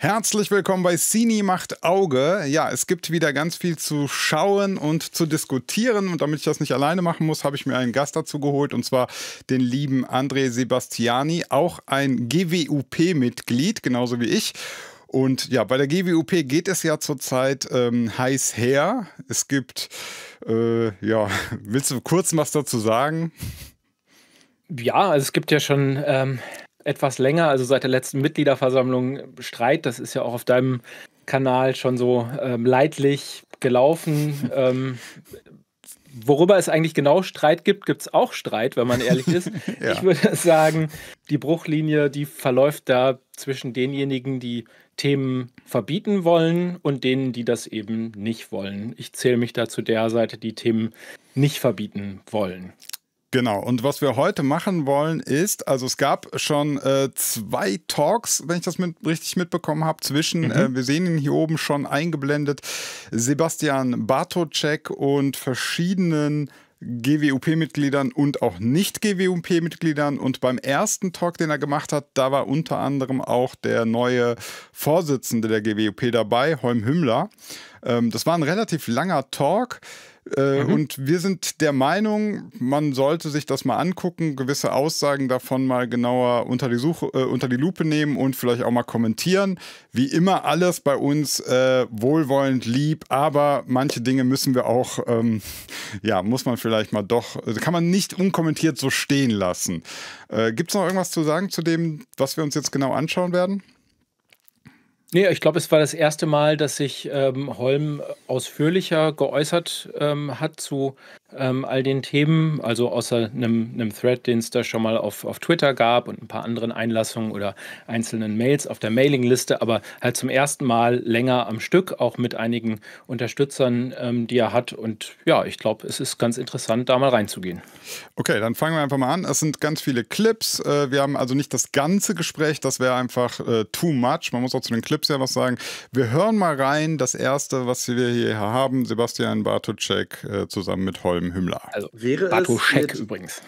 Herzlich willkommen bei Cini macht Auge. Ja, es gibt wieder ganz viel zu schauen und zu diskutieren. Und damit ich das nicht alleine machen muss, habe ich mir einen Gast dazu geholt, und zwar den lieben André Sebastiani, auch ein GWUP-Mitglied, genauso wie ich. Und ja, bei der GWUP geht es ja zurzeit ähm, heiß her. Es gibt, äh, ja, willst du kurz was dazu sagen? Ja, also es gibt ja schon ähm, etwas länger, also seit der letzten Mitgliederversammlung Streit. Das ist ja auch auf deinem Kanal schon so ähm, leidlich gelaufen. ähm, worüber es eigentlich genau Streit gibt, gibt es auch Streit, wenn man ehrlich ist. ja. Ich würde sagen, die Bruchlinie, die verläuft da zwischen denjenigen, die Themen verbieten wollen und denen, die das eben nicht wollen. Ich zähle mich da zu der Seite, die Themen nicht verbieten wollen. Genau, und was wir heute machen wollen ist, also es gab schon äh, zwei Talks, wenn ich das mit, richtig mitbekommen habe, zwischen, mhm. äh, wir sehen ihn hier oben schon eingeblendet, Sebastian Bartoczek und verschiedenen GWUP-Mitgliedern und auch Nicht-GWUP-Mitgliedern. Und beim ersten Talk, den er gemacht hat, da war unter anderem auch der neue Vorsitzende der GWUP dabei, Holm Hümmler. Ähm, das war ein relativ langer Talk. Äh, mhm. Und wir sind der Meinung, man sollte sich das mal angucken, gewisse Aussagen davon mal genauer unter die, Suche, äh, unter die Lupe nehmen und vielleicht auch mal kommentieren. Wie immer alles bei uns äh, wohlwollend lieb, aber manche Dinge müssen wir auch, ähm, ja, muss man vielleicht mal doch, äh, kann man nicht unkommentiert so stehen lassen. Äh, Gibt es noch irgendwas zu sagen zu dem, was wir uns jetzt genau anschauen werden? Nee, ich glaube, es war das erste Mal, dass sich ähm, Holm äh, ausführlicher geäußert ähm, hat zu ähm, all den Themen, also außer einem, einem Thread, den es da schon mal auf, auf Twitter gab und ein paar anderen Einlassungen oder einzelnen Mails auf der Mailingliste, aber halt zum ersten Mal länger am Stück, auch mit einigen Unterstützern, ähm, die er hat. Und ja, ich glaube, es ist ganz interessant, da mal reinzugehen. Okay, dann fangen wir einfach mal an. Es sind ganz viele Clips. Äh, wir haben also nicht das ganze Gespräch, das wäre einfach äh, too much. Man muss auch zu den Clips ja was sagen. Wir hören mal rein. Das erste, was wir hier haben, Sebastian Bartuschek äh, zusammen mit Holger. Kolben Hümmler. Also wäre Bartoschek übrigens.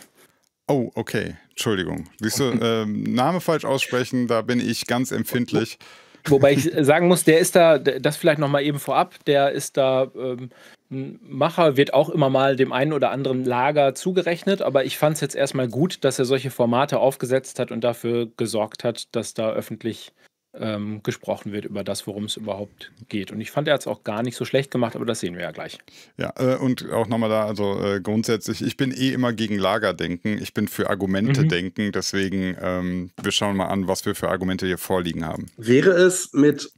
Oh, okay. Entschuldigung. Siehst du, äh, Name falsch aussprechen, da bin ich ganz empfindlich. Wobei ich sagen muss, der ist da, das vielleicht nochmal eben vorab, der ist da ähm, ein Macher, wird auch immer mal dem einen oder anderen Lager zugerechnet, aber ich fand es jetzt erstmal gut, dass er solche Formate aufgesetzt hat und dafür gesorgt hat, dass da öffentlich ähm, gesprochen wird über das, worum es überhaupt geht. Und ich fand, er hat es auch gar nicht so schlecht gemacht, aber das sehen wir ja gleich. Ja, äh, und auch nochmal da, also äh, grundsätzlich, ich bin eh immer gegen Lagerdenken, ich bin für Argumente mhm. denken, deswegen ähm, wir schauen mal an, was wir für Argumente hier vorliegen haben. Wäre es mit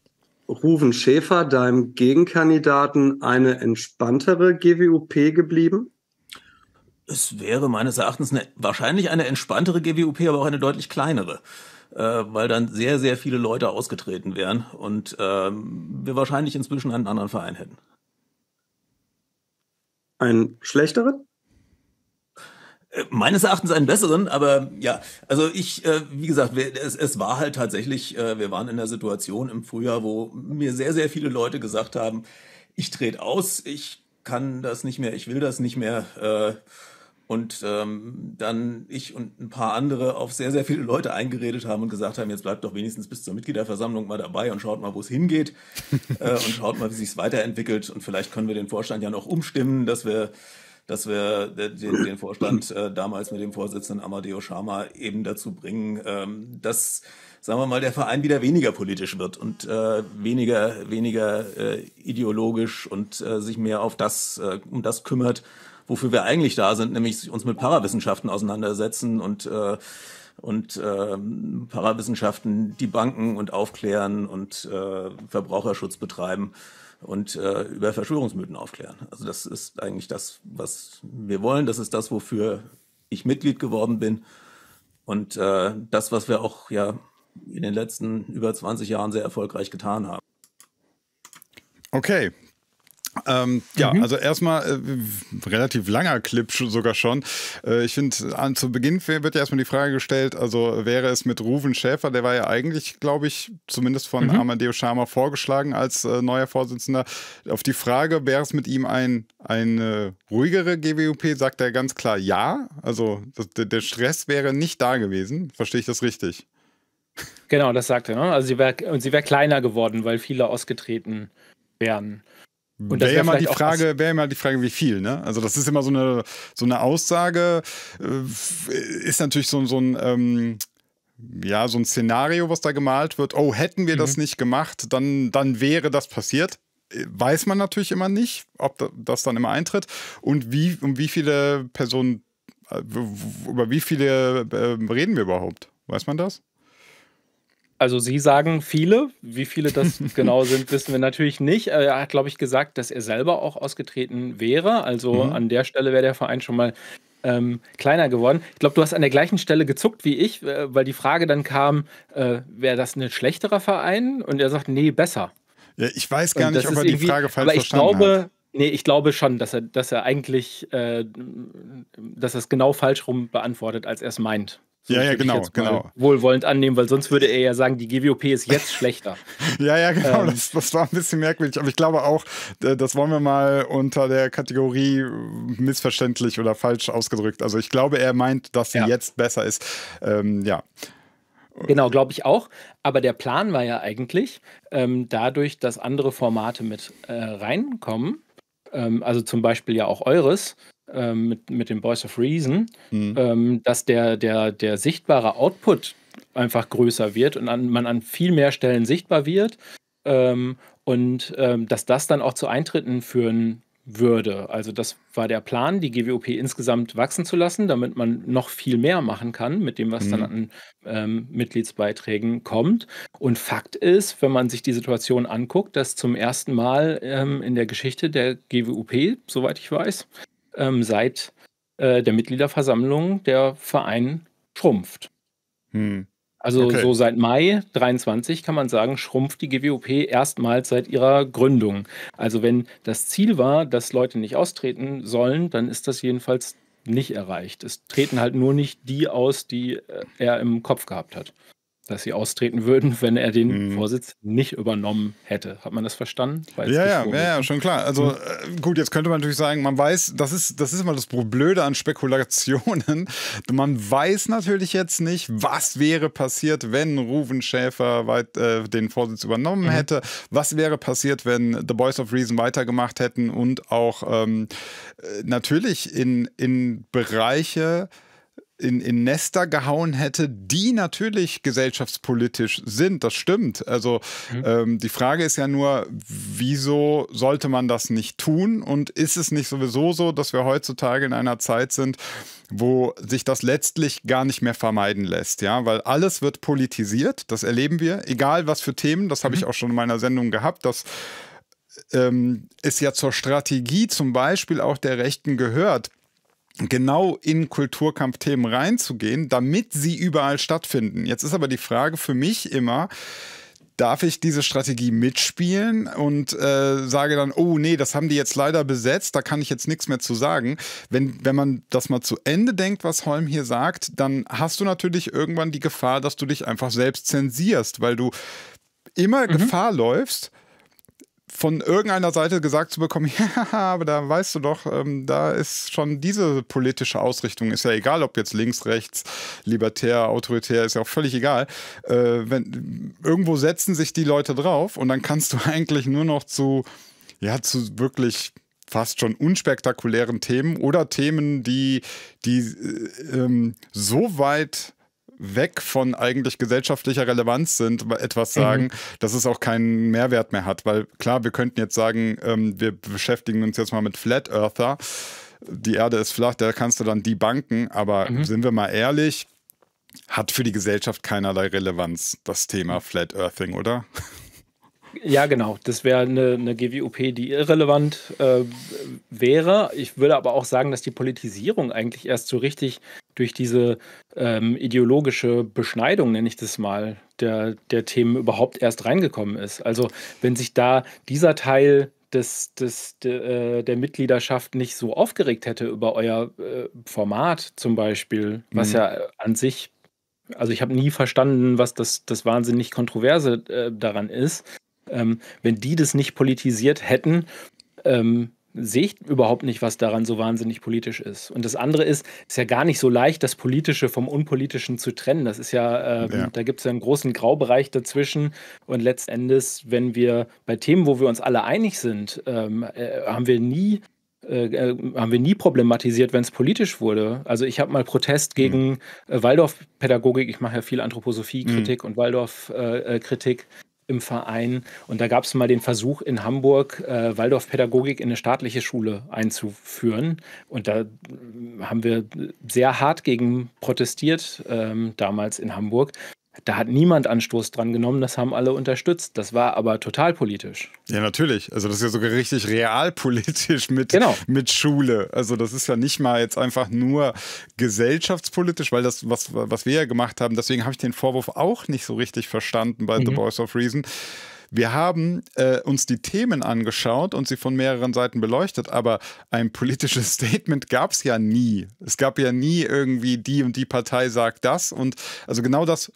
Ruven Schäfer, deinem Gegenkandidaten, eine entspanntere GWUP geblieben? Es wäre meines Erachtens eine, wahrscheinlich eine entspanntere GWUP, aber auch eine deutlich kleinere äh, weil dann sehr, sehr viele Leute ausgetreten wären und ähm, wir wahrscheinlich inzwischen einen anderen Verein hätten. Einen schlechteren? Äh, meines Erachtens einen besseren, aber ja, also ich, äh, wie gesagt, es, es war halt tatsächlich, äh, wir waren in der Situation im Frühjahr, wo mir sehr, sehr viele Leute gesagt haben, ich trete aus, ich kann das nicht mehr, ich will das nicht mehr. Äh, und ähm, dann ich und ein paar andere auf sehr, sehr viele Leute eingeredet haben und gesagt haben, jetzt bleibt doch wenigstens bis zur Mitgliederversammlung mal dabei und schaut mal, wo es hingeht äh, und schaut mal, wie sich es weiterentwickelt und vielleicht können wir den Vorstand ja noch umstimmen, dass wir dass wir den, den Vorstand äh, damals mit dem Vorsitzenden Amadeo Sharma eben dazu bringen, ähm, dass, sagen wir mal, der Verein wieder weniger politisch wird und äh, weniger, weniger äh, ideologisch und äh, sich mehr auf das, äh, um das kümmert, wofür wir eigentlich da sind, nämlich uns mit Parawissenschaften auseinandersetzen und äh, und ähm, Parawissenschaften die Banken und aufklären und äh, Verbraucherschutz betreiben und äh, über Verschwörungsmythen aufklären. Also das ist eigentlich das, was wir wollen. Das ist das, wofür ich Mitglied geworden bin. Und äh, das, was wir auch ja in den letzten über 20 Jahren sehr erfolgreich getan haben. Okay, ähm, ja, mhm. also erstmal äh, relativ langer Clip sogar schon. Äh, ich finde, zu Beginn wird ja erstmal die Frage gestellt, also wäre es mit Ruven Schäfer, der war ja eigentlich, glaube ich, zumindest von mhm. Amadeo Schama vorgeschlagen als äh, neuer Vorsitzender. Auf die Frage, wäre es mit ihm ein, eine ruhigere GWUP, sagt er ganz klar ja. Also das, der Stress wäre nicht da gewesen. Verstehe ich das richtig? Genau, das sagt er. Ne? Also sie wäre kleiner geworden, weil viele ausgetreten wären. Und wäre ja mal die Frage, wäre mal die Frage, wie viel, ne? Also das ist immer so eine, so eine Aussage, äh, ist natürlich so, so ein, ähm, ja, so ein Szenario, was da gemalt wird. Oh, hätten wir mhm. das nicht gemacht, dann, dann wäre das passiert. Weiß man natürlich immer nicht, ob das dann immer eintritt und wie, um wie viele Personen, äh, über wie viele ähm, reden wir überhaupt? Weiß man das? also Sie sagen viele. Wie viele das genau sind, wissen wir natürlich nicht. Äh, er hat, glaube ich, gesagt, dass er selber auch ausgetreten wäre. Also mhm. an der Stelle wäre der Verein schon mal ähm, kleiner geworden. Ich glaube, du hast an der gleichen Stelle gezuckt wie ich, äh, weil die Frage dann kam, äh, wäre das ein schlechterer Verein? Und er sagt, nee, besser. Ja, ich weiß gar nicht, ob er die Frage falsch aber ich glaube, hat. Nee, ich glaube schon, dass er, dass er eigentlich, äh, dass er es genau falsch rum beantwortet, als er es meint. So ja, ja, genau, genau. Wohlwollend annehmen, weil sonst würde er ja sagen, die GWOP ist jetzt schlechter. ja, ja, genau. Ähm. Das, das, war ein bisschen merkwürdig. Aber ich glaube auch, das wollen wir mal unter der Kategorie missverständlich oder falsch ausgedrückt. Also ich glaube, er meint, dass sie ja. jetzt besser ist. Ähm, ja. Genau, glaube ich auch. Aber der Plan war ja eigentlich, ähm, dadurch, dass andere Formate mit äh, reinkommen, ähm, also zum Beispiel ja auch eures, ähm, mit, mit den Boys of Reason, mhm. ähm, dass der, der, der sichtbare Output einfach größer wird und an, man an viel mehr Stellen sichtbar wird ähm, und ähm, dass das dann auch zu Eintritten führen würde. Also das war der Plan, die GWOP insgesamt wachsen zu lassen, damit man noch viel mehr machen kann mit dem, was mhm. dann an ähm, Mitgliedsbeiträgen kommt. Und Fakt ist, wenn man sich die Situation anguckt, dass zum ersten Mal ähm, in der Geschichte der GWOP, soweit ich weiß, ähm, seit äh, der Mitgliederversammlung der Verein schrumpft. Hm. Also okay. so seit Mai 23 kann man sagen, schrumpft die GWOP erstmals seit ihrer Gründung. Also wenn das Ziel war, dass Leute nicht austreten sollen, dann ist das jedenfalls nicht erreicht. Es treten halt nur nicht die aus, die äh, er im Kopf gehabt hat dass sie austreten würden, wenn er den mhm. Vorsitz nicht übernommen hätte. Hat man das verstanden? Weiß ja, ja, ja, ja, schon klar. Also hm. äh, gut, jetzt könnte man natürlich sagen, man weiß, das ist, das ist immer das Blöde an Spekulationen. Man weiß natürlich jetzt nicht, was wäre passiert, wenn Ruven Schäfer weit, äh, den Vorsitz übernommen mhm. hätte. Was wäre passiert, wenn The Boys of Reason weitergemacht hätten und auch ähm, äh, natürlich in, in Bereiche, in, in Nester gehauen hätte, die natürlich gesellschaftspolitisch sind. Das stimmt. Also mhm. ähm, die Frage ist ja nur, wieso sollte man das nicht tun? Und ist es nicht sowieso so, dass wir heutzutage in einer Zeit sind, wo sich das letztlich gar nicht mehr vermeiden lässt, ja, weil alles wird politisiert, das erleben wir, egal was für Themen, das habe ich mhm. auch schon in meiner Sendung gehabt, dass ähm, es ja zur Strategie zum Beispiel auch der Rechten gehört, genau in Kulturkampfthemen reinzugehen, damit sie überall stattfinden. Jetzt ist aber die Frage für mich immer, darf ich diese Strategie mitspielen und äh, sage dann, oh nee, das haben die jetzt leider besetzt, da kann ich jetzt nichts mehr zu sagen. Wenn, wenn man das mal zu Ende denkt, was Holm hier sagt, dann hast du natürlich irgendwann die Gefahr, dass du dich einfach selbst zensierst, weil du immer mhm. Gefahr läufst, von irgendeiner Seite gesagt zu bekommen, ja, aber da weißt du doch, ähm, da ist schon diese politische Ausrichtung, ist ja egal, ob jetzt links, rechts, libertär, autoritär, ist ja auch völlig egal. Äh, wenn, irgendwo setzen sich die Leute drauf und dann kannst du eigentlich nur noch zu, ja, zu wirklich fast schon unspektakulären Themen oder Themen, die, die äh, ähm, so weit weg von eigentlich gesellschaftlicher Relevanz sind, etwas mhm. sagen, mhm. dass es auch keinen Mehrwert mehr hat. Weil klar, wir könnten jetzt sagen, ähm, wir beschäftigen uns jetzt mal mit Flat Earther. Die Erde ist flach, da kannst du dann die banken. Aber mhm. sind wir mal ehrlich, hat für die Gesellschaft keinerlei Relevanz, das Thema Flat Earthing, oder? Ja, genau. Das wäre eine, eine GWOP, die irrelevant äh, wäre. Ich würde aber auch sagen, dass die Politisierung eigentlich erst so richtig durch diese ähm, ideologische Beschneidung, nenne ich das mal, der, der Themen überhaupt erst reingekommen ist. Also wenn sich da dieser Teil des, des, de, äh, der Mitgliedschaft nicht so aufgeregt hätte über euer äh, Format zum Beispiel, was mhm. ja äh, an sich, also ich habe nie verstanden, was das, das wahnsinnig Kontroverse äh, daran ist. Ähm, wenn die das nicht politisiert hätten, ähm, sehe ich überhaupt nicht, was daran so wahnsinnig politisch ist. Und das andere ist, es ist ja gar nicht so leicht, das Politische vom Unpolitischen zu trennen. Das ist ja, ähm, ja. da gibt es ja einen großen Graubereich dazwischen. Und letzten Endes, wenn wir bei Themen, wo wir uns alle einig sind, ähm, äh, haben wir nie äh, äh, haben wir nie problematisiert, wenn es politisch wurde. Also ich habe mal Protest mhm. gegen mhm. Waldorfpädagogik, ich mache ja viel Anthroposophie-Kritik mhm. und Waldorfkritik. kritik im Verein. Und da gab es mal den Versuch in Hamburg, äh, Waldorfpädagogik in eine staatliche Schule einzuführen. Und da äh, haben wir sehr hart gegen protestiert, ähm, damals in Hamburg, da hat niemand Anstoß dran genommen, das haben alle unterstützt. Das war aber total politisch. Ja, natürlich. Also das ist ja sogar richtig realpolitisch mit, genau. mit Schule. Also das ist ja nicht mal jetzt einfach nur gesellschaftspolitisch, weil das, was, was wir ja gemacht haben, deswegen habe ich den Vorwurf auch nicht so richtig verstanden bei mhm. The Voice of Reason. Wir haben äh, uns die Themen angeschaut und sie von mehreren Seiten beleuchtet, aber ein politisches Statement gab es ja nie. Es gab ja nie irgendwie, die und die Partei sagt das und also genau das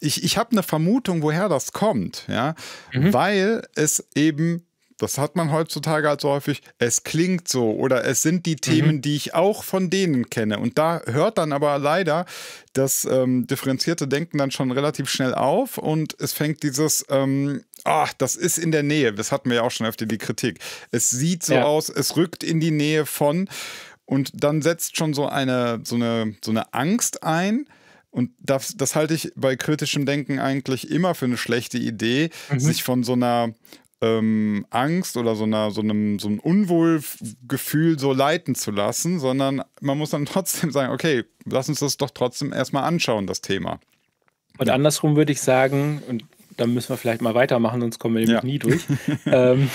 ich, ich habe eine Vermutung, woher das kommt, ja, mhm. weil es eben das hat man heutzutage halt so häufig, es klingt so oder es sind die mhm. Themen, mhm. die ich auch von denen kenne. Und da hört dann aber leider das ähm, differenzierte Denken dann schon relativ schnell auf und es fängt dieses, ähm, ach, das ist in der Nähe, das hatten wir ja auch schon öfter die Kritik. Es sieht so ja. aus, es rückt in die Nähe von und dann setzt schon so eine, so eine, so eine Angst ein und das, das halte ich bei kritischem Denken eigentlich immer für eine schlechte Idee, mhm. sich von so einer ähm, Angst oder so, einer, so, einem, so einem Unwohlgefühl so leiten zu lassen, sondern man muss dann trotzdem sagen, okay, lass uns das doch trotzdem erstmal anschauen, das Thema. Und ja. andersrum würde ich sagen, und dann müssen wir vielleicht mal weitermachen, sonst kommen wir nämlich ja. nie durch. ähm,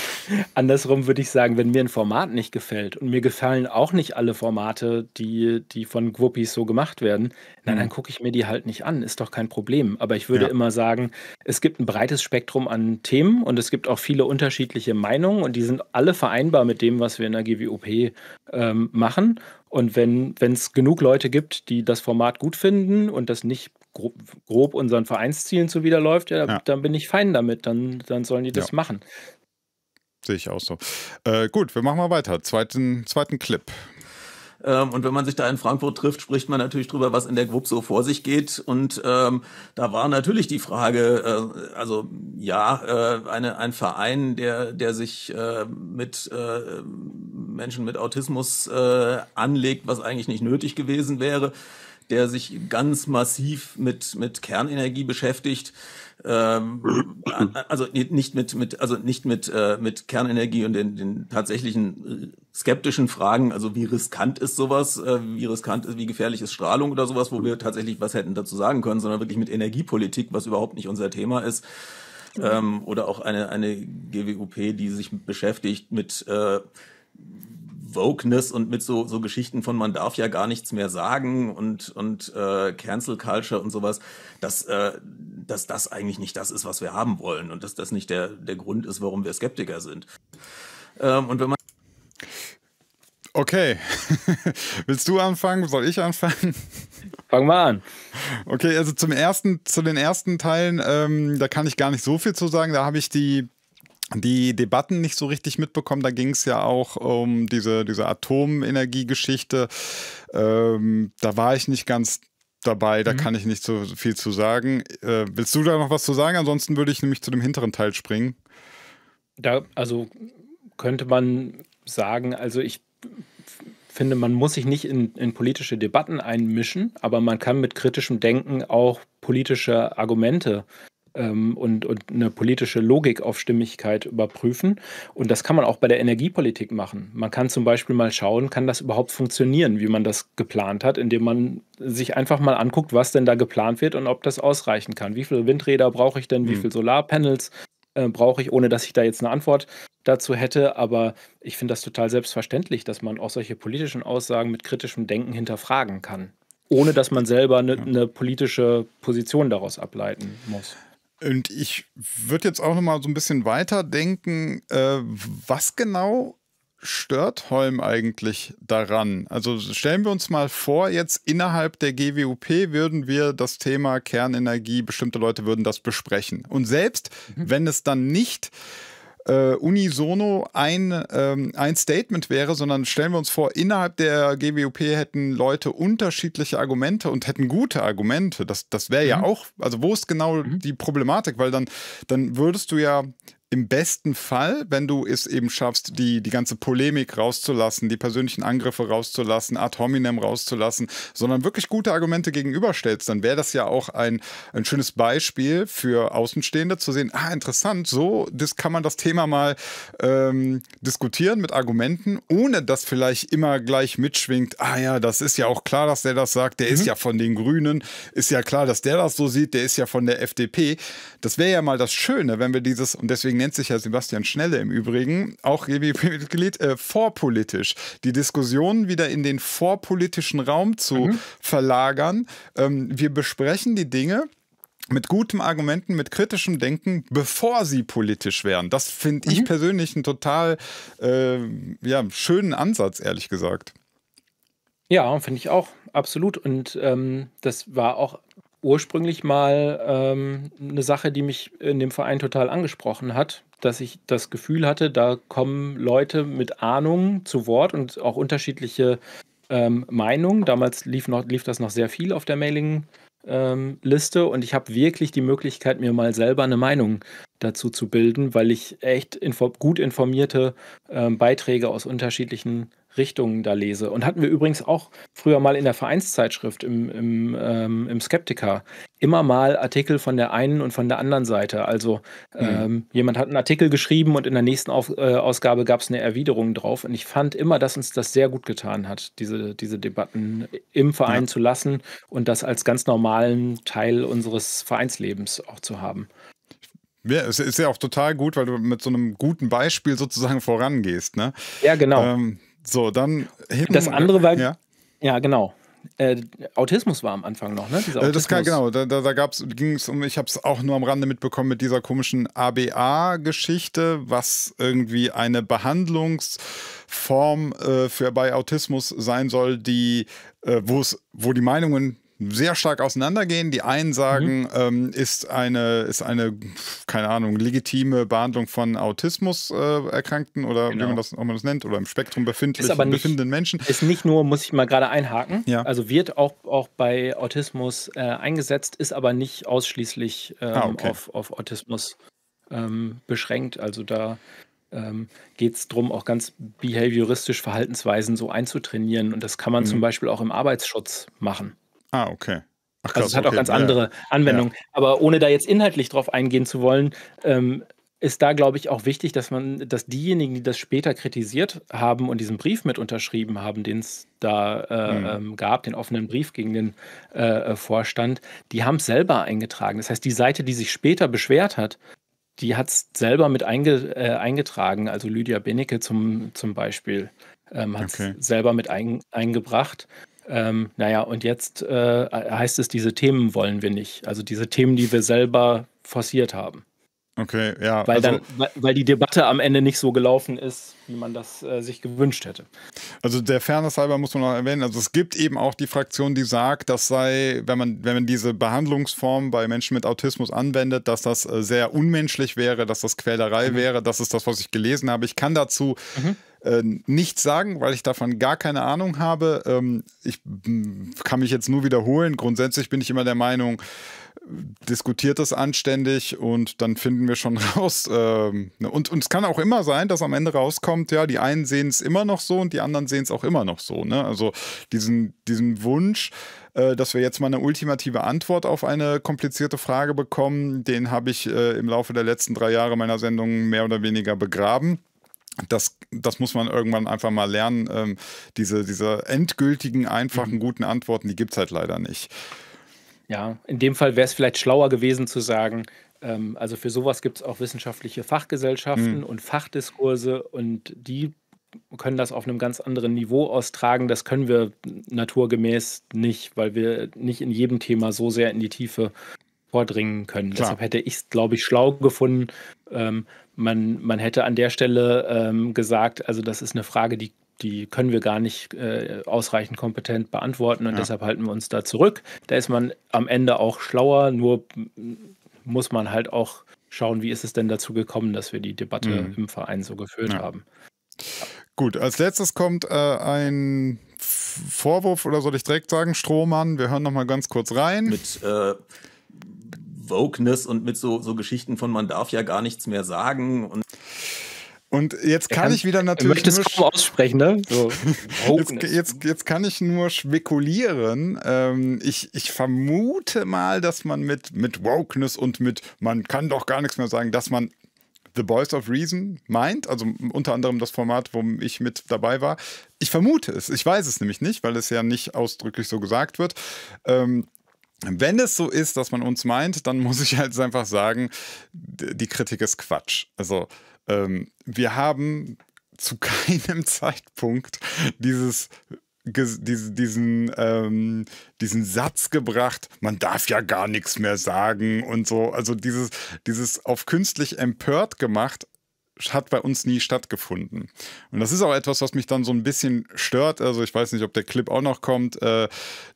andersrum würde ich sagen, wenn mir ein Format nicht gefällt und mir gefallen auch nicht alle Formate, die, die von Gwuppies so gemacht werden, nein, mhm. dann gucke ich mir die halt nicht an, ist doch kein Problem. Aber ich würde ja. immer sagen, es gibt ein breites Spektrum an Themen und es gibt auch viele unterschiedliche Meinungen und die sind alle vereinbar mit dem, was wir in der GWOP ähm, machen. Und wenn es genug Leute gibt, die das Format gut finden und das nicht grob, grob unseren Vereinszielen zuwiderläuft, ja, ja, dann bin ich fein damit. Dann, dann sollen die das ja. machen. Sehe ich auch so. Äh, gut, wir machen mal weiter. Zweiten, zweiten Clip. Ähm, und wenn man sich da in Frankfurt trifft, spricht man natürlich drüber, was in der Gruppe so vor sich geht. Und ähm, da war natürlich die Frage, äh, also ja, äh, eine, ein Verein, der, der sich äh, mit äh, Menschen mit Autismus äh, anlegt, was eigentlich nicht nötig gewesen wäre der sich ganz massiv mit, mit Kernenergie beschäftigt. Ähm, also nicht mit, mit, also nicht mit, äh, mit Kernenergie und den, den tatsächlichen äh, skeptischen Fragen, also wie riskant ist sowas, äh, wie riskant ist, wie gefährlich ist Strahlung oder sowas, wo wir tatsächlich was hätten dazu sagen können, sondern wirklich mit Energiepolitik, was überhaupt nicht unser Thema ist. Genau. Ähm, oder auch eine, eine GWUP, die sich beschäftigt mit äh, Wokeness und mit so, so Geschichten von man darf ja gar nichts mehr sagen und, und äh, Cancel Culture und sowas, dass, äh, dass das eigentlich nicht das ist, was wir haben wollen und dass das nicht der, der Grund ist, warum wir Skeptiker sind. Ähm, und wenn man Okay. Willst du anfangen? Soll ich anfangen? Fangen wir an. Okay, also zum ersten, zu den ersten Teilen, ähm, da kann ich gar nicht so viel zu sagen. Da habe ich die die Debatten nicht so richtig mitbekommen. Da ging es ja auch um diese, diese Atomenergiegeschichte. Ähm, da war ich nicht ganz dabei, da mhm. kann ich nicht so viel zu sagen. Äh, willst du da noch was zu sagen? Ansonsten würde ich nämlich zu dem hinteren Teil springen. Da, also könnte man sagen, also ich finde, man muss sich nicht in, in politische Debatten einmischen, aber man kann mit kritischem Denken auch politische Argumente ähm, und, und eine politische Logik auf Stimmigkeit überprüfen. Und das kann man auch bei der Energiepolitik machen. Man kann zum Beispiel mal schauen, kann das überhaupt funktionieren, wie man das geplant hat, indem man sich einfach mal anguckt, was denn da geplant wird und ob das ausreichen kann. Wie viele Windräder brauche ich denn? Wie mhm. viele Solarpanels äh, brauche ich? Ohne dass ich da jetzt eine Antwort dazu hätte, aber ich finde das total selbstverständlich, dass man auch solche politischen Aussagen mit kritischem Denken hinterfragen kann, ohne dass man selber eine ne politische Position daraus ableiten muss. Und ich würde jetzt auch noch mal so ein bisschen weiter denken, äh, was genau stört Holm eigentlich daran? Also stellen wir uns mal vor, jetzt innerhalb der GWUP würden wir das Thema Kernenergie, bestimmte Leute würden das besprechen. Und selbst mhm. wenn es dann nicht äh, äh, unisono ein, ähm, ein Statement wäre, sondern stellen wir uns vor, innerhalb der GWP hätten Leute unterschiedliche Argumente und hätten gute Argumente. Das, das wäre ja mhm. auch, also wo ist genau mhm. die Problematik? Weil dann, dann würdest du ja im besten Fall, wenn du es eben schaffst, die, die ganze Polemik rauszulassen, die persönlichen Angriffe rauszulassen, ad hominem rauszulassen, sondern wirklich gute Argumente gegenüberstellst, dann wäre das ja auch ein, ein schönes Beispiel für Außenstehende zu sehen, ah, interessant, so das kann man das Thema mal ähm, diskutieren mit Argumenten, ohne dass vielleicht immer gleich mitschwingt, ah ja, das ist ja auch klar, dass der das sagt, der mhm. ist ja von den Grünen, ist ja klar, dass der das so sieht, der ist ja von der FDP. Das wäre ja mal das Schöne, wenn wir dieses, und deswegen nennt sich ja Sebastian Schnelle im Übrigen, auch Rebi-Mitglied, äh, vorpolitisch. Die Diskussion wieder in den vorpolitischen Raum zu mhm. verlagern. Ähm, wir besprechen die Dinge mit guten Argumenten, mit kritischem Denken, bevor sie politisch werden. Das finde mhm. ich persönlich einen total äh, ja, schönen Ansatz, ehrlich gesagt. Ja, finde ich auch, absolut. Und ähm, das war auch ursprünglich mal ähm, eine Sache, die mich in dem Verein total angesprochen hat, dass ich das Gefühl hatte, da kommen Leute mit Ahnung zu Wort und auch unterschiedliche ähm, Meinungen. Damals lief, noch, lief das noch sehr viel auf der Mailing-Liste ähm, und ich habe wirklich die Möglichkeit, mir mal selber eine Meinung dazu zu bilden, weil ich echt info gut informierte ähm, Beiträge aus unterschiedlichen Richtungen da lese. Und hatten wir übrigens auch früher mal in der Vereinszeitschrift im, im, ähm, im Skeptiker immer mal Artikel von der einen und von der anderen Seite. Also mhm. ähm, mhm. jemand hat einen Artikel geschrieben und in der nächsten Auf, äh, Ausgabe gab es eine Erwiderung drauf. Und ich fand immer, dass uns das sehr gut getan hat, diese, diese Debatten im Verein ja. zu lassen und das als ganz normalen Teil unseres Vereinslebens auch zu haben. Ja, es ist ja auch total gut, weil du mit so einem guten Beispiel sozusagen vorangehst. Ne? Ja, genau. Ähm so, dann Hippen, Das andere war. Ja, ja genau. Äh, Autismus war am Anfang noch, ne? Äh, das kann, genau, da, da, da ging es um, ich habe es auch nur am Rande mitbekommen mit dieser komischen ABA-Geschichte, was irgendwie eine Behandlungsform äh, für bei Autismus sein soll, die, äh, wo wo die Meinungen sehr stark auseinandergehen. Die einen sagen, mhm. ähm, ist eine, ist eine, keine Ahnung, legitime Behandlung von Autismus-Erkrankten äh, oder genau. wie man das, man das nennt, oder im Spektrum befindlichen, ist aber nicht, befindenden Menschen. Ist nicht nur, muss ich mal gerade einhaken, ja. also wird auch, auch bei Autismus äh, eingesetzt, ist aber nicht ausschließlich ähm, ah, okay. auf, auf Autismus ähm, beschränkt. Also da ähm, geht es darum, auch ganz behavioristisch Verhaltensweisen so einzutrainieren. Und das kann man mhm. zum Beispiel auch im Arbeitsschutz machen. Ah, okay. Ach, also, krass, also es hat okay. auch ganz andere ja. Anwendungen. Ja. Aber ohne da jetzt inhaltlich drauf eingehen zu wollen, ähm, ist da, glaube ich, auch wichtig, dass man, dass diejenigen, die das später kritisiert haben und diesen Brief mit unterschrieben haben, den es da äh, mhm. gab, den offenen Brief gegen den äh, äh Vorstand, die haben es selber eingetragen. Das heißt, die Seite, die sich später beschwert hat, die hat es selber mit einge, äh, eingetragen. Also Lydia Benecke zum, zum Beispiel ähm, hat es okay. selber mit ein, eingebracht. Ähm, naja, und jetzt äh, heißt es, diese Themen wollen wir nicht. Also diese Themen, die wir selber forciert haben. Okay, ja. Weil, also, dann, weil, die Debatte am Ende nicht so gelaufen ist, wie man das äh, sich gewünscht hätte. Also der Fairness halber muss man noch erwähnen. Also es gibt eben auch die Fraktion, die sagt, das sei, wenn man, wenn man diese Behandlungsform bei Menschen mit Autismus anwendet, dass das äh, sehr unmenschlich wäre, dass das Quälerei mhm. wäre. Das ist das, was ich gelesen habe. Ich kann dazu. Mhm äh, nichts sagen, weil ich davon gar keine Ahnung habe. Ähm, ich kann mich jetzt nur wiederholen. Grundsätzlich bin ich immer der Meinung, diskutiert das anständig und dann finden wir schon raus. Ähm, ne, und, und es kann auch immer sein, dass am Ende rauskommt, ja, die einen sehen es immer noch so und die anderen sehen es auch immer noch so. Ne? Also diesen, diesen Wunsch, äh, dass wir jetzt mal eine ultimative Antwort auf eine komplizierte Frage bekommen, den habe ich äh, im Laufe der letzten drei Jahre meiner Sendung mehr oder weniger begraben das, das muss man irgendwann einfach mal lernen. Ähm, diese, diese endgültigen, einfachen, mhm. guten Antworten, die gibt es halt leider nicht. Ja, in dem Fall wäre es vielleicht schlauer gewesen zu sagen, ähm, also für sowas gibt es auch wissenschaftliche Fachgesellschaften mhm. und Fachdiskurse und die können das auf einem ganz anderen Niveau austragen. Das können wir naturgemäß nicht, weil wir nicht in jedem Thema so sehr in die Tiefe vordringen können. Klar. Deshalb hätte ich es, glaube ich, schlau gefunden. Ähm, man, man hätte an der Stelle ähm, gesagt, also das ist eine Frage, die, die können wir gar nicht äh, ausreichend kompetent beantworten und ja. deshalb halten wir uns da zurück. Da ist man am Ende auch schlauer, nur muss man halt auch schauen, wie ist es denn dazu gekommen, dass wir die Debatte mhm. im Verein so geführt ja. haben. Gut, als letztes kommt äh, ein Vorwurf oder soll ich direkt sagen, Strohmann. Wir hören nochmal ganz kurz rein. Mit äh Wokeness und mit so, so Geschichten von man darf ja gar nichts mehr sagen und und jetzt kann, kann, ich wieder natürlich. Ich möchte es kaum aussprechen, ne? So. jetzt, jetzt, jetzt, kann ich nur spekulieren. Ähm, ich, ich vermute mal, dass man mit, mit Wokeness und mit man kann doch gar nichts mehr sagen, dass man The Boys of Reason meint, also unter anderem das Format, wo ich mit dabei war. Ich vermute es, ich weiß es nämlich nicht, weil es ja nicht ausdrücklich so gesagt wird. Ähm, wenn es so ist, dass man uns meint, dann muss ich halt einfach sagen, die Kritik ist Quatsch. Also ähm, wir haben zu keinem Zeitpunkt dieses diesen, ähm, diesen Satz gebracht, man darf ja gar nichts mehr sagen und so. Also dieses, dieses auf künstlich empört gemacht hat bei uns nie stattgefunden. Und das ist auch etwas, was mich dann so ein bisschen stört. Also ich weiß nicht, ob der Clip auch noch kommt. Äh,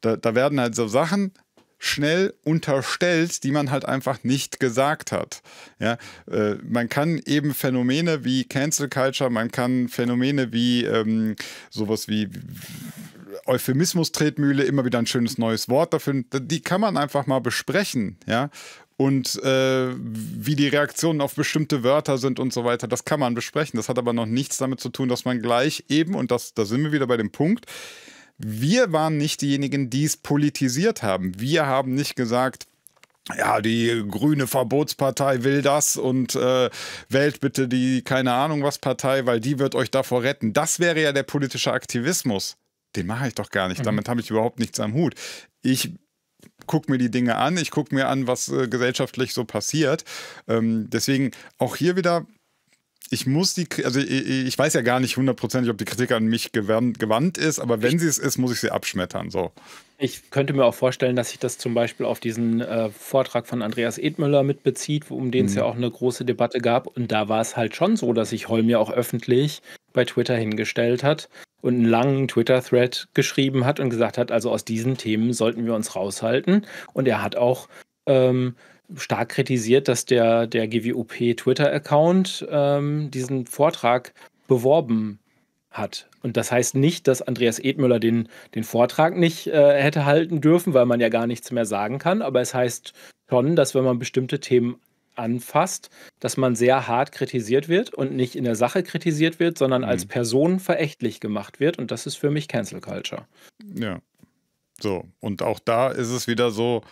da, da werden halt so Sachen schnell unterstellt, die man halt einfach nicht gesagt hat. Ja, äh, man kann eben Phänomene wie Cancel Culture, man kann Phänomene wie ähm, sowas wie Euphemismus Tretmühle, immer wieder ein schönes neues Wort dafür, die kann man einfach mal besprechen, ja. Und äh, wie die Reaktionen auf bestimmte Wörter sind und so weiter, das kann man besprechen. Das hat aber noch nichts damit zu tun, dass man gleich eben, und das, da sind wir wieder bei dem Punkt, wir waren nicht diejenigen, die es politisiert haben. Wir haben nicht gesagt, ja, die grüne Verbotspartei will das und äh, wählt bitte die keine Ahnung was Partei, weil die wird euch davor retten. Das wäre ja der politische Aktivismus. Den mache ich doch gar nicht. Mhm. Damit habe ich überhaupt nichts am Hut. Ich gucke mir die Dinge an, ich gucke mir an, was äh, gesellschaftlich so passiert. Ähm, deswegen auch hier wieder ich muss die, also ich, ich weiß ja gar nicht hundertprozentig, ob die Kritik an mich gewandt ist, aber wenn sie es ist, muss ich sie abschmettern. So. Ich könnte mir auch vorstellen, dass sich das zum Beispiel auf diesen äh, Vortrag von Andreas Edmüller mitbezieht, um den es mhm. ja auch eine große Debatte gab. Und da war es halt schon so, dass sich Holm ja auch öffentlich bei Twitter hingestellt hat und einen langen Twitter-Thread geschrieben hat und gesagt hat, also aus diesen Themen sollten wir uns raushalten. Und er hat auch. Ähm, stark kritisiert, dass der, der GWUP Twitter-Account ähm, diesen Vortrag beworben hat. Und das heißt nicht, dass Andreas Edmüller den, den Vortrag nicht äh, hätte halten dürfen, weil man ja gar nichts mehr sagen kann. Aber es heißt schon, dass wenn man bestimmte Themen anfasst, dass man sehr hart kritisiert wird und nicht in der Sache kritisiert wird, sondern mhm. als Person verächtlich gemacht wird. Und das ist für mich Cancel Culture. Ja. So. Und auch da ist es wieder so,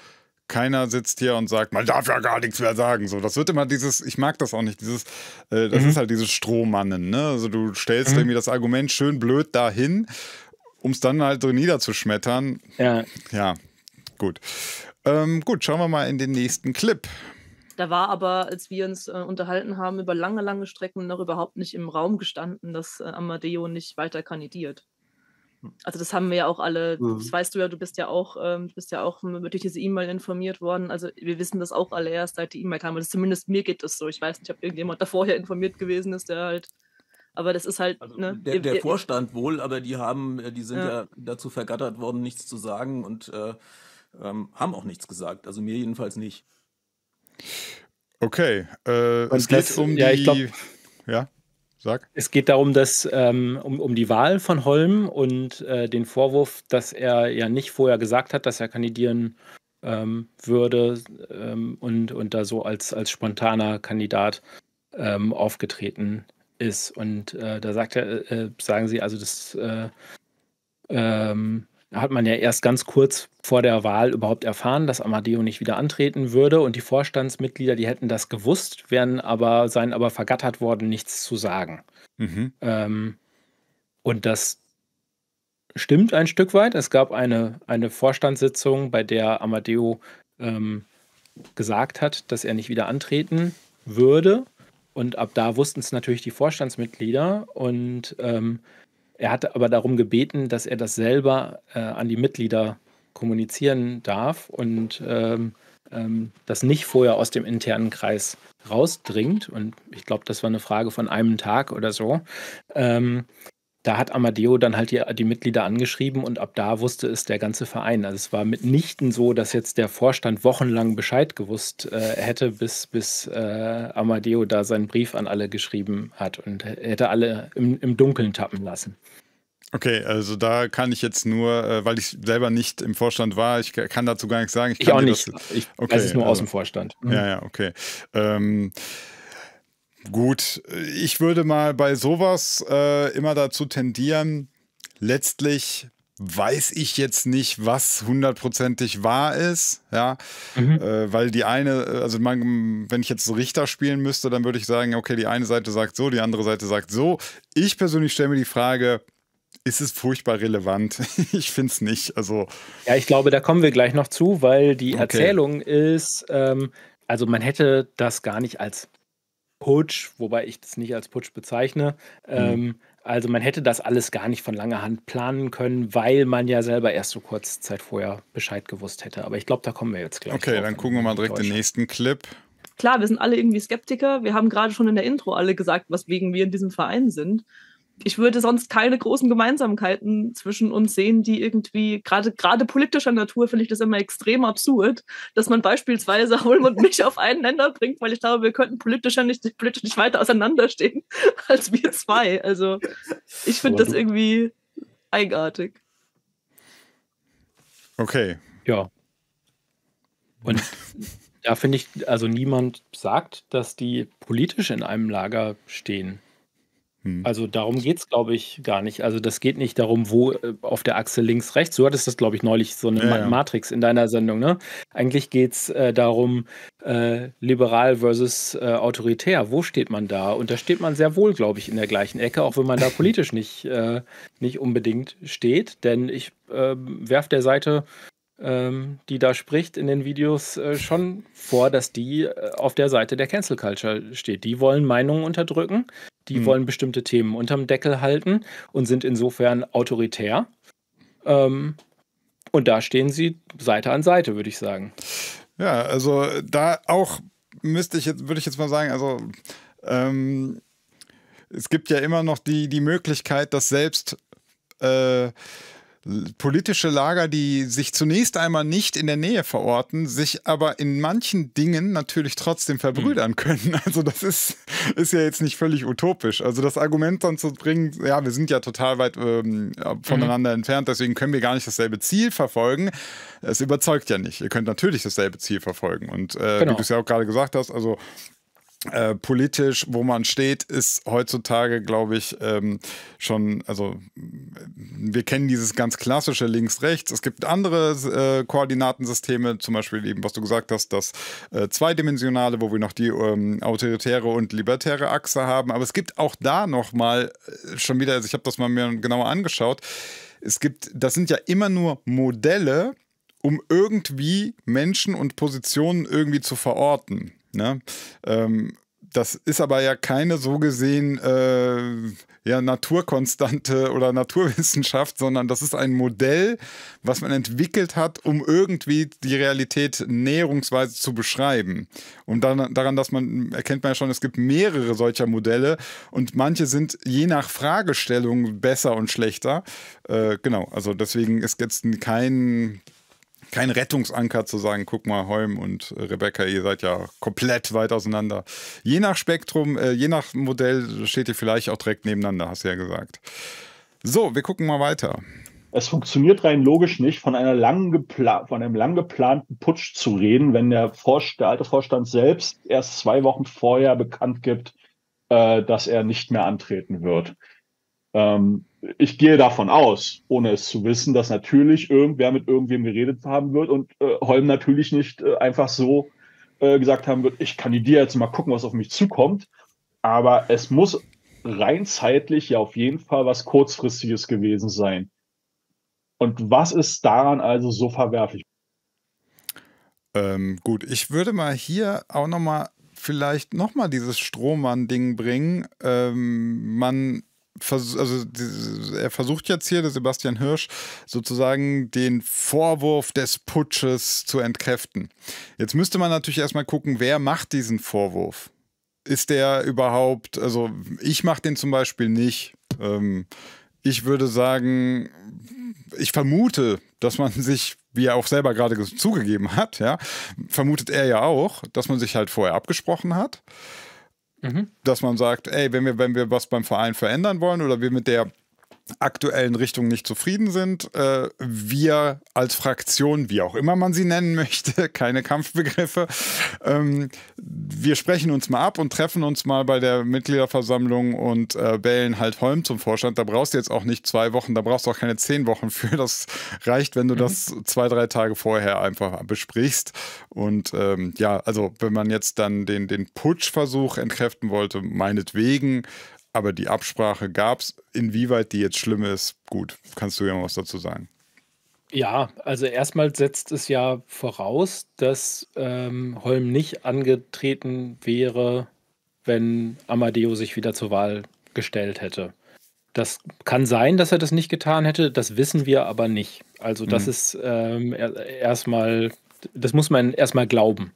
keiner sitzt hier und sagt, man darf ja gar nichts mehr sagen. So, das wird immer dieses, ich mag das auch nicht, dieses, äh, das mhm. ist halt dieses Strohmannen, ne? Also du stellst mhm. irgendwie das Argument schön blöd dahin, um es dann halt so niederzuschmettern. Ja. Ja, gut. Ähm, gut, schauen wir mal in den nächsten Clip. Da war aber, als wir uns äh, unterhalten haben, über lange, lange Strecken noch überhaupt nicht im Raum gestanden, dass äh, Amadeo nicht weiter kandidiert. Also das haben wir ja auch alle, mhm. das weißt du ja, du bist ja auch, ähm, bist ja auch durch diese E-Mail informiert worden. Also wir wissen das auch alle erst, seit die E-Mail kam. Also zumindest mir geht das so. Ich weiß nicht, ob irgendjemand da vorher informiert gewesen ist, der halt aber das ist halt. Also ne, der, der, Vorstand wohl, aber die haben, äh, die sind ja, ja dazu vergattert worden, nichts zu sagen und äh, ähm, haben auch nichts gesagt. Also mir jedenfalls nicht. Okay. Äh, es geht um die. Ja, ich glaub, ja? Sag. Es geht darum, dass ähm, um, um die Wahl von Holm und äh, den Vorwurf, dass er ja nicht vorher gesagt hat, dass er kandidieren ähm, würde ähm, und, und da so als, als spontaner Kandidat ähm, aufgetreten ist. Und äh, da sagt er, äh, äh sagen sie also, dass äh, ähm, hat man ja erst ganz kurz vor der Wahl überhaupt erfahren, dass Amadeo nicht wieder antreten würde und die Vorstandsmitglieder, die hätten das gewusst, wären aber, seien aber vergattert worden, nichts zu sagen. Mhm. Ähm, und das stimmt ein Stück weit. Es gab eine, eine Vorstandssitzung, bei der Amadeo ähm, gesagt hat, dass er nicht wieder antreten würde. Und ab da wussten es natürlich die Vorstandsmitglieder und ähm, er hatte aber darum gebeten, dass er das selber äh, an die Mitglieder kommunizieren darf und ähm, ähm, das nicht vorher aus dem internen Kreis rausdringt. Und ich glaube, das war eine Frage von einem Tag oder so. Ähm, da hat Amadeo dann halt die, die, Mitglieder angeschrieben und ab da wusste es der ganze Verein. Also es war mitnichten so, dass jetzt der Vorstand wochenlang Bescheid gewusst äh, hätte, bis, bis äh, Amadeo da seinen Brief an alle geschrieben hat und hätte alle im, im Dunkeln tappen lassen. Okay, also da kann ich jetzt nur, äh, weil ich selber nicht im Vorstand war, ich kann dazu gar nichts sagen. Ich, ich auch nicht. Das, ich okay, weiß es nur also, aus dem Vorstand. Mhm. Ja, ja, okay. Ähm, Gut, ich würde mal bei sowas äh, immer dazu tendieren, letztlich weiß ich jetzt nicht, was hundertprozentig wahr ist, ja, mhm. äh, weil die eine, äh, also man, wenn ich jetzt Richter spielen müsste, dann würde ich sagen, okay, die eine Seite sagt so, die andere Seite sagt so. Ich persönlich stelle mir die Frage, ist es furchtbar relevant? ich finde es nicht. Also ja, ich glaube, da kommen wir gleich noch zu, weil die okay. Erzählung ist, ähm, also man hätte das gar nicht als Putsch, wobei ich das nicht als Putsch bezeichne. Mhm. Ähm, also man hätte das alles gar nicht von langer Hand planen können, weil man ja selber erst so kurz Zeit vorher Bescheid gewusst hätte. Aber ich glaube, da kommen wir jetzt gleich. Okay, dann gucken wir mal direkt den nächsten Clip. Klar, wir sind alle irgendwie Skeptiker. Wir haben gerade schon in der Intro alle gesagt, was wegen wir in diesem Verein sind ich würde sonst keine großen Gemeinsamkeiten zwischen uns sehen, die irgendwie, gerade gerade politischer Natur finde ich das immer extrem absurd, dass man beispielsweise Holm und mich auf einen Nenner bringt, weil ich glaube, wir könnten politischer nicht, politisch nicht weiter auseinanderstehen als wir zwei. Also ich finde das irgendwie eigenartig. Okay. Ja. Und da finde ich, also niemand sagt, dass die politisch in einem Lager stehen. Hm. Also darum geht es, glaube ich, gar nicht. Also das geht nicht darum, wo äh, auf der Achse links, rechts. Du hattest das, glaube ich, neulich so eine ja, Matrix in deiner Sendung. Ne? Eigentlich geht es äh, darum, äh, liberal versus äh, autoritär. Wo steht man da? Und da steht man sehr wohl, glaube ich, in der gleichen Ecke, auch wenn man da politisch nicht, äh, nicht unbedingt steht. Denn ich ähm, werfe der Seite ähm, die da spricht in den Videos, äh, schon vor, dass die äh, auf der Seite der Cancel Culture steht. Die wollen Meinungen unterdrücken, die mhm. wollen bestimmte Themen unterm Deckel halten und sind insofern autoritär. Ähm, und da stehen sie Seite an Seite, würde ich sagen. Ja, also da auch müsste ich jetzt, würde ich jetzt mal sagen, also ähm, es gibt ja immer noch die, die Möglichkeit, dass selbst äh, politische Lager, die sich zunächst einmal nicht in der Nähe verorten, sich aber in manchen Dingen natürlich trotzdem verbrüdern mhm. können. Also das ist, ist ja jetzt nicht völlig utopisch. Also das Argument dann zu bringen, ja, wir sind ja total weit ähm, voneinander mhm. entfernt, deswegen können wir gar nicht dasselbe Ziel verfolgen, es überzeugt ja nicht. Ihr könnt natürlich dasselbe Ziel verfolgen. Und äh, genau. wie du es ja auch gerade gesagt hast, also äh, politisch, wo man steht, ist heutzutage, glaube ich, ähm, schon, also wir kennen dieses ganz klassische links-rechts. Es gibt andere äh, Koordinatensysteme, zum Beispiel eben, was du gesagt hast, das äh, zweidimensionale, wo wir noch die ähm, autoritäre und libertäre Achse haben. Aber es gibt auch da nochmal äh, schon wieder, also ich habe das mal mir genauer angeschaut, es gibt, das sind ja immer nur Modelle, um irgendwie Menschen und Positionen irgendwie zu verorten. Ne? Ähm, das ist aber ja keine so gesehen äh, ja, Naturkonstante oder Naturwissenschaft, sondern das ist ein Modell, was man entwickelt hat, um irgendwie die Realität näherungsweise zu beschreiben. Und dann, daran, dass man, erkennt man ja schon, es gibt mehrere solcher Modelle und manche sind je nach Fragestellung besser und schlechter. Äh, genau, also deswegen ist jetzt kein kein Rettungsanker zu sagen, guck mal, Holm und äh, Rebecca, ihr seid ja komplett weit auseinander. Je nach Spektrum, äh, je nach Modell steht ihr vielleicht auch direkt nebeneinander, hast du ja gesagt. So, wir gucken mal weiter. Es funktioniert rein logisch nicht, von, einer lang von einem lang geplanten Putsch zu reden, wenn der, der alte Vorstand selbst erst zwei Wochen vorher bekannt gibt, äh, dass er nicht mehr antreten wird. Ähm, ich gehe davon aus, ohne es zu wissen, dass natürlich irgendwer mit irgendwem geredet haben wird und äh, Holm natürlich nicht äh, einfach so äh, gesagt haben wird, ich kandidiere jetzt mal gucken, was auf mich zukommt. Aber es muss rein zeitlich ja auf jeden Fall was kurzfristiges gewesen sein. Und was ist daran also so verwerflich? Ähm, gut, ich würde mal hier auch nochmal vielleicht nochmal dieses Strohmann-Ding bringen. Ähm, man also er versucht jetzt hier, der Sebastian Hirsch, sozusagen den Vorwurf des Putsches zu entkräften. Jetzt müsste man natürlich erstmal gucken, wer macht diesen Vorwurf. Ist der überhaupt, also ich mache den zum Beispiel nicht. Ähm, ich würde sagen, ich vermute, dass man sich, wie er auch selber gerade zugegeben hat, ja, vermutet er ja auch, dass man sich halt vorher abgesprochen hat. Mhm. Dass man sagt, ey, wenn wir, wenn wir was beim Verein verändern wollen oder wir mit der aktuellen Richtung nicht zufrieden sind. Äh, wir als Fraktion, wie auch immer man sie nennen möchte, keine Kampfbegriffe, ähm, wir sprechen uns mal ab und treffen uns mal bei der Mitgliederversammlung und wählen halt Holm zum Vorstand. Da brauchst du jetzt auch nicht zwei Wochen, da brauchst du auch keine zehn Wochen für. Das reicht, wenn du mhm. das zwei, drei Tage vorher einfach besprichst. Und ähm, ja, also wenn man jetzt dann den, den Putschversuch entkräften wollte, meinetwegen aber die Absprache gab es. Inwieweit die jetzt schlimm ist, gut, kannst du ja mal was dazu sagen. Ja, also erstmal setzt es ja voraus, dass ähm, Holm nicht angetreten wäre, wenn Amadeo sich wieder zur Wahl gestellt hätte. Das kann sein, dass er das nicht getan hätte, das wissen wir aber nicht. Also das mhm. ist ähm, erstmal, das muss man erstmal glauben.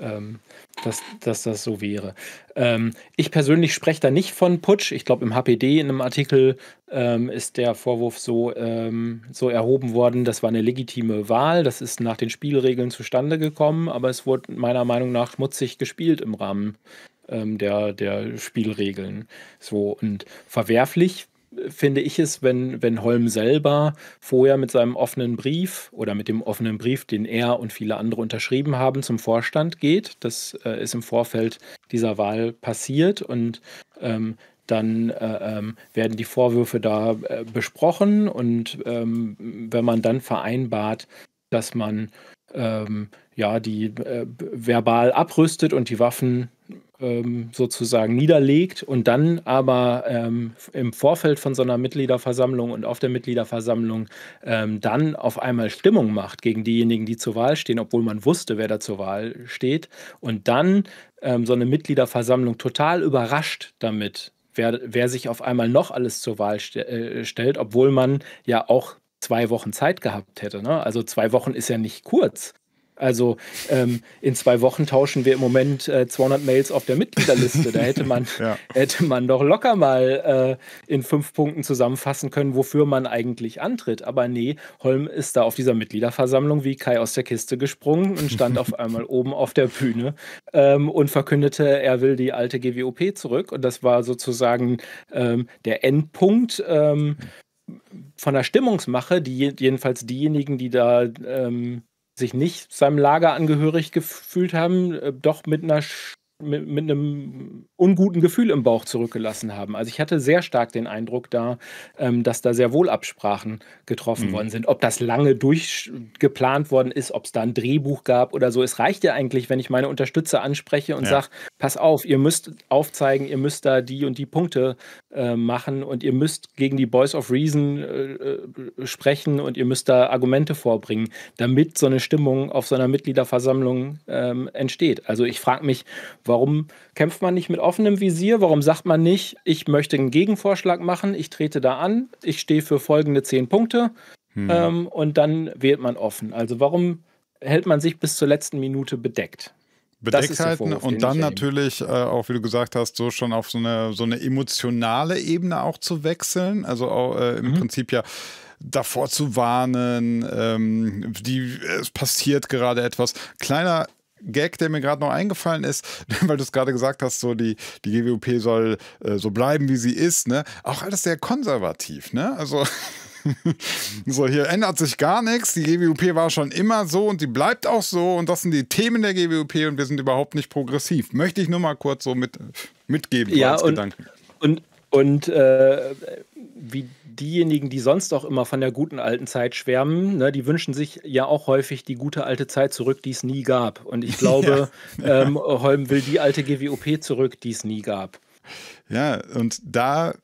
Ähm, dass, dass das so wäre. Ähm, ich persönlich spreche da nicht von Putsch. Ich glaube, im HPD in einem Artikel ähm, ist der Vorwurf so, ähm, so erhoben worden, das war eine legitime Wahl, das ist nach den Spielregeln zustande gekommen, aber es wurde meiner Meinung nach schmutzig gespielt im Rahmen ähm, der, der Spielregeln. So und verwerflich finde ich es, wenn, wenn Holm selber vorher mit seinem offenen Brief oder mit dem offenen Brief, den er und viele andere unterschrieben haben, zum Vorstand geht. Das äh, ist im Vorfeld dieser Wahl passiert und ähm, dann äh, ähm, werden die Vorwürfe da äh, besprochen und ähm, wenn man dann vereinbart, dass man ähm, ja die äh, verbal abrüstet und die Waffen ähm, sozusagen niederlegt und dann aber ähm, im Vorfeld von so einer Mitgliederversammlung und auf der Mitgliederversammlung ähm, dann auf einmal Stimmung macht gegen diejenigen, die zur Wahl stehen, obwohl man wusste, wer da zur Wahl steht und dann ähm, so eine Mitgliederversammlung total überrascht damit. Wer, wer sich auf einmal noch alles zur Wahl ste äh, stellt, obwohl man ja auch zwei Wochen Zeit gehabt hätte. Ne? Also zwei Wochen ist ja nicht kurz. Also ähm, in zwei Wochen tauschen wir im Moment äh, 200 Mails auf der Mitgliederliste. Da hätte man, ja. hätte man doch locker mal äh, in fünf Punkten zusammenfassen können, wofür man eigentlich antritt. Aber nee, Holm ist da auf dieser Mitgliederversammlung wie Kai aus der Kiste gesprungen und stand auf einmal oben auf der Bühne ähm, und verkündete, er will die alte GWOP zurück. Und das war sozusagen ähm, der Endpunkt ähm, von der Stimmungsmache, die jedenfalls diejenigen, die da ähm, sich nicht seinem Lager angehörig gefühlt haben, äh, doch mit einer mit, mit, einem unguten Gefühl im Bauch zurückgelassen haben. Also ich hatte sehr stark den Eindruck da, ähm, dass da sehr wohl Absprachen getroffen mhm. worden sind. Ob das lange durchgeplant worden ist, ob es da ein Drehbuch gab oder so. Es reicht ja eigentlich, wenn ich meine Unterstützer anspreche und ja. sage, pass auf, ihr müsst aufzeigen, ihr müsst da die und die Punkte äh, machen und ihr müsst gegen die Boys of Reason äh, äh sprechen und ihr müsst da Argumente vorbringen, damit so eine Stimmung auf so einer Mitgliederversammlung äh, entsteht. Also ich frage mich, Warum kämpft man nicht mit offenem Visier? Warum sagt man nicht, ich möchte einen Gegenvorschlag machen, ich trete da an, ich stehe für folgende zehn Punkte hm. ähm, und dann wählt man offen? Also warum hält man sich bis zur letzten Minute bedeckt? Bedeckt halten Vorwurf, und dann natürlich, äh, auch wie du gesagt hast, so schon auf so eine, so eine emotionale Ebene auch zu wechseln. Also auch, äh, im mhm. Prinzip ja davor zu warnen, ähm, die, es passiert gerade etwas. Kleiner Gag, der mir gerade noch eingefallen ist, weil du es gerade gesagt hast, so die, die GWP soll äh, so bleiben, wie sie ist, ne? Auch alles sehr konservativ, ne? Also. so, hier ändert sich gar nichts. Die GWP war schon immer so und sie bleibt auch so. Und das sind die Themen der GWP und wir sind überhaupt nicht progressiv. Möchte ich nur mal kurz so mit, mitgeben. Ja, und, Gedanken. und, und äh, wie diejenigen, die sonst auch immer von der guten alten Zeit schwärmen, ne, die wünschen sich ja auch häufig die gute alte Zeit zurück, die es nie gab. Und ich glaube, ja. ähm, Holm will die alte GWOP zurück, die es nie gab. Ja, und da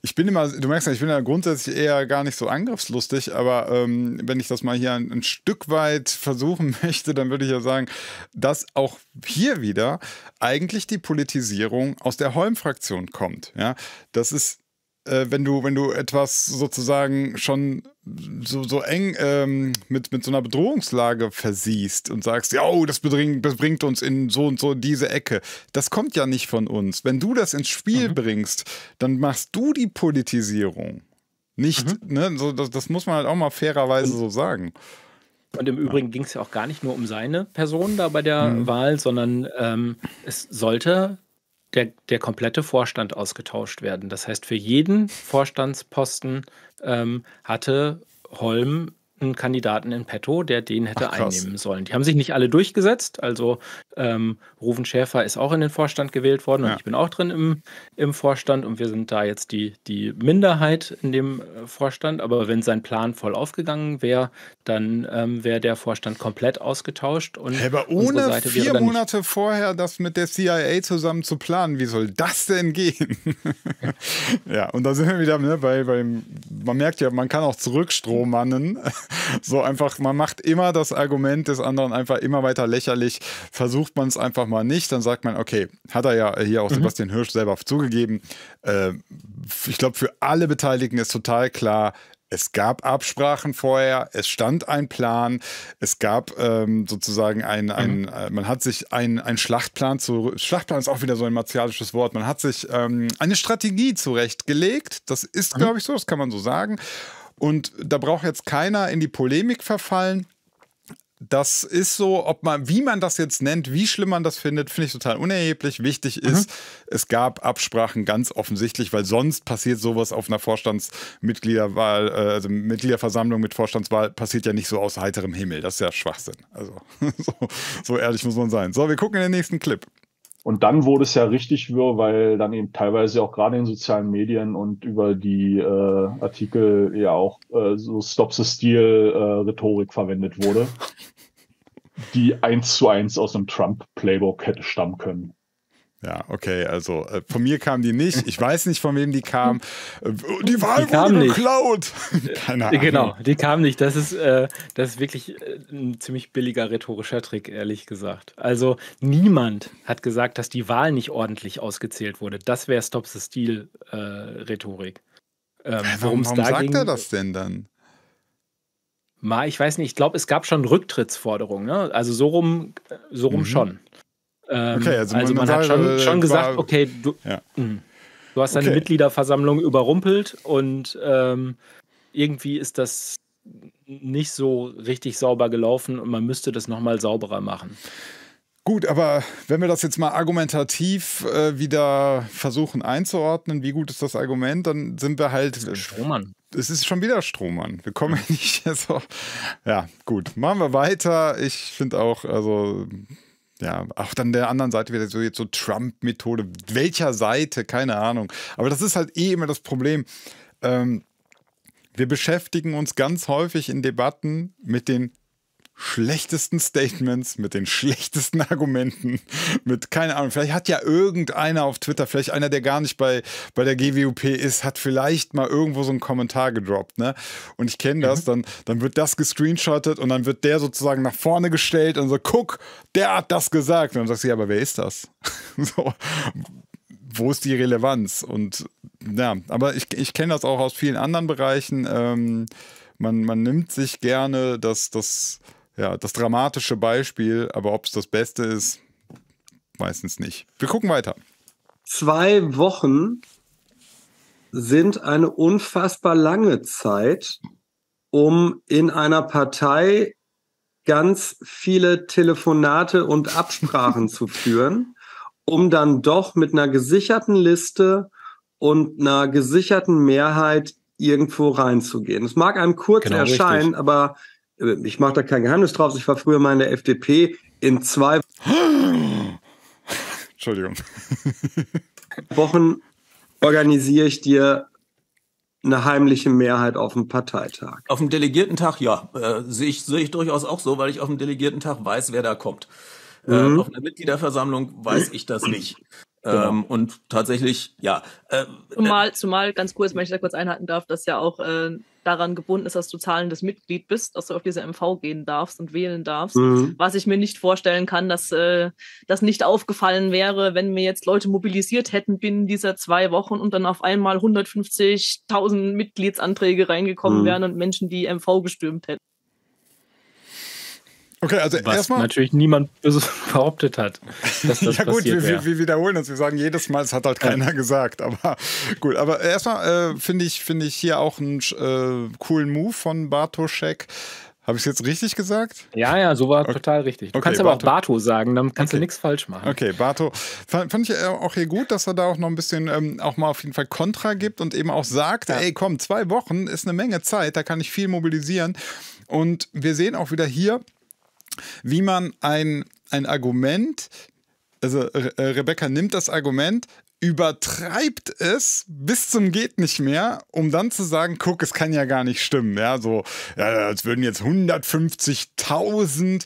ich bin immer, du merkst ja, ich bin ja grundsätzlich eher gar nicht so angriffslustig, aber ähm, wenn ich das mal hier ein, ein, Stück weit versuchen möchte, dann würde ich ja sagen, dass auch hier wieder eigentlich die Politisierung aus der Holm-Fraktion kommt. Ja? Das ist äh, wenn du, wenn du etwas sozusagen schon so, so eng ähm, mit, mit so einer Bedrohungslage versiehst und sagst, ja, oh, das, das bringt uns in so und so diese Ecke. Das kommt ja nicht von uns. Wenn du das ins Spiel mhm. bringst, dann machst du die Politisierung. Nicht, mhm. ne, so, das, das muss man halt auch mal fairerweise und, so sagen. Und im Übrigen ging es ja auch gar nicht nur um seine Person da bei der mhm. Wahl, sondern ähm, es sollte der, der komplette Vorstand ausgetauscht werden. Das heißt, für jeden Vorstandsposten ähm, hatte Holm einen Kandidaten in petto, der den hätte Ach, einnehmen sollen. Die haben sich nicht alle durchgesetzt. Also ähm, Rufen Schäfer ist auch in den Vorstand gewählt worden ja. und ich bin auch drin im, im Vorstand und wir sind da jetzt die, die Minderheit in dem äh, Vorstand. Aber wenn sein Plan voll aufgegangen wäre, dann ähm, wäre der Vorstand komplett ausgetauscht. Und aber ohne Seite vier Monate vorher das mit der CIA zusammen zu planen, wie soll das denn gehen? ja, und da sind wir wieder ne, bei, bei, man merkt ja, man kann auch zurückstrohmannen so einfach, man macht immer das Argument des anderen einfach immer weiter lächerlich. Versucht man es einfach mal nicht, dann sagt man, okay, hat er ja hier auch mhm. Sebastian Hirsch selber zugegeben. Äh, ich glaube, für alle Beteiligten ist total klar, es gab Absprachen vorher, es stand ein Plan, es gab ähm, sozusagen ein, ein mhm. äh, man hat sich ein, Schlachtplan zu, Schlachtplan ist auch wieder so ein martialisches Wort, man hat sich ähm, eine Strategie zurechtgelegt, das ist, mhm. glaube ich, so, das kann man so sagen. Und da braucht jetzt keiner in die Polemik verfallen. Das ist so, ob man, wie man das jetzt nennt, wie schlimm man das findet, finde ich total unerheblich. Wichtig mhm. ist, mhm. es gab Absprachen ganz offensichtlich, weil sonst passiert sowas auf einer Vorstandsmitgliederwahl, äh, also Mitgliederversammlung mit Vorstandswahl, passiert ja nicht so aus heiterem Himmel. Das ist ja Schwachsinn. Also so, so ehrlich muss man sein. So, wir gucken in den nächsten Clip. Und dann wurde es ja richtig wirr, weil dann eben teilweise auch gerade in sozialen Medien und über die äh, Artikel ja auch äh, so Stop the Steal-Rhetorik äh, verwendet wurde, die eins zu eins aus einem Trump-Playbook hätte stammen können. Ja, okay, also äh, von mir kamen die nicht. Ich weiß nicht, von wem die kamen. Äh, die Wahl die wurde nicht. geklaut. Keine äh, genau, Ahnung. Genau, die kamen nicht. Das ist, äh, das ist wirklich äh, ein ziemlich billiger rhetorischer Trick, ehrlich gesagt. Also niemand hat gesagt, dass die Wahl nicht ordentlich ausgezählt wurde. Das wäre Stop the Steal-Rhetorik. Äh, ähm, warum warum sagt er das denn dann? ich weiß nicht, ich glaube, es gab schon Rücktrittsforderungen. Ne? Also so rum, so rum mhm. schon. Ähm, okay, also, also man, hat schon, äh, schon gesagt, okay, du, ja. Hm. du hast deine okay. Mitgliederversammlung überrumpelt und ähm, irgendwie ist das nicht so richtig sauber gelaufen und man müsste das nochmal sauberer machen. Gut, aber wenn wir das jetzt mal argumentativ äh, wieder versuchen einzuordnen, wie gut ist das Argument, dann sind wir halt. ist Strohmann. Es ist schon wieder Strohmann. Wir kommen ja nicht so. Also, ja, gut. Machen wir weiter. Ich finde auch, also ja, auch dann der anderen Seite wieder so jetzt so Trump-Methode. Welcher Seite? Keine Ahnung. Aber das ist halt eh immer das Problem. Ähm, wir beschäftigen uns ganz häufig in Debatten mit den schlechtesten Statements, mit den schlechtesten Argumenten, mit keine Ahnung. Vielleicht hat ja irgendeiner auf Twitter, vielleicht einer, der gar nicht bei, bei der GWUP ist, hat vielleicht mal irgendwo so einen Kommentar gedroppt. Ne? Und ich kenne das, mhm. dann, dann wird das gescreenshottet und dann wird der sozusagen nach vorne gestellt und so, guck, der hat das gesagt. Und dann sagst du, ja, aber wer ist das? so wo ist die Relevanz? Und ja, aber ich, ich kenne das auch aus vielen anderen Bereichen. Ähm, man, man nimmt sich gerne das, das ja, das dramatische Beispiel, aber ob es das Beste ist, meistens nicht. Wir gucken weiter. Zwei Wochen sind eine unfassbar lange Zeit, um in einer Partei ganz viele Telefonate und Absprachen zu führen, um dann doch mit einer gesicherten Liste und einer gesicherten Mehrheit irgendwo reinzugehen. Es mag einem kurz genau, erscheinen, richtig. aber ich mache da kein Geheimnis draus, ich war früher mal in der FDP in zwei Entschuldigung. Wochen organisiere ich dir eine heimliche Mehrheit auf dem Parteitag. Auf dem Delegiertentag, ja, äh, sehe ich, seh ich durchaus auch so, weil ich auf dem Delegiertentag weiß, wer da kommt. Äh, mhm. auf einer Mitgliederversammlung weiß ich das nicht. Genau. Ähm, und tatsächlich, ja. Äh, äh, zumal, zumal, ganz kurz, wenn ich da kurz einhalten darf, dass ja auch äh, daran gebunden ist, dass du zahlendes Mitglied bist, dass du auf diese MV gehen darfst und wählen darfst. Mhm. Was ich mir nicht vorstellen kann, dass äh, das nicht aufgefallen wäre, wenn wir jetzt Leute mobilisiert hätten binnen dieser zwei Wochen und dann auf einmal 150.000 Mitgliedsanträge reingekommen mhm. wären und Menschen die MV gestürmt hätten. Okay, also Was natürlich niemand behauptet hat, dass das Ja gut, wir, wir, wir, wiederholen uns. Wir sagen jedes Mal, es hat halt keiner ja. gesagt. Aber gut, aber erstmal äh, finde ich, find ich hier auch einen äh, coolen Move von Bartoschek. Habe ich es jetzt richtig gesagt? Ja, ja, so war okay. total richtig. Du okay, kannst aber Barto. auch Bato sagen, dann kannst okay. du nichts falsch machen. Okay, Bato. Fand, fand ich äh, auch hier gut, dass er da auch noch ein bisschen ähm, auch mal auf jeden Fall Kontra gibt und eben auch sagt, ja. ey komm, zwei Wochen ist eine Menge Zeit, da kann ich viel mobilisieren. Und wir sehen auch wieder hier, wie man ein, ein Argument, also Re äh, Rebecca nimmt das Argument, übertreibt es bis zum geht nicht mehr, um dann zu sagen, guck, es kann ja gar nicht stimmen. Ja, so, ja, als würden jetzt 150.000.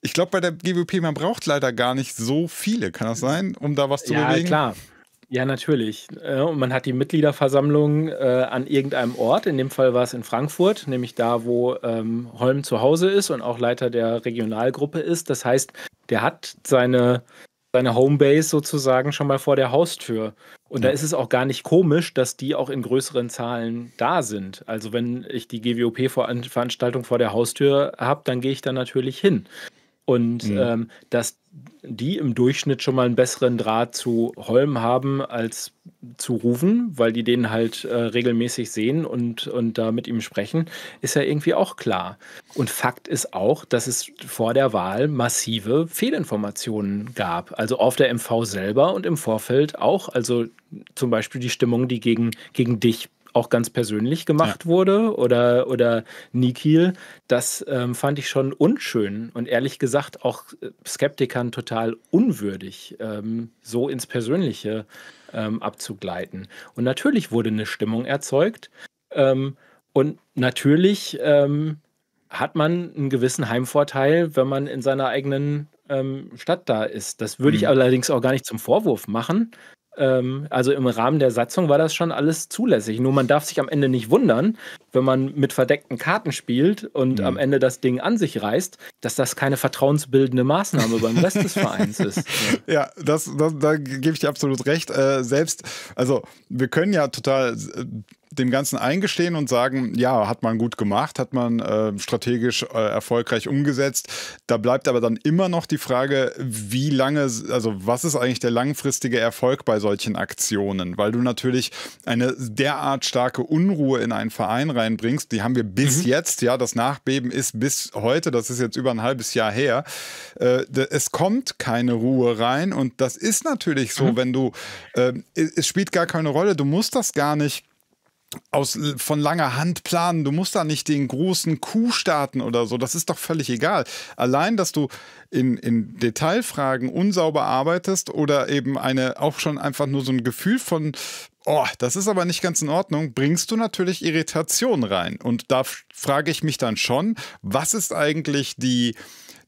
Ich glaube, bei der GWP, man braucht leider gar nicht so viele, kann das sein, um da was zu ja, bewegen? Ja, klar. Ja, natürlich. Äh, und man hat die Mitgliederversammlung äh, an irgendeinem Ort, in dem Fall war es in Frankfurt, nämlich da, wo ähm, Holm zu Hause ist und auch Leiter der Regionalgruppe ist. Das heißt, der hat seine, seine Homebase sozusagen schon mal vor der Haustür. Und ja. da ist es auch gar nicht komisch, dass die auch in größeren Zahlen da sind. Also wenn ich die GWOP-Veranstaltung vor der Haustür habe, dann gehe ich da natürlich hin. Und mhm. ähm, dass die im Durchschnitt schon mal einen besseren Draht zu Holm haben als zu Rufen, weil die den halt äh, regelmäßig sehen und, und da mit ihm sprechen, ist ja irgendwie auch klar. Und Fakt ist auch, dass es vor der Wahl massive Fehlinformationen gab. Also auf der MV selber und im Vorfeld auch. Also zum Beispiel die Stimmung, die gegen, gegen dich auch ganz persönlich gemacht ja. wurde oder, oder Nikhil, das ähm, fand ich schon unschön und ehrlich gesagt auch äh, Skeptikern total unwürdig, ähm, so ins Persönliche ähm, abzugleiten. Und natürlich wurde eine Stimmung erzeugt ähm, und natürlich ähm, hat man einen gewissen Heimvorteil, wenn man in seiner eigenen ähm, Stadt da ist. Das würde ich mhm. allerdings auch gar nicht zum Vorwurf machen. Ähm, also im Rahmen der Satzung war das schon alles zulässig. Nur man darf sich am Ende nicht wundern, wenn man mit verdeckten Karten spielt und mhm. am Ende das Ding an sich reißt, dass das keine vertrauensbildende Maßnahme beim Rest des Vereins ist. Ja, ja das, das, da gebe ich dir absolut recht. Äh, selbst, also wir können ja total äh, dem Ganzen eingestehen und sagen, ja, hat man gut gemacht, hat man äh, strategisch äh, erfolgreich umgesetzt. Da bleibt aber dann immer noch die Frage, wie lange, also was ist eigentlich der langfristige Erfolg bei solchen Aktionen? Weil du natürlich eine derart starke Unruhe in einen Verein reinbringst, die haben wir bis mhm. jetzt, ja, das Nachbeben ist bis heute, das ist jetzt über ein halbes Jahr her. Äh, es kommt keine Ruhe rein und das ist natürlich so, mhm. wenn du, äh, es spielt gar keine Rolle, du musst das gar nicht aus, äh, von langer Hand planen. Du musst da nicht den großen Coup starten oder so. Das ist doch völlig egal. Allein, dass du in, in Detailfragen unsauber arbeitest oder eben eine auch schon einfach nur so ein Gefühl von, oh, das ist aber nicht ganz in Ordnung, bringst du natürlich Irritation rein. Und da frage ich mich dann schon, was ist eigentlich die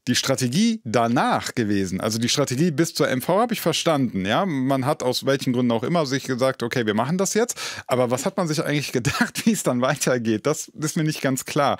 die Strategie danach gewesen. Also die Strategie bis zur MV habe ich verstanden. Ja, man hat aus welchen Gründen auch immer sich gesagt, okay, wir machen das jetzt. Aber was hat man sich eigentlich gedacht, wie es dann weitergeht? Das ist mir nicht ganz klar.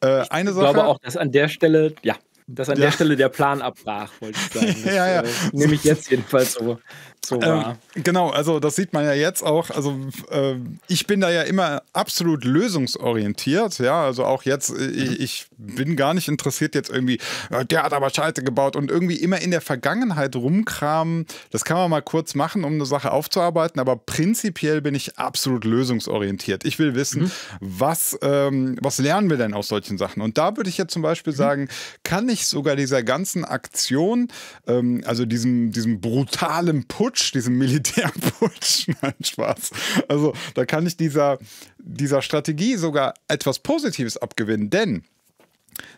Äh, eine ich Sache. glaube auch, dass an der Stelle, ja, dass an ja. der Stelle der Plan abbrach, wollte ich sagen. Das, ja, ja. Äh, nehme ich jetzt jedenfalls so so war. Ähm, genau, also das sieht man ja jetzt auch. Also äh, ich bin da ja immer absolut lösungsorientiert. Ja, also auch jetzt, äh, mhm. ich, ich, bin gar nicht interessiert jetzt irgendwie, äh, der hat aber Scheiße gebaut und irgendwie immer in der Vergangenheit rumkramen. Das kann man mal kurz machen, um eine Sache aufzuarbeiten, aber prinzipiell bin ich absolut lösungsorientiert. Ich will wissen, mhm. was, ähm, was lernen wir denn aus solchen Sachen? Und da würde ich jetzt zum Beispiel mhm. sagen, kann ich sogar dieser ganzen Aktion, ähm, also diesem, diesem brutalen Putsch, Putsch, diesem Militärputsch. Nein, Spaß. Also da kann ich dieser, dieser Strategie sogar etwas Positives abgewinnen, denn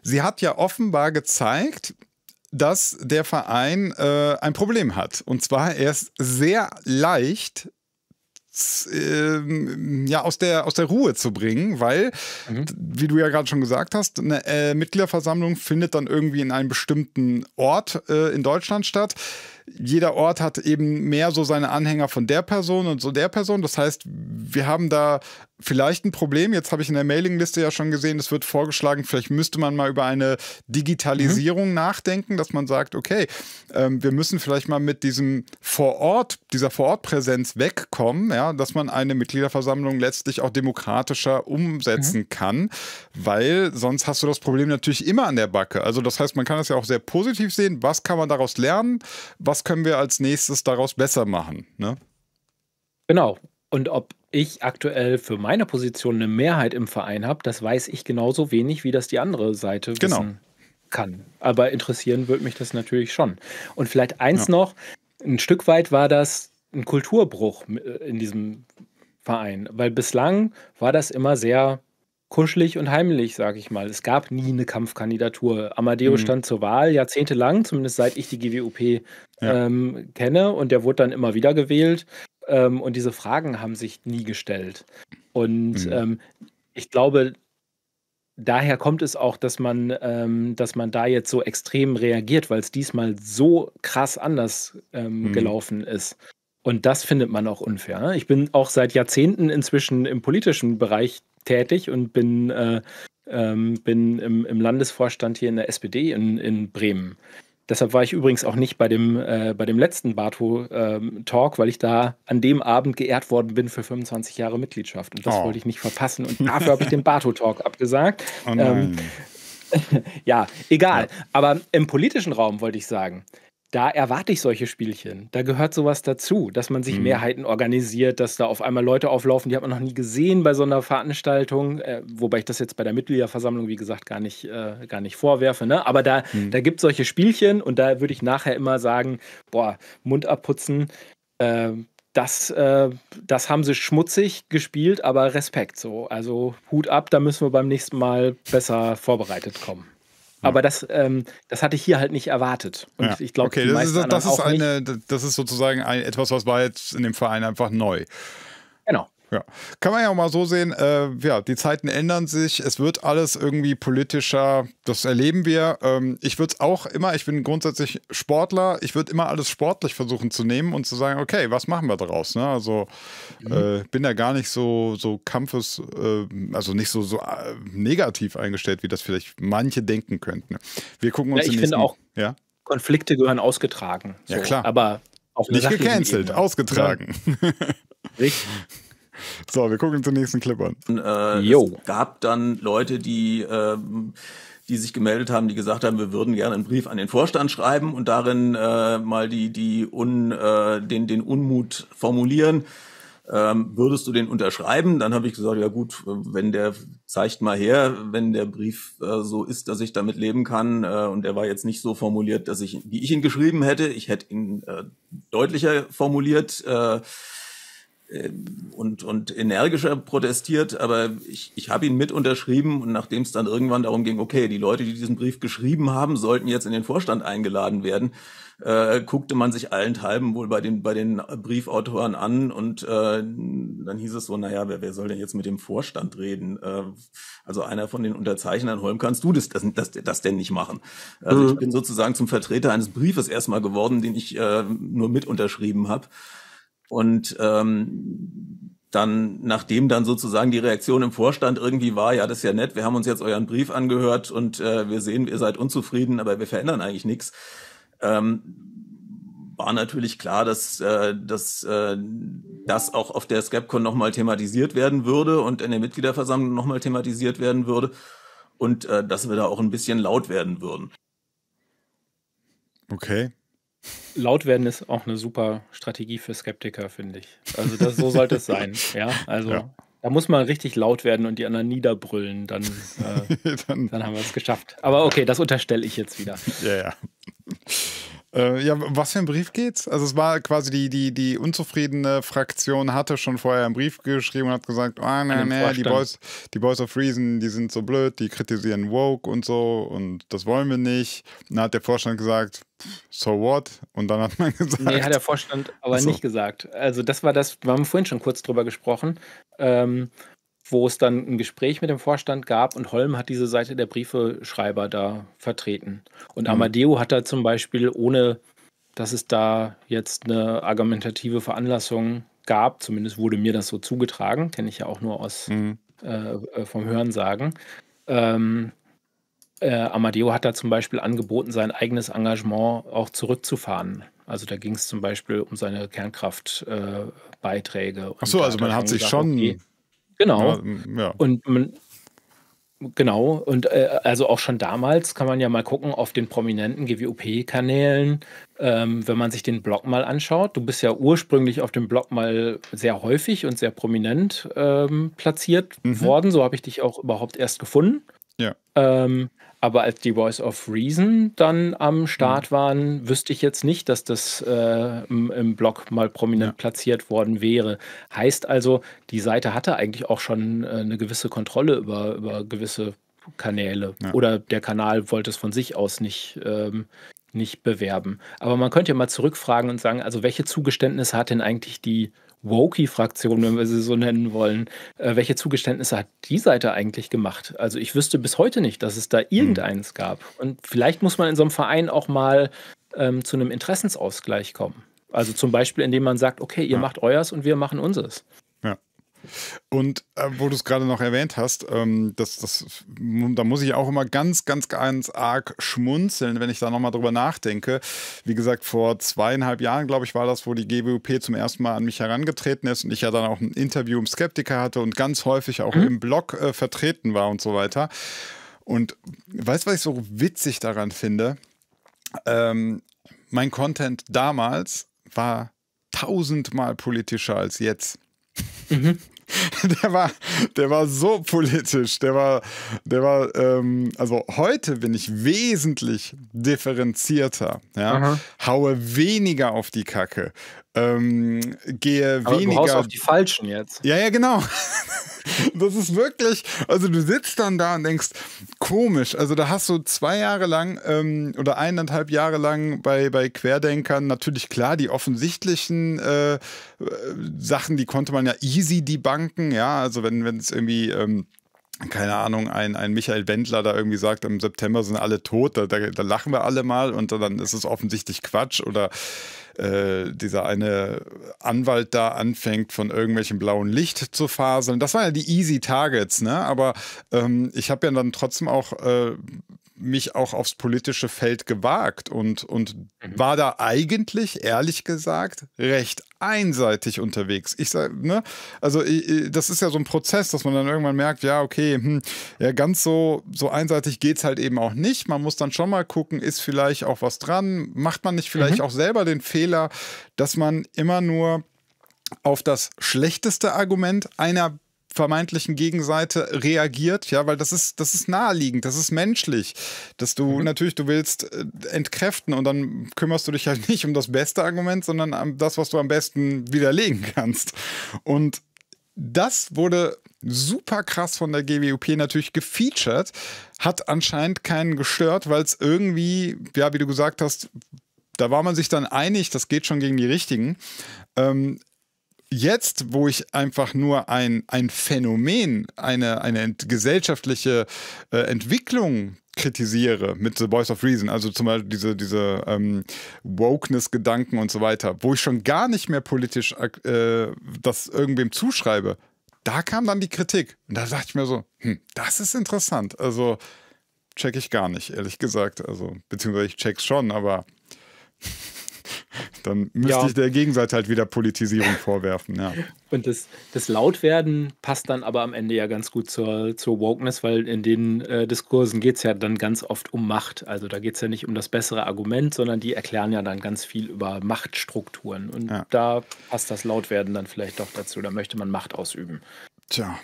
sie hat ja offenbar gezeigt, dass der Verein äh, ein Problem hat. Und zwar, er ist sehr leicht ähm, ja, aus, der, aus der Ruhe zu bringen, weil, mhm. wie du ja gerade schon gesagt hast, eine äh, Mitgliederversammlung findet dann irgendwie in einem bestimmten Ort äh, in Deutschland statt jeder Ort hat eben mehr so seine Anhänger von der Person und so der Person. Das heißt, wir haben da vielleicht ein Problem. Jetzt habe ich in der Mailingliste ja schon gesehen, es wird vorgeschlagen, vielleicht müsste man mal über eine Digitalisierung mhm. nachdenken, dass man sagt, okay, ähm, wir müssen vielleicht mal mit diesem Vorort, dieser Vorortpräsenz wegkommen, ja, dass man eine Mitgliederversammlung letztlich auch demokratischer umsetzen mhm. kann, weil sonst hast du das Problem natürlich immer an der Backe. Also das heißt, man kann das ja auch sehr positiv sehen. Was kann man daraus lernen? Was können wir als nächstes daraus besser machen? Ne? Genau. Und ob ich aktuell für meine Position eine Mehrheit im Verein habe, das weiß ich genauso wenig, wie das die andere Seite genau. wissen kann. Aber interessieren würde mich das natürlich schon. Und vielleicht eins ja. noch, ein Stück weit war das ein Kulturbruch äh, in diesem Verein, weil bislang war das immer sehr kuschelig und heimlich, sage ich mal. Es gab nie eine Kampfkandidatur. Amadeo mhm. stand zur Wahl jahrzehntelang, zumindest seit ich die GWOP ja. ähm, kenne, und der wurde dann immer wieder gewählt ähm, und diese Fragen haben sich nie gestellt. Und mhm. ähm, ich glaube, daher kommt es auch, dass man, ähm, dass man da jetzt so extrem reagiert, weil es diesmal so krass anders ähm, mhm. gelaufen ist. Und das findet man auch unfair. Ne? Ich bin auch seit Jahrzehnten inzwischen im politischen Bereich tätig und bin, äh, ähm, bin im, im, Landesvorstand hier in der SPD in, in Bremen. Deshalb war ich übrigens auch nicht bei dem, äh, bei dem letzten Bato-Talk, ähm, weil ich da an dem Abend geehrt worden bin für 25 Jahre Mitgliedschaft. Und das oh. wollte ich nicht verpassen. Und dafür habe ich den Bato-Talk abgesagt. Oh ähm, ja, egal. Ja. Aber im politischen Raum wollte ich sagen, da erwarte ich solche Spielchen. Da gehört sowas dazu, dass man sich mhm. Mehrheiten organisiert, dass da auf einmal Leute auflaufen, die hat man noch nie gesehen bei so einer Veranstaltung. Äh, wobei ich das jetzt bei der Mitgliederversammlung, wie gesagt, gar nicht, äh, gar nicht vorwerfe. Ne? Aber da, mhm. da gibt es solche Spielchen und da würde ich nachher immer sagen: Boah, Mund abputzen, ähm, äh, das, das haben sie schmutzig gespielt, aber Respekt so. Also Hut ab, da müssen wir beim nächsten Mal besser vorbereitet kommen. Aber das, ähm, das hatte ich hier halt nicht erwartet. Und ja. ich glaube, okay, das ist, das das ist sozusagen ein, etwas, was war jetzt in dem Verein einfach neu. Genau. Ja, kann man ja auch mal so sehen. Äh, ja, die Zeiten ändern sich. Es wird alles irgendwie politischer. Das erleben wir. Ähm, ich würde es auch immer, ich bin grundsätzlich Sportler, ich würde immer alles sportlich versuchen zu nehmen und zu sagen, okay, was machen wir daraus? Ne? Also mhm. äh, bin da gar nicht so, so Kampfes, äh, also nicht so, so äh, negativ eingestellt, wie das vielleicht manche denken könnten. Wir gucken uns ja, ich finde auch, ja? Konflikte gehören ausgetragen. So. Ja, klar. Aber auf nicht gecancelt, ausgetragen. Ja. Richtig. So, wir gucken uns nächsten Clip an. Äh, es gab dann Leute, die, äh, die sich gemeldet haben, die gesagt haben, wir würden gerne einen Brief an den Vorstand schreiben und darin äh, mal die, die un, äh, den, den Unmut formulieren. Ähm, würdest du den unterschreiben? Dann habe ich gesagt, ja gut, wenn der zeigt mal her, wenn der Brief äh, so ist, dass ich damit leben kann äh, und der war jetzt nicht so formuliert, dass ich, wie ich ihn geschrieben hätte, ich hätte ihn äh, deutlicher formuliert. Äh, ähm, und, und energischer protestiert, aber ich, ich habe ihn mit unterschrieben und nachdem es dann irgendwann darum ging, okay, die Leute, die diesen Brief geschrieben haben, sollten jetzt in den Vorstand eingeladen werden, äh, guckte man sich allenthalben wohl bei den, bei den Briefautoren an und äh, dann hieß es so, naja, wer, wer soll denn jetzt mit dem Vorstand reden? Äh, also einer von den Unterzeichnern, Holm, kannst du das, das, das, das denn nicht machen? Also ich äh. bin sozusagen zum Vertreter eines Briefes erstmal geworden, den ich äh, nur mit unterschrieben habe. Und ähm, dann, nachdem dann sozusagen die Reaktion im Vorstand irgendwie war, ja, das ist ja nett, wir haben uns jetzt euren Brief angehört und äh, wir sehen, ihr seid unzufrieden, aber wir verändern eigentlich nichts. Ähm, war natürlich klar, dass, äh, dass äh, das auch auf der Skepcon nochmal thematisiert werden würde und in der Mitgliederversammlung nochmal thematisiert werden würde und äh, dass wir da auch ein bisschen laut werden würden. Okay, laut werden ist auch eine super Strategie für Skeptiker, finde ich. Also das, so sollte es sein. Ja, also ja. da muss man richtig laut werden und die anderen niederbrüllen, dann, äh, dann, dann, haben wir es geschafft. Aber okay, das unterstelle ich jetzt wieder. Ja, ja. Äh, ja, um was für einen Brief geht's? Also es war quasi die, die, die unzufriedene Fraktion hatte schon vorher einen Brief geschrieben und hat gesagt, ah, nee, nee, die Boys, die Boys of Reason, die sind so blöd, die kritisieren Woke und so und das wollen wir nicht. Und dann hat der Vorstand gesagt, so what? Und dann hat man gesagt. Nee, hat der Vorstand aber so. nicht gesagt. Also das war das, wir haben vorhin schon kurz drüber gesprochen. Ähm, wo es dann ein Gespräch mit dem Vorstand gab und Holm hat diese Seite der Briefeschreiber da vertreten. Und mhm. Amadeo hat da zum Beispiel, ohne dass es da jetzt eine argumentative Veranlassung gab, zumindest wurde mir das so zugetragen, kenne ich ja auch nur aus mhm. äh, äh vom Hörensagen. Ähm, äh, Amadeo hat da zum Beispiel angeboten, sein eigenes Engagement auch zurückzufahren. Also da ging es zum Beispiel um seine Kernkraftbeiträge. Äh, Ach so, also man hat sich gesagt, schon okay, Genau. Ja, ja. Und man, genau, und äh, also auch schon damals kann man ja mal gucken auf den prominenten GWOP-Kanälen, ähm, wenn man sich den Blog mal anschaut. Du bist ja ursprünglich auf dem Blog mal sehr häufig und sehr prominent ähm, platziert mhm. worden. So habe ich dich auch überhaupt erst gefunden. Ja. Ähm, aber als die Voice of Reason dann am Start mhm. waren, wüsste ich jetzt nicht, dass das äh, im, im, Blog mal prominent ja. platziert worden wäre. Heißt also, die Seite hatte eigentlich auch schon äh, eine gewisse Kontrolle über, über gewisse Kanäle. Ja. Oder der Kanal wollte es von sich aus nicht, ähm, nicht bewerben. Aber man könnte ja mal zurückfragen und sagen, also welche Zugeständnisse hat denn eigentlich die Wokey-Fraktion, wenn wir sie so nennen wollen, äh, welche Zugeständnisse hat die Seite eigentlich gemacht? Also ich wüsste bis heute nicht, dass es da hm. irgendeins gab. Und vielleicht muss man in so einem Verein auch mal ähm, zu einem Interessensausgleich kommen. Also zum Beispiel, indem man sagt, okay, ihr ja. macht euers und wir machen unseres. Und äh, wo du es gerade noch erwähnt hast, ähm, das, das, da muss ich auch immer ganz, ganz, ganz arg schmunzeln, wenn ich da nochmal drüber nachdenke. Wie gesagt, vor zweieinhalb Jahren, glaube ich, war das, wo die GWP zum ersten Mal an mich herangetreten ist und ich ja dann auch ein Interview im Skeptiker hatte und ganz häufig auch mhm. im Blog äh, vertreten war und so weiter. Und weißt du, was ich so witzig daran finde? Ähm, mein Content damals war tausendmal politischer als jetzt. Mhm. der war, der war so politisch. Der war, der war, ähm, also heute bin ich wesentlich differenzierter. Ja? Haue weniger auf die Kacke ähm, gehe Aber weniger. Du auf die Falschen jetzt. Ja, ja, genau. das ist wirklich, also du sitzt dann da und denkst, komisch. Also da hast du zwei Jahre lang ähm, oder eineinhalb Jahre lang bei, bei Querdenkern natürlich klar die offensichtlichen äh, äh Sachen, die konnte man ja easy debunken. Ja, also wenn es irgendwie. Ähm, keine Ahnung, ein, ein Michael Wendler da irgendwie sagt, im September sind alle tot, da, da, da lachen wir alle mal und dann ist es offensichtlich Quatsch oder äh, dieser eine Anwalt da anfängt, von irgendwelchem blauen Licht zu faseln. Das waren ja die easy Targets, ne? Aber ähm, ich habe ja dann trotzdem auch äh, mich auch aufs politische Feld gewagt und, und mhm. war da eigentlich, ehrlich gesagt, recht einseitig unterwegs. Ich sag, ne, also ich, das ist ja so ein Prozess, dass man dann irgendwann merkt, ja, okay, hm, ja, ganz so, so einseitig geht es halt eben auch nicht. Man muss dann schon mal gucken, ist vielleicht auch was dran? Macht man nicht vielleicht mhm. auch selber den Fehler, dass man immer nur auf das schlechteste Argument einer vermeintlichen Gegenseite reagiert, ja, weil das ist, das ist naheliegend, das ist menschlich, dass du mhm. natürlich, du willst äh, entkräften und dann kümmerst du dich halt nicht um das beste Argument, sondern um das, was du am besten widerlegen kannst. Und das wurde super krass von der GWUP natürlich gefeatured, hat anscheinend keinen gestört, weil es irgendwie, ja, wie du gesagt hast, da war man sich dann einig, das geht schon gegen die Richtigen. Ähm, jetzt, wo ich einfach nur ein, ein Phänomen, eine, eine gesellschaftliche äh, Entwicklung kritisiere mit The Voice of Reason, also zum Beispiel diese, diese ähm, Wokeness-Gedanken und so weiter, wo ich schon gar nicht mehr politisch äh, das irgendwem zuschreibe, da kam dann die Kritik. Und da dachte ich mir so, hm, das ist interessant. Also check ich gar nicht, ehrlich gesagt. Also, beziehungsweise ich check's schon, aber dann müsste ja. ich der Gegenseite halt wieder Politisierung vorwerfen. Ja. Und das, das Lautwerden passt dann aber am Ende ja ganz gut zur, zur Wokeness, weil in den äh, Diskursen geht es ja dann ganz oft um Macht. Also da geht es ja nicht um das bessere Argument, sondern die erklären ja dann ganz viel über Machtstrukturen. Und ja. da passt das Lautwerden dann vielleicht doch dazu. Da möchte man Macht ausüben. Tja,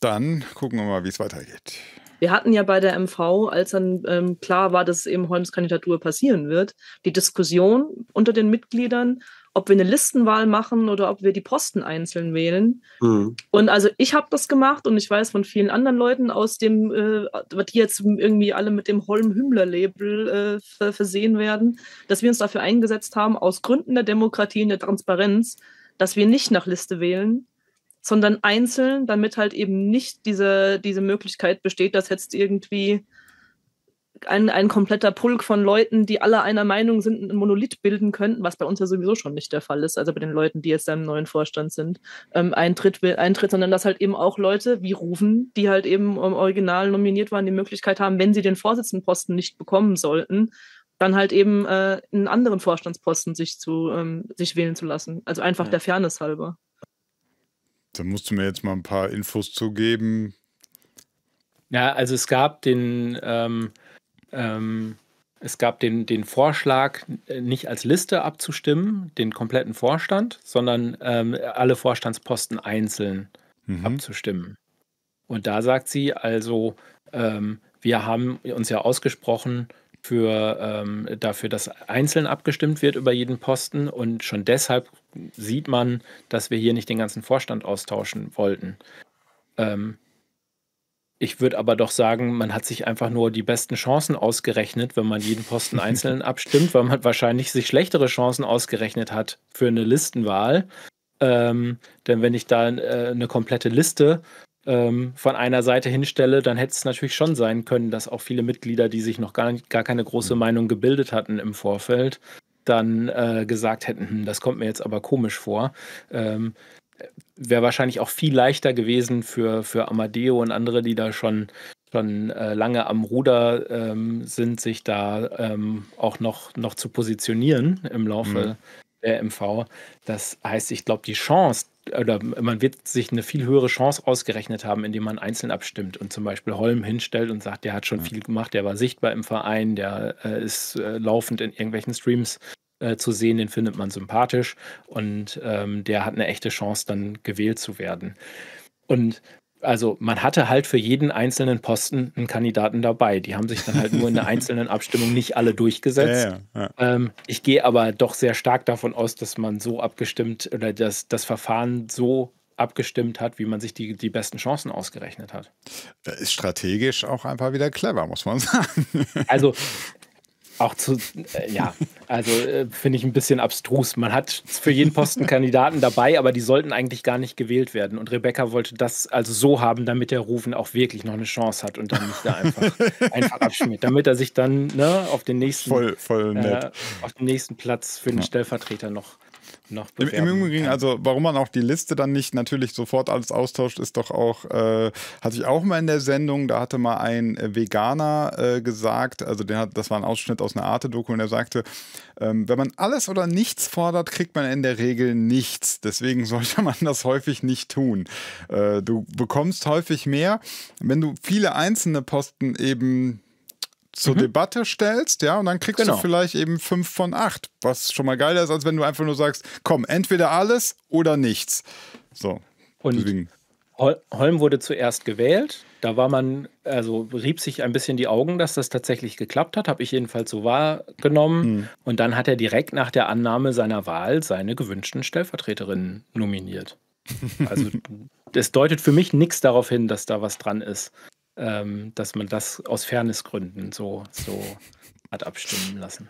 dann gucken wir mal, wie es weitergeht. Wir hatten ja bei der MV, als dann ähm, klar war, dass eben Holmes Kandidatur passieren wird, die Diskussion unter den Mitgliedern, ob wir eine Listenwahl machen oder ob wir die Posten einzeln wählen. Mhm. Und also ich habe das gemacht und ich weiß von vielen anderen Leuten aus dem, äh, die jetzt irgendwie alle mit dem Holm-Hümmler-Label äh, versehen werden, dass wir uns dafür eingesetzt haben, aus Gründen der Demokratie und der Transparenz, dass wir nicht nach Liste wählen, sondern einzeln, damit halt eben nicht diese, diese Möglichkeit besteht, dass jetzt irgendwie ein, ein kompletter Pulk von Leuten, die alle einer Meinung sind, einen Monolith bilden könnten, was bei uns ja sowieso schon nicht der Fall ist, also bei den Leuten, die jetzt im neuen Vorstand sind, ähm, eintritt, eintritt, sondern dass halt eben auch Leute wie Rufen, die halt eben im ähm, Original nominiert waren, die Möglichkeit haben, wenn sie den Vorsitzendenposten nicht bekommen sollten, dann halt eben äh, einen anderen Vorstandsposten sich, zu, ähm, sich wählen zu lassen. Also einfach ja. der Fairness halber. Da musst du mir jetzt mal ein paar Infos zugeben. Ja, also es gab den, ähm, ähm, es gab den, den Vorschlag, äh, nicht als Liste abzustimmen, den kompletten Vorstand, sondern ähm, alle Vorstandsposten einzeln mhm. abzustimmen. Und da sagt sie also, ähm, wir haben uns ja ausgesprochen für, ähm, dafür, dass einzeln abgestimmt wird über jeden Posten und schon deshalb sieht man, dass wir hier nicht den ganzen Vorstand austauschen wollten. Ähm, ich würde aber doch sagen, man hat sich einfach nur die besten Chancen ausgerechnet, wenn man jeden Posten einzeln abstimmt, weil man wahrscheinlich sich schlechtere Chancen ausgerechnet hat für eine Listenwahl. Ähm, denn wenn ich da äh, eine komplette Liste ähm, von einer Seite hinstelle, dann hätte es natürlich schon sein können, dass auch viele Mitglieder, die sich noch gar, nicht, gar keine große mhm. Meinung gebildet hatten im Vorfeld, dann äh, gesagt hätten, hm, das kommt mir jetzt aber komisch vor. Ähm, Wäre wahrscheinlich auch viel leichter gewesen für, für Amadeo und andere, die da schon, schon äh, lange am Ruder ähm, sind, sich da ähm, auch noch, noch zu positionieren im Laufe mhm. der MV. Das heißt, ich glaube, die Chance, oder man wird sich eine viel höhere Chance ausgerechnet haben, indem man einzeln abstimmt und zum Beispiel Holm hinstellt und sagt, der hat schon viel gemacht, der war sichtbar im Verein, der äh, ist äh, laufend in irgendwelchen Streams äh, zu sehen, den findet man sympathisch und ähm, der hat eine echte Chance, dann gewählt zu werden. Und also man hatte halt für jeden einzelnen Posten einen Kandidaten dabei. Die haben sich dann halt nur in der einzelnen Abstimmung nicht alle durchgesetzt. Ja, ja, ja. Ähm, ich gehe aber doch sehr stark davon aus, dass man so abgestimmt oder dass das Verfahren so abgestimmt hat, wie man sich die, die besten Chancen ausgerechnet hat. Äh, ist strategisch auch einfach wieder clever, muss man sagen. Also auch zu, äh, ja, also äh, finde ich ein bisschen abstrus. Man hat für jeden Posten Kandidaten dabei, aber die sollten eigentlich gar nicht gewählt werden. Und Rebecca wollte das also so haben, damit der Rufen auch wirklich noch eine Chance hat und dann nicht da einfach, einfach abschmiert. Damit er sich dann ne, auf, den nächsten, voll, voll äh, auf den nächsten Platz für den ja. Stellvertreter noch noch Im, Im Übrigen, also warum man auch die Liste dann nicht natürlich sofort alles austauscht, ist doch auch, äh, hatte ich auch mal in der Sendung, da hatte mal ein Veganer äh, gesagt, also den hat, das war ein Ausschnitt aus aus einer Arte-Doku und er sagte, ähm, wenn man alles oder nichts fordert, kriegt man in der Regel nichts. Deswegen sollte man das häufig nicht tun. Äh, du bekommst häufig mehr, wenn du viele einzelne Posten eben zur mhm. Debatte stellst, ja, und dann kriegst genau. du vielleicht eben fünf von acht, was schon mal geiler ist, als wenn du einfach nur sagst, komm, entweder alles oder nichts. So. Und deswegen. Holm wurde zuerst gewählt. Da war man, also rieb sich ein bisschen die Augen, dass das tatsächlich geklappt hat, habe ich jedenfalls so wahrgenommen. Hm. Und dann hat er direkt nach der Annahme seiner Wahl seine gewünschten Stellvertreterinnen nominiert. Also es deutet für mich nichts darauf hin, dass da was dran ist, ähm, dass man das aus Fairnessgründen so, so hat abstimmen lassen.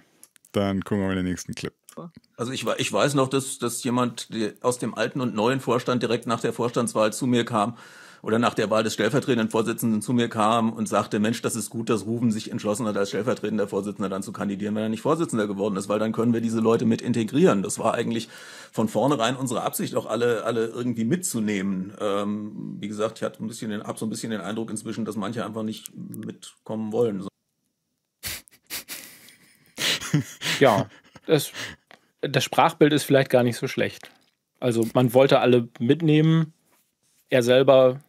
Dann gucken wir mal in den nächsten Clip unfassbar. Also ich, ich weiß noch, dass, dass jemand aus dem alten und neuen Vorstand direkt nach der Vorstandswahl zu mir kam oder nach der Wahl des stellvertretenden Vorsitzenden zu mir kam und sagte, Mensch, das ist gut, dass Ruben sich entschlossen hat, als stellvertretender Vorsitzender dann zu kandidieren, wenn er nicht Vorsitzender geworden ist, weil dann können wir diese Leute mit integrieren. Das war eigentlich von vornherein unsere Absicht, auch alle, alle irgendwie mitzunehmen. Ähm, wie gesagt, ich habe so ein bisschen den Eindruck inzwischen, dass manche einfach nicht mitkommen wollen. ja, das das Sprachbild ist vielleicht gar nicht so schlecht. Also man wollte alle mitnehmen, er selber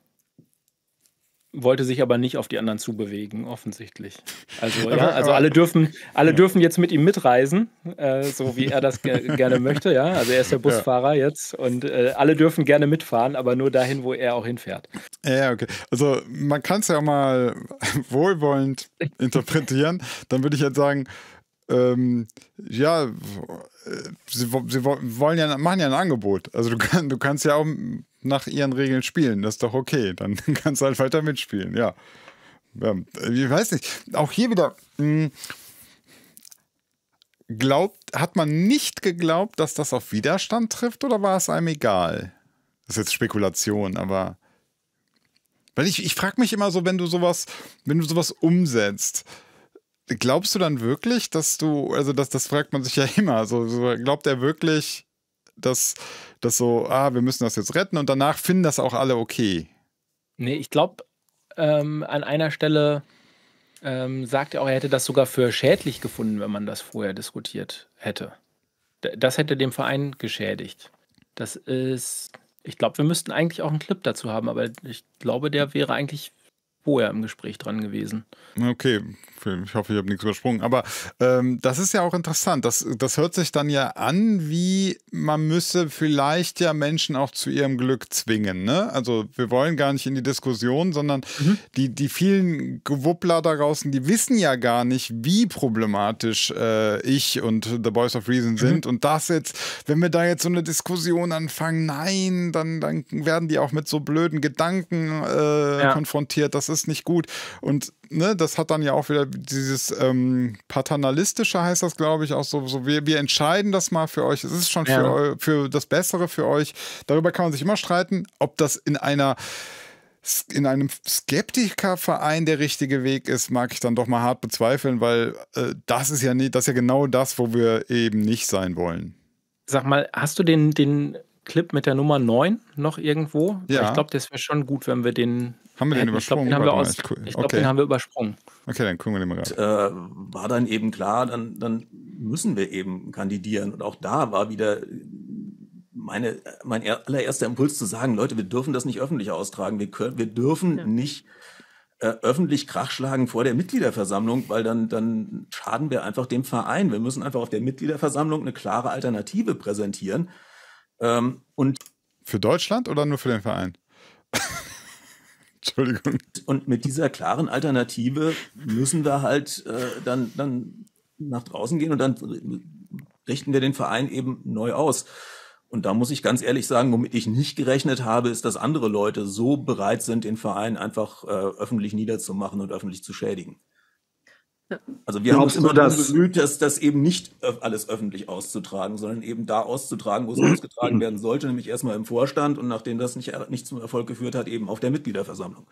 wollte sich aber nicht auf die anderen zubewegen, offensichtlich. Also, ja, also alle dürfen, alle dürfen jetzt mit ihm mitreisen, äh, so wie er das gerne möchte, ja. Also er ist der Busfahrer ja. jetzt und äh, alle dürfen gerne mitfahren, aber nur dahin, wo er auch hinfährt. Ja, okay. Also man kann es ja mal wohlwollend interpretieren. Dann würde ich jetzt sagen, ähm, ja, äh, sie, sie, wollen ja, machen ja ein Angebot. Also du, kann, du kannst ja auch nach ihren Regeln spielen, das ist doch okay. Dann kannst du halt weiter mitspielen, ja. ja ich weiß nicht, auch hier wieder, hm, glaubt, hat man nicht geglaubt, dass das auf Widerstand trifft oder war es einem egal? Das ist jetzt Spekulation, aber. Weil ich, ich frage mich immer so, wenn du sowas, wenn du sowas umsetzt, glaubst du dann wirklich, dass du, also das, das fragt man sich ja immer, so, so glaubt er wirklich, dass das so, ah, wir müssen das jetzt retten und danach finden das auch alle okay? Nee, ich glaube, ähm, an einer Stelle ähm, sagt er auch, er hätte das sogar für schädlich gefunden, wenn man das vorher diskutiert hätte. das hätte dem Verein geschädigt. Das ist, ich glaube, wir müssten eigentlich auch einen Clip dazu haben, aber ich glaube, der wäre eigentlich vorher im Gespräch dran gewesen. Okay, Film. Ich hoffe, ich habe nichts übersprungen. Aber ähm, das ist ja auch interessant. Das, das hört sich dann ja an, wie man müsse vielleicht ja Menschen auch zu ihrem Glück zwingen. Ne? Also wir wollen gar nicht in die Diskussion, sondern mhm. die, die vielen Gewuppler da draußen, die wissen ja gar nicht, wie problematisch äh, ich und The Boys of Reason mhm. sind. Mhm. Und das jetzt, wenn wir da jetzt so eine Diskussion anfangen, nein, dann, dann werden die auch mit so blöden Gedanken äh, ja. konfrontiert. Das ist nicht gut. Und ne, das hat dann ja auch wieder dieses ähm, paternalistische heißt das, glaube ich, auch so, so wir, wir entscheiden das mal für euch. Es ist schon ja. für, für das Bessere für euch. Darüber kann man sich immer streiten, ob das in einer in einem Skeptikerverein der richtige Weg ist, mag ich dann doch mal hart bezweifeln, weil äh, das ist ja nie, das ist ja genau das, wo wir eben nicht sein wollen. Sag mal, hast du den, den Clip mit der Nummer 9 noch irgendwo? Ja. Ich glaube, das wäre schon gut, wenn wir den haben wir den äh, übersprungen? Ich glaube, den, haben wir, ich glaub, okay. den haben wir übersprungen. Okay, dann gucken wir den mal rein. Und, äh, war dann eben klar, dann, dann müssen wir eben kandidieren. Und auch da war wieder meine, mein allererster Impuls zu sagen, Leute, wir dürfen das nicht öffentlich austragen. Wir, können, wir dürfen ja. nicht äh, öffentlich krachschlagen vor der Mitgliederversammlung, weil dann, dann schaden wir einfach dem Verein. Wir müssen einfach auf der Mitgliederversammlung eine klare Alternative präsentieren. Ähm, und für Deutschland oder nur für den Verein? Entschuldigung. Und mit dieser klaren Alternative müssen wir halt äh, dann, dann nach draußen gehen und dann richten wir den Verein eben neu aus. Und da muss ich ganz ehrlich sagen, womit ich nicht gerechnet habe, ist, dass andere Leute so bereit sind, den Verein einfach äh, öffentlich niederzumachen und öffentlich zu schädigen. Also wir haben uns immer das bemüht, dass das eben nicht alles öffentlich auszutragen, sondern eben da auszutragen, wo es mhm. ausgetragen werden sollte, nämlich erstmal im Vorstand und nachdem das nicht, nicht zum Erfolg geführt hat, eben auf der Mitgliederversammlung.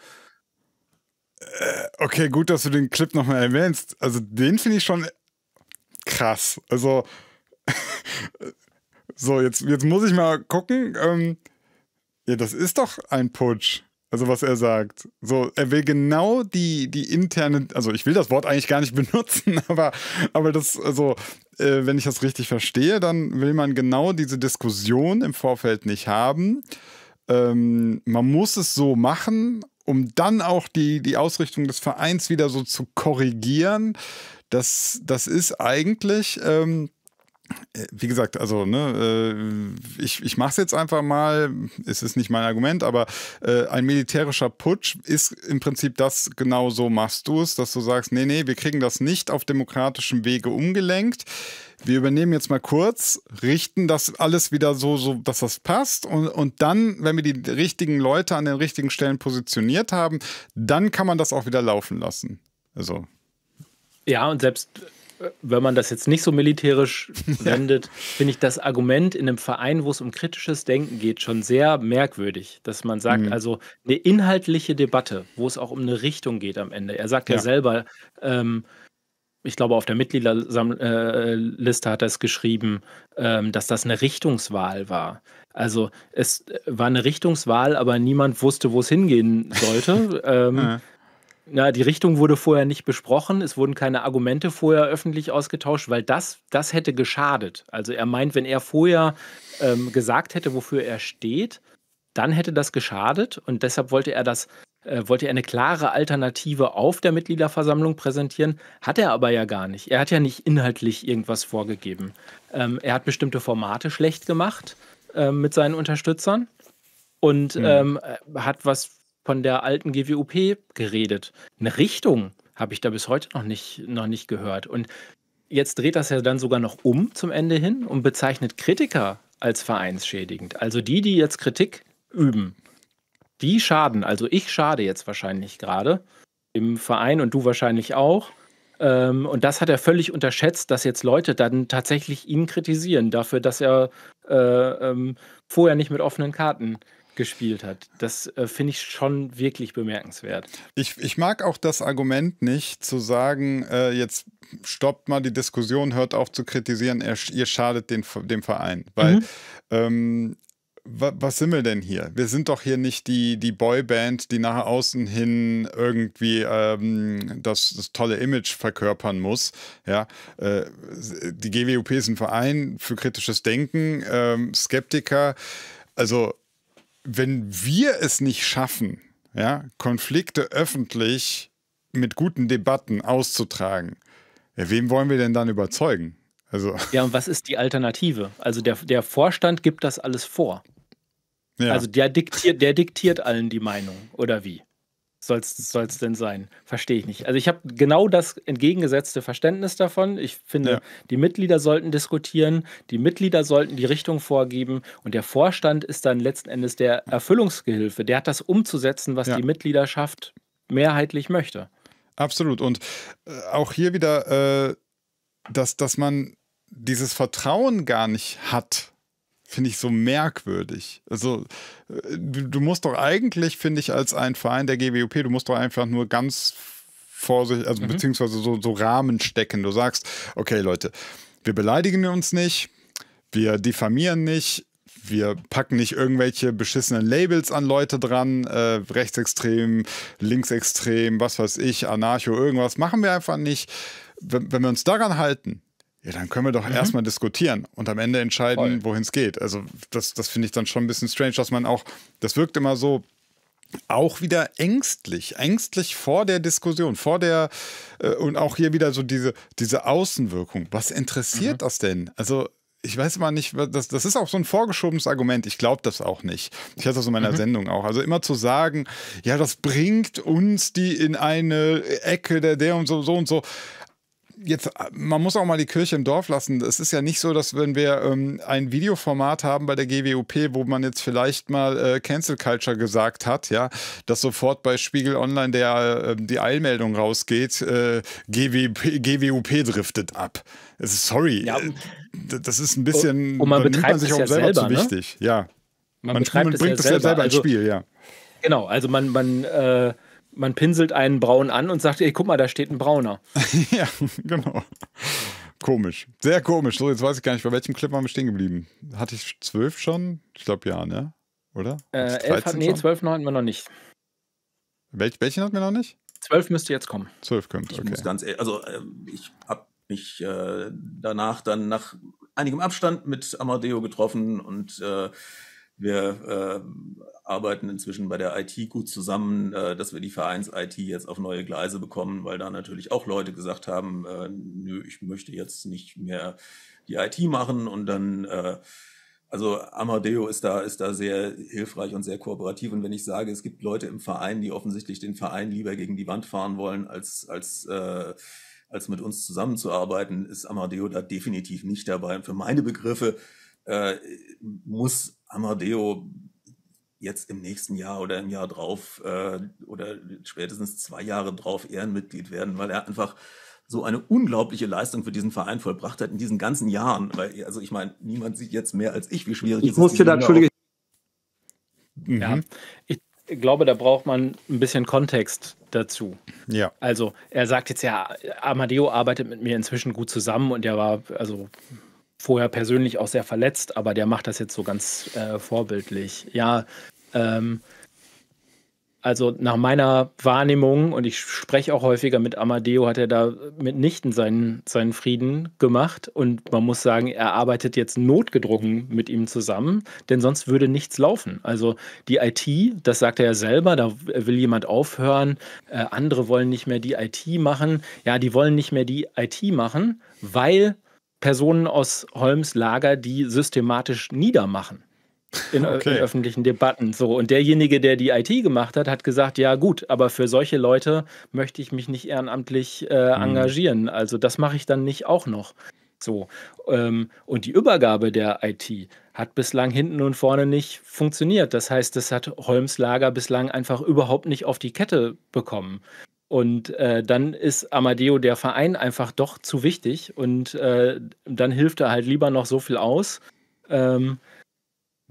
Äh, okay, gut, dass du den Clip nochmal erwähnst. Also den finde ich schon krass. Also so, jetzt, jetzt muss ich mal gucken. Ähm, ja, das ist doch ein Putsch. Also was er sagt. So, er will genau die, die interne, also ich will das Wort eigentlich gar nicht benutzen, aber, aber das, also, äh, wenn ich das richtig verstehe, dann will man genau diese Diskussion im Vorfeld nicht haben. Ähm, man muss es so machen, um dann auch die, die Ausrichtung des Vereins wieder so zu korrigieren. Das, das ist eigentlich. Ähm, äh, wie gesagt, also ne, äh, ich, ich mache es jetzt einfach mal, es ist nicht mein Argument, aber äh, ein militärischer Putsch ist im Prinzip das, genau so machst du es, dass du sagst, nee, nee, wir kriegen das nicht auf demokratischem Wege umgelenkt. Wir übernehmen jetzt mal kurz, richten das alles wieder so, so dass das passt und, und dann, wenn wir die richtigen Leute an den richtigen Stellen positioniert haben, dann kann man das auch wieder laufen lassen. Also. Ja, und selbst wenn man das jetzt nicht so militärisch wendet, finde ich das Argument in einem Verein, wo es um kritisches Denken geht, schon sehr merkwürdig, dass man sagt, mhm. also eine inhaltliche Debatte, wo es auch um eine Richtung geht am Ende. Er sagt ja, ja selber, ähm, ich glaube, auf der Mitgliederliste äh, hat er es geschrieben, ähm, dass das eine Richtungswahl war. Also es äh, war eine Richtungswahl, aber niemand wusste, wo es hingehen sollte. ähm, na, die Richtung wurde vorher nicht besprochen. Es wurden keine Argumente vorher öffentlich ausgetauscht, weil das, das hätte geschadet. Also er meint, wenn er vorher ähm, gesagt hätte, wofür er steht, dann hätte das geschadet. Und deshalb wollte er das, äh, wollte er eine klare Alternative auf der Mitgliederversammlung präsentieren. Hat er aber ja gar nicht. Er hat ja nicht inhaltlich irgendwas vorgegeben. Ähm, er hat bestimmte Formate schlecht gemacht äh, mit seinen Unterstützern und hm. ähm, hat was von der alten GWUP geredet. Eine Richtung habe ich da bis heute noch nicht, noch nicht gehört. Und jetzt dreht das ja dann sogar noch um zum Ende hin und bezeichnet Kritiker als vereinsschädigend. Also die, die jetzt Kritik üben, die schaden. Also ich schade jetzt wahrscheinlich gerade im Verein und du wahrscheinlich auch. Ähm, und das hat er völlig unterschätzt, dass jetzt Leute dann tatsächlich ihn kritisieren dafür, dass er äh, ähm, vorher nicht mit offenen Karten äh, gespielt hat. Das äh, finde ich schon wirklich bemerkenswert. Ich, ich mag auch das Argument nicht, zu sagen, äh, jetzt stoppt mal die Diskussion, hört auf zu kritisieren, er, ihr schadet den, dem Verein. Weil mhm. ähm, was sind wir denn hier? Wir sind doch hier nicht die, die Boyband, die nach außen hin irgendwie ähm, das, das, tolle Image verkörpern muss. Ja? Äh, die GWUP ist ein Verein für kritisches Denken, ähm, Skeptiker. Also wenn wir es nicht schaffen, ja, Konflikte öffentlich mit guten Debatten auszutragen, ja, wem wollen wir denn dann überzeugen? Also. Ja, und was ist die Alternative? Also der, der Vorstand gibt das alles vor. Ja. Also der diktiert, der diktiert allen die Meinung, oder wie? soll es denn sein? Verstehe ich nicht. Also ich habe genau das entgegengesetzte Verständnis davon. Ich finde, ja. die Mitglieder sollten diskutieren, die Mitglieder sollten die Richtung vorgeben und der Vorstand ist dann letzten Endes der Erfüllungsgehilfe. Der hat das umzusetzen, was ja. die Mitgliederschaft mehrheitlich möchte. Absolut. Und äh, auch hier wieder, äh, dass, dass man dieses Vertrauen gar nicht hat finde ich so merkwürdig. Also äh, du, musst doch eigentlich, finde ich, als ein Verein der GWOP, du musst doch einfach nur ganz vorsichtig, also mhm. beziehungsweise so, so Rahmen stecken. Du sagst, okay Leute, wir beleidigen uns nicht, wir diffamieren nicht, wir packen nicht irgendwelche beschissenen Labels an Leute dran, äh, rechtsextrem, linksextrem, was weiß ich, anarcho, irgendwas, machen wir einfach nicht. Wenn, wenn wir uns daran halten, ja, dann können wir doch mhm. erstmal diskutieren und am Ende entscheiden, wohin es geht. Also, das, das finde ich dann schon ein bisschen strange, dass man auch, das wirkt immer so, auch wieder ängstlich, ängstlich vor der Diskussion, vor der äh, und auch hier wieder so diese, diese Außenwirkung. Was interessiert mhm. das denn? Also ich weiß immer nicht, das, das ist auch so ein vorgeschobenes Argument. Ich glaube das auch nicht. Ich hatte das in meiner mhm. Sendung auch. Also immer zu sagen, ja, das bringt uns die in eine Ecke der der und so, so und so jetzt, äh, man muss auch mal die Kirche im Dorf lassen. Es ist ja nicht so, dass wenn wir ähm, ein Videoformat haben bei der GWOP, wo man jetzt vielleicht mal äh, Cancel Culture gesagt hat, ja, dass sofort bei Spiegel Online der, äh, die Eilmeldung rausgeht, äh, GWP, GWOP driftet ab. Sorry, ja, äh, das ist ein bisschen, und man betreibt man sich auch ja selber, selber, zu wichtig. Ne? Ja. Man, man, man bringt es ja selber, selber also, ins Spiel, ja. Genau, also man, man äh, man pinselt einen Braun an und sagt, ey, guck mal, da steht ein Brauner. ja, genau. Komisch. Sehr komisch. So, jetzt weiß ich gar nicht, bei welchem Clip waren wir stehen geblieben? Hatte ich zwölf schon? Ich glaube ja, ne? Oder? Äh, elf hat, nee, zwölf hatten wir noch nicht. Wel welchen hatten wir noch nicht? Zwölf müsste jetzt kommen. Zwölf kommt, okay. Ich muss ganz ehrlich, also äh, ich habe mich äh, danach dann nach einigem Abstand mit Amadeo getroffen und äh, wir äh, arbeiten inzwischen bei der IT gut zusammen, äh, dass wir die Vereins-IT jetzt auf neue Gleise bekommen, weil da natürlich auch Leute gesagt haben, äh, nö, ich möchte jetzt nicht mehr die IT machen und dann äh, also Amadeo ist da, ist da sehr hilfreich und sehr kooperativ. Und wenn ich sage, es gibt Leute im Verein, die offensichtlich den Verein lieber gegen die Wand fahren wollen, als, als, äh, als mit uns zusammenzuarbeiten, ist Amadeo da definitiv nicht dabei. Und für meine Begriffe äh, muss Amadeo jetzt im nächsten Jahr oder im Jahr drauf äh, oder spätestens zwei Jahre drauf Ehrenmitglied werden, weil er einfach so eine unglaubliche Leistung für diesen Verein vollbracht hat in diesen ganzen Jahren. Weil, also ich meine, niemand sieht jetzt mehr als ich, wie schwierig ich es muss ist. Dir da, Entschuldige. Mhm. Ja, ich glaube, da braucht man ein bisschen Kontext dazu. Ja. Also er sagt jetzt ja, Amadeo arbeitet mit mir inzwischen gut zusammen und er war, also vorher persönlich auch sehr verletzt, aber der macht das jetzt so ganz äh, vorbildlich. Ja, ähm, also nach meiner Wahrnehmung, und ich spreche auch häufiger mit Amadeo, hat er da mitnichten seinen, seinen Frieden gemacht. Und man muss sagen, er arbeitet jetzt notgedrungen mit ihm zusammen, denn sonst würde nichts laufen. Also die IT, das sagt er ja selber, da will jemand aufhören, äh, andere wollen nicht mehr die IT machen. Ja, die wollen nicht mehr die IT machen, weil Personen aus Holmes Lager, die systematisch niedermachen. In, äh, okay. in, öffentlichen Debatten. So. Und derjenige, der die IT gemacht hat, hat gesagt, ja gut, aber für solche Leute möchte ich mich nicht ehrenamtlich äh, hm. engagieren. Also das mache ich dann nicht auch noch. So. Ähm, und die Übergabe der IT hat bislang hinten und vorne nicht funktioniert. Das heißt, das hat Holmes Lager bislang einfach überhaupt nicht auf die Kette bekommen. Und äh, dann ist Amadeo der Verein einfach doch zu wichtig und äh, dann hilft er halt lieber noch so viel aus, ähm,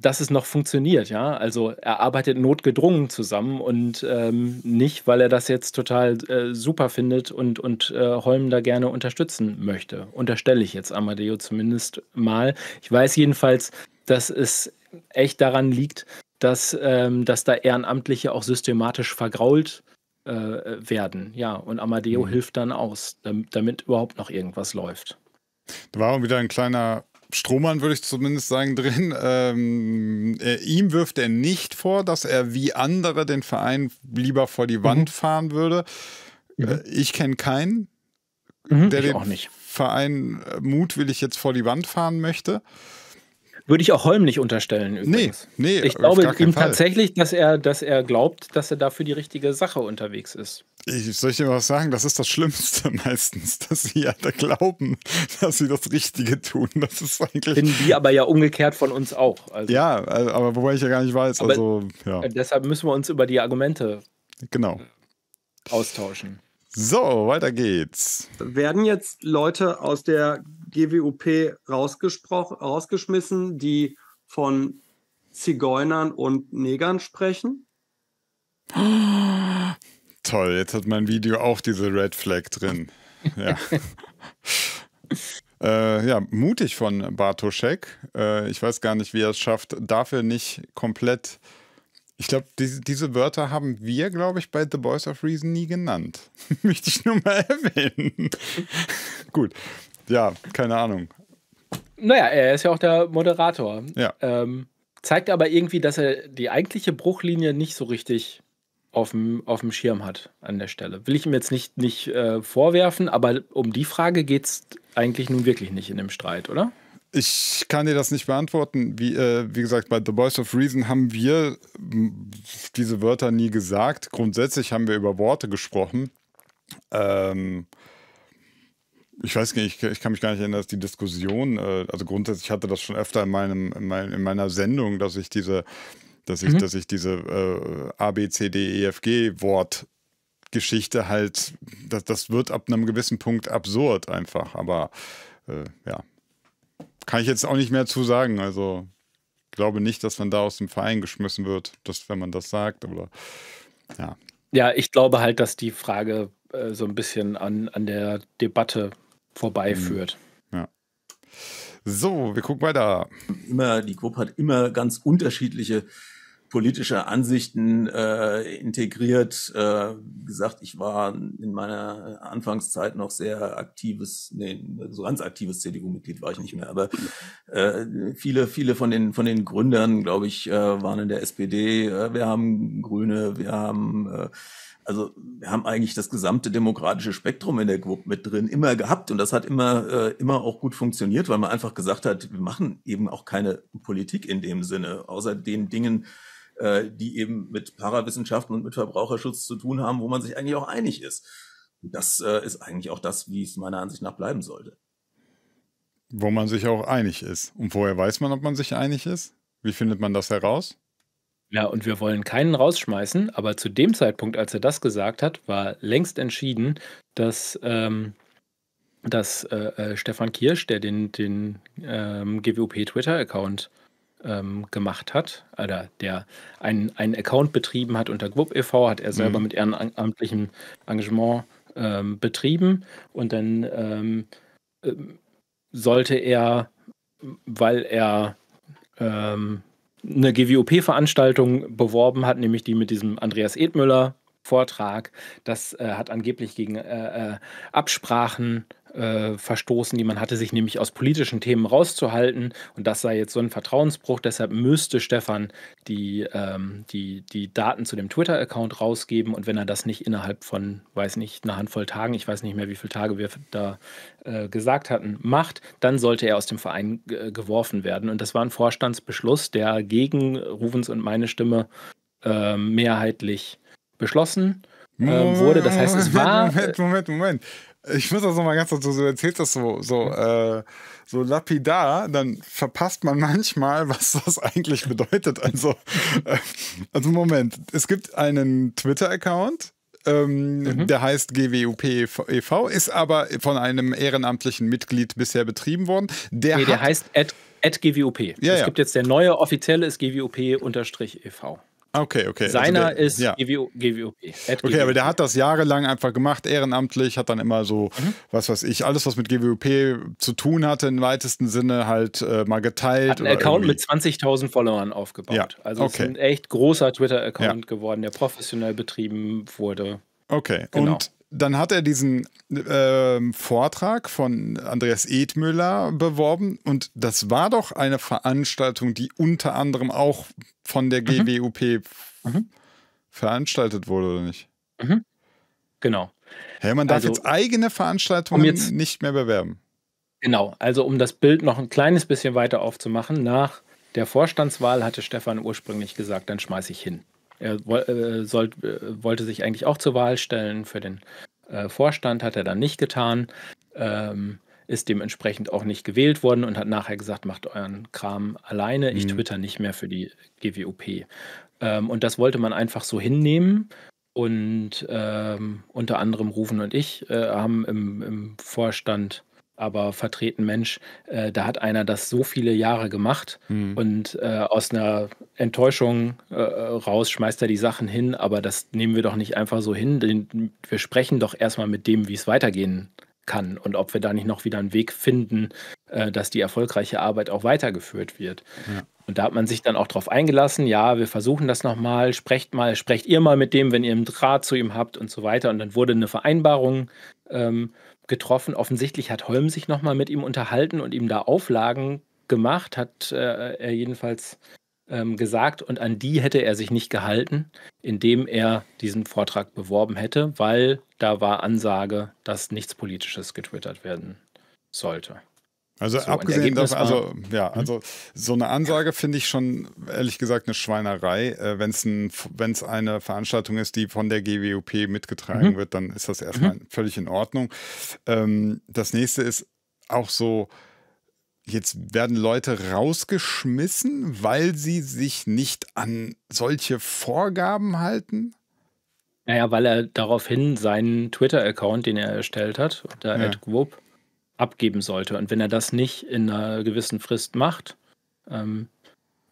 dass es noch funktioniert, ja. Also er arbeitet notgedrungen zusammen und ähm, nicht, weil er das jetzt total äh, super findet und, und äh, Holm da gerne unterstützen möchte. Unterstelle ich jetzt Amadeo zumindest mal. Ich weiß jedenfalls, dass es echt daran liegt, dass, ähm, dass da Ehrenamtliche auch systematisch vergrault äh, werden. Ja, und Amadeo mhm. hilft dann aus, damit, damit überhaupt noch irgendwas läuft. Da war auch wieder ein kleiner Strohmann, würde ich zumindest sagen, drin. Ähm, er, äh, ihm wirft er nicht vor, dass er wie andere den Verein lieber vor die mhm. Wand mhm. fahren würde. Äh, mhm. Ich kenne keinen, mhm. der den Verein äh, mutwillig jetzt vor die Wand fahren möchte. Würde ich auch Holm nicht unterstellen. Übrigens. Nee, nee. Ich glaube ihm Fall. tatsächlich, dass er, dass er glaubt, dass er dafür die richtige Sache unterwegs ist. Ich soll ich dir was sagen? Das ist das Schlimmste meistens, dass sie ja da glauben, dass sie das Richtige tun. Das ist eigentlich. Finden die aber ja umgekehrt von uns auch. Also. Ja, äh, aber wobei ich ja gar nicht weiß. Aber also, ja. Äh, deshalb müssen wir uns über die Argumente genau. Äh, austauschen. So, weiter geht's. Werden jetzt Leute aus der GWUP rausgeschmissen, die von Zigeunern und Negern sprechen? Toll, jetzt hat mein Video auch diese Red Flag drin. Ja. Äh, ja, mutig von Bartoschek. Äh, ich weiß gar nicht, wie er es schafft, dafür nicht komplett. Ich glaube, die, diese Wörter haben wir, glaube ich, bei The Boys of Reason nie genannt. Möchte ich nur mal erwähnen. Gut ja, keine Ahnung. Naja, er ist ja auch der Moderator. Ja. Ähm, zeigt aber irgendwie, dass er die eigentliche Bruchlinie nicht so richtig auf dem, Schirm hat an der Stelle. Will ich ihm jetzt nicht, nicht äh, vorwerfen, aber um die Frage geht es eigentlich nun wirklich nicht in dem Streit, oder? Ich kann dir das nicht beantworten. Wie, äh, wie gesagt, bei The Voice of Reason haben wir diese Wörter nie gesagt. Grundsätzlich haben wir über Worte gesprochen. Ähm, ich weiß gar nicht, ich, ich, kann mich gar nicht erinnern, dass die Diskussion, äh, also grundsätzlich hatte das schon öfter in, meinem, in, mein, in meiner Sendung, dass ich diese, dass ich, mhm. dass ich diese äh, A, B, C, D, E, F, G-Wort Geschichte halt, das, das wird ab einem gewissen Punkt absurd einfach. Aber äh, ja, kann ich jetzt auch nicht mehr zu sagen. Also glaube nicht, dass man da aus dem Verein geschmissen wird, dass, wenn man das sagt. Oder, ja. ja, ich glaube halt, dass die Frage äh, so ein bisschen an, an der Debatte vorbeiführt. Hm. Ja. So, wir gucken weiter. Immer, die Gruppe hat immer ganz unterschiedliche politische Ansichten äh, integriert. Äh, gesagt, ich war in meiner Anfangszeit noch sehr aktives, nee, so ganz aktives CDU-Mitglied war ich nicht mehr, aber äh, viele, viele von den von den Gründern, glaube ich, äh, waren in der SPD. Äh, wir haben Grüne, wir haben äh, also wir haben eigentlich das gesamte demokratische Spektrum in der Gruppe mit drin immer gehabt und das hat immer, äh, immer auch gut funktioniert, weil man einfach gesagt hat, wir machen eben auch keine Politik in dem Sinne, außer den Dingen, äh, die eben mit Parawissenschaften und mit Verbraucherschutz zu tun haben, wo man sich eigentlich auch einig ist. das äh, ist eigentlich auch das, wie es meiner Ansicht nach bleiben sollte. Wo man sich auch einig ist. Und vorher weiß man, ob man sich einig ist? Wie findet man das heraus? Ja, und wir wollen keinen rausschmeißen, aber zu dem Zeitpunkt, als er das gesagt hat, war längst entschieden, dass, ähm, dass äh, äh, Stefan Kirsch, der den, den ähm, GWOP-Twitter-Account ähm, gemacht hat, oder der einen, einen Account betrieben hat unter Gwupp e.V., hat er selber mhm. mit ehrenamtlichem Engagement ähm, betrieben und dann ähm, äh, sollte er, weil er ähm, eine GWOP-Veranstaltung beworben hat, nämlich die mit diesem Andreas Edmüller Vortrag. Das äh, hat angeblich gegen äh, äh Absprachen äh, verstoßen, die man hatte, sich nämlich aus politischen Themen rauszuhalten. Und das sei jetzt so ein Vertrauensbruch. Deshalb müsste Stefan die, ähm, die, die Daten zu dem Twitter-Account rausgeben. Und wenn er das nicht innerhalb von, weiß nicht, einer Handvoll Tagen, ich weiß nicht mehr, wie viele Tage wir da äh, gesagt hatten, macht, dann sollte er aus dem Verein äh, geworfen werden. Und das war ein Vorstandsbeschluss, der gegen Rufens und meine Stimme ähm, mehrheitlich beschlossen ähm, wurde. Das heißt, es war. Moment, äh, Moment, Moment ich muss das nochmal ganz dazu, du erzählst das so, so, äh, so lapidar, dann verpasst man manchmal, was das eigentlich bedeutet. Also, äh, also Moment, es gibt einen Twitter-Account, ähm, mhm. der heißt GWUP e.V., ist aber von einem ehrenamtlichen Mitglied bisher betrieben worden. Der, nee, der heißt at, at GWUP. Ja, es ja. gibt jetzt der neue offizielle ist GWUP-EV. Okay, okay. Also Seiner also der, ist ja. GWO, GWOP. Okay, GWOP. aber der hat das jahrelang einfach gemacht, ehrenamtlich, hat dann immer so, mhm. was weiß ich, alles, was mit GWOP zu tun hatte, im weitesten Sinne halt äh, mal geteilt. Hat einen Account irgendwie. mit 20.000 Followern aufgebaut. Ja. Also okay. ist ein echt großer Twitter-Account ja. geworden, der professionell betrieben wurde. Okay, genau. und dann hat er diesen äh, Vortrag von Andreas Edmüller beworben und das war doch eine Veranstaltung, die unter anderem auch von der mhm. GWUP mhm. veranstaltet wurde, oder nicht? Mhm. Genau. Hey, man darf also, jetzt eigene Veranstaltungen um jetzt, nicht mehr bewerben. Genau, also um das Bild noch ein kleines bisschen weiter aufzumachen, nach der Vorstandswahl hatte Stefan ursprünglich gesagt, dann schmeiße ich hin. Er äh, sollt, äh, wollte sich eigentlich auch zur Wahl stellen. Für den äh, Vorstand hat er dann nicht getan. Ähm, ist dementsprechend auch nicht gewählt worden und hat nachher gesagt, macht euren Kram alleine, ich mhm. twitter nicht mehr für die GWOP. Ähm, und das wollte man einfach so hinnehmen. Und ähm, unter anderem Rufen und ich äh, haben im, im Vorstand aber vertreten, Mensch, äh, da hat einer das so viele Jahre gemacht mhm. und äh, aus einer Enttäuschung äh, raus schmeißt er die Sachen hin, aber das nehmen wir doch nicht einfach so hin. Denn wir sprechen doch erstmal mit dem, wie es weitergehen kann und ob wir da nicht noch wieder einen Weg finden, äh, dass die erfolgreiche Arbeit auch weitergeführt wird. Ja. Und da hat man sich dann auch drauf eingelassen, ja, wir versuchen das nochmal, sprecht mal, sprecht ihr mal mit dem, wenn ihr einen Draht zu ihm habt und so weiter. Und dann wurde eine Vereinbarung ähm, getroffen. Offensichtlich hat Holm sich nochmal mit ihm unterhalten und ihm da Auflagen gemacht, hat äh, er jedenfalls ähm, gesagt. Und an die hätte er sich nicht gehalten, indem er diesen Vortrag beworben hätte, weil da war Ansage, dass nichts Politisches getwittert werden sollte. Also so abgesehen davon, also ja, mhm. also so eine Ansage finde ich schon ehrlich gesagt eine Schweinerei. Äh, wenn es ein, eine Veranstaltung ist, die von der GWOP mitgetragen mhm. wird, dann ist das mhm. erstmal mhm. völlig in Ordnung. Ähm, das nächste ist auch so, jetzt werden Leute rausgeschmissen, weil sie sich nicht an solche Vorgaben halten. Naja, weil er daraufhin seinen Twitter-Account, den er erstellt hat, der ja. @gwop, abgeben sollte. Und wenn er das nicht in einer gewissen Frist macht, ähm,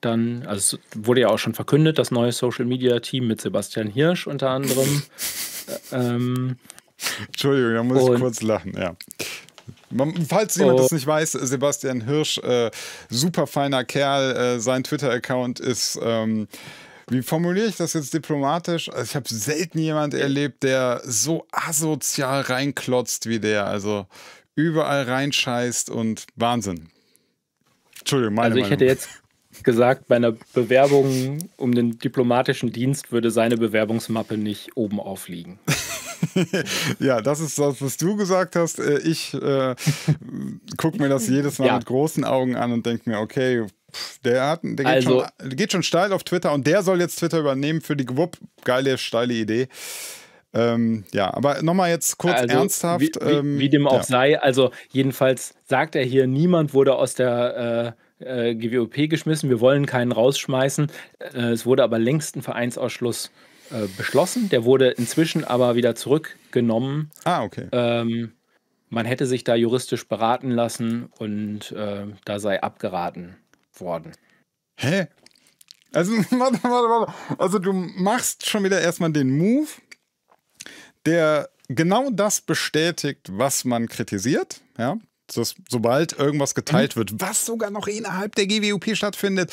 dann, also es wurde ja auch schon verkündet, das neue Social Media Team mit Sebastian Hirsch unter anderem. ähm, Entschuldigung, da muss ich kurz lachen, ja. Man, falls jemand oh. das nicht weiß, Sebastian Hirsch, äh, super feiner Kerl, äh, sein Twitter-Account ist. Ähm, wie formuliere ich das jetzt diplomatisch? Also ich habe selten jemanden erlebt, der so asozial reinklotzt wie der. Also überall reinscheißt und Wahnsinn. Entschuldigung, meine Also ich Meinung. hätte jetzt gesagt, bei einer Bewerbung um den diplomatischen Dienst würde seine Bewerbungsmappe nicht oben aufliegen. ja, das ist das, was du gesagt hast. Äh, ich äh, gucke mir das jedes Mal ja. mit großen Augen an und denke mir, okay, der, hat, der geht, also, schon, geht, schon, steil auf Twitter und der soll jetzt Twitter übernehmen für die Gewupp. Geile, steile Idee. Ähm, ja, aber nochmal jetzt kurz also, ernsthaft. Wie, wie, wie ähm, dem auch ja. sei, also jedenfalls sagt er hier, niemand wurde aus der äh, äh, GWOP geschmissen, wir wollen keinen rausschmeißen. Äh, es wurde aber längst ein Vereinsausschluss äh, beschlossen, der wurde inzwischen aber wieder zurückgenommen. Ah, okay. Ähm, man hätte sich da juristisch beraten lassen und äh, da sei abgeraten worden. Hä? Also, warte, warte, warte. Also, du machst schon wieder erstmal den Move, der genau das bestätigt, was man kritisiert. Ja? Dass, sobald irgendwas geteilt mhm. wird, was sogar noch innerhalb der GWUP stattfindet,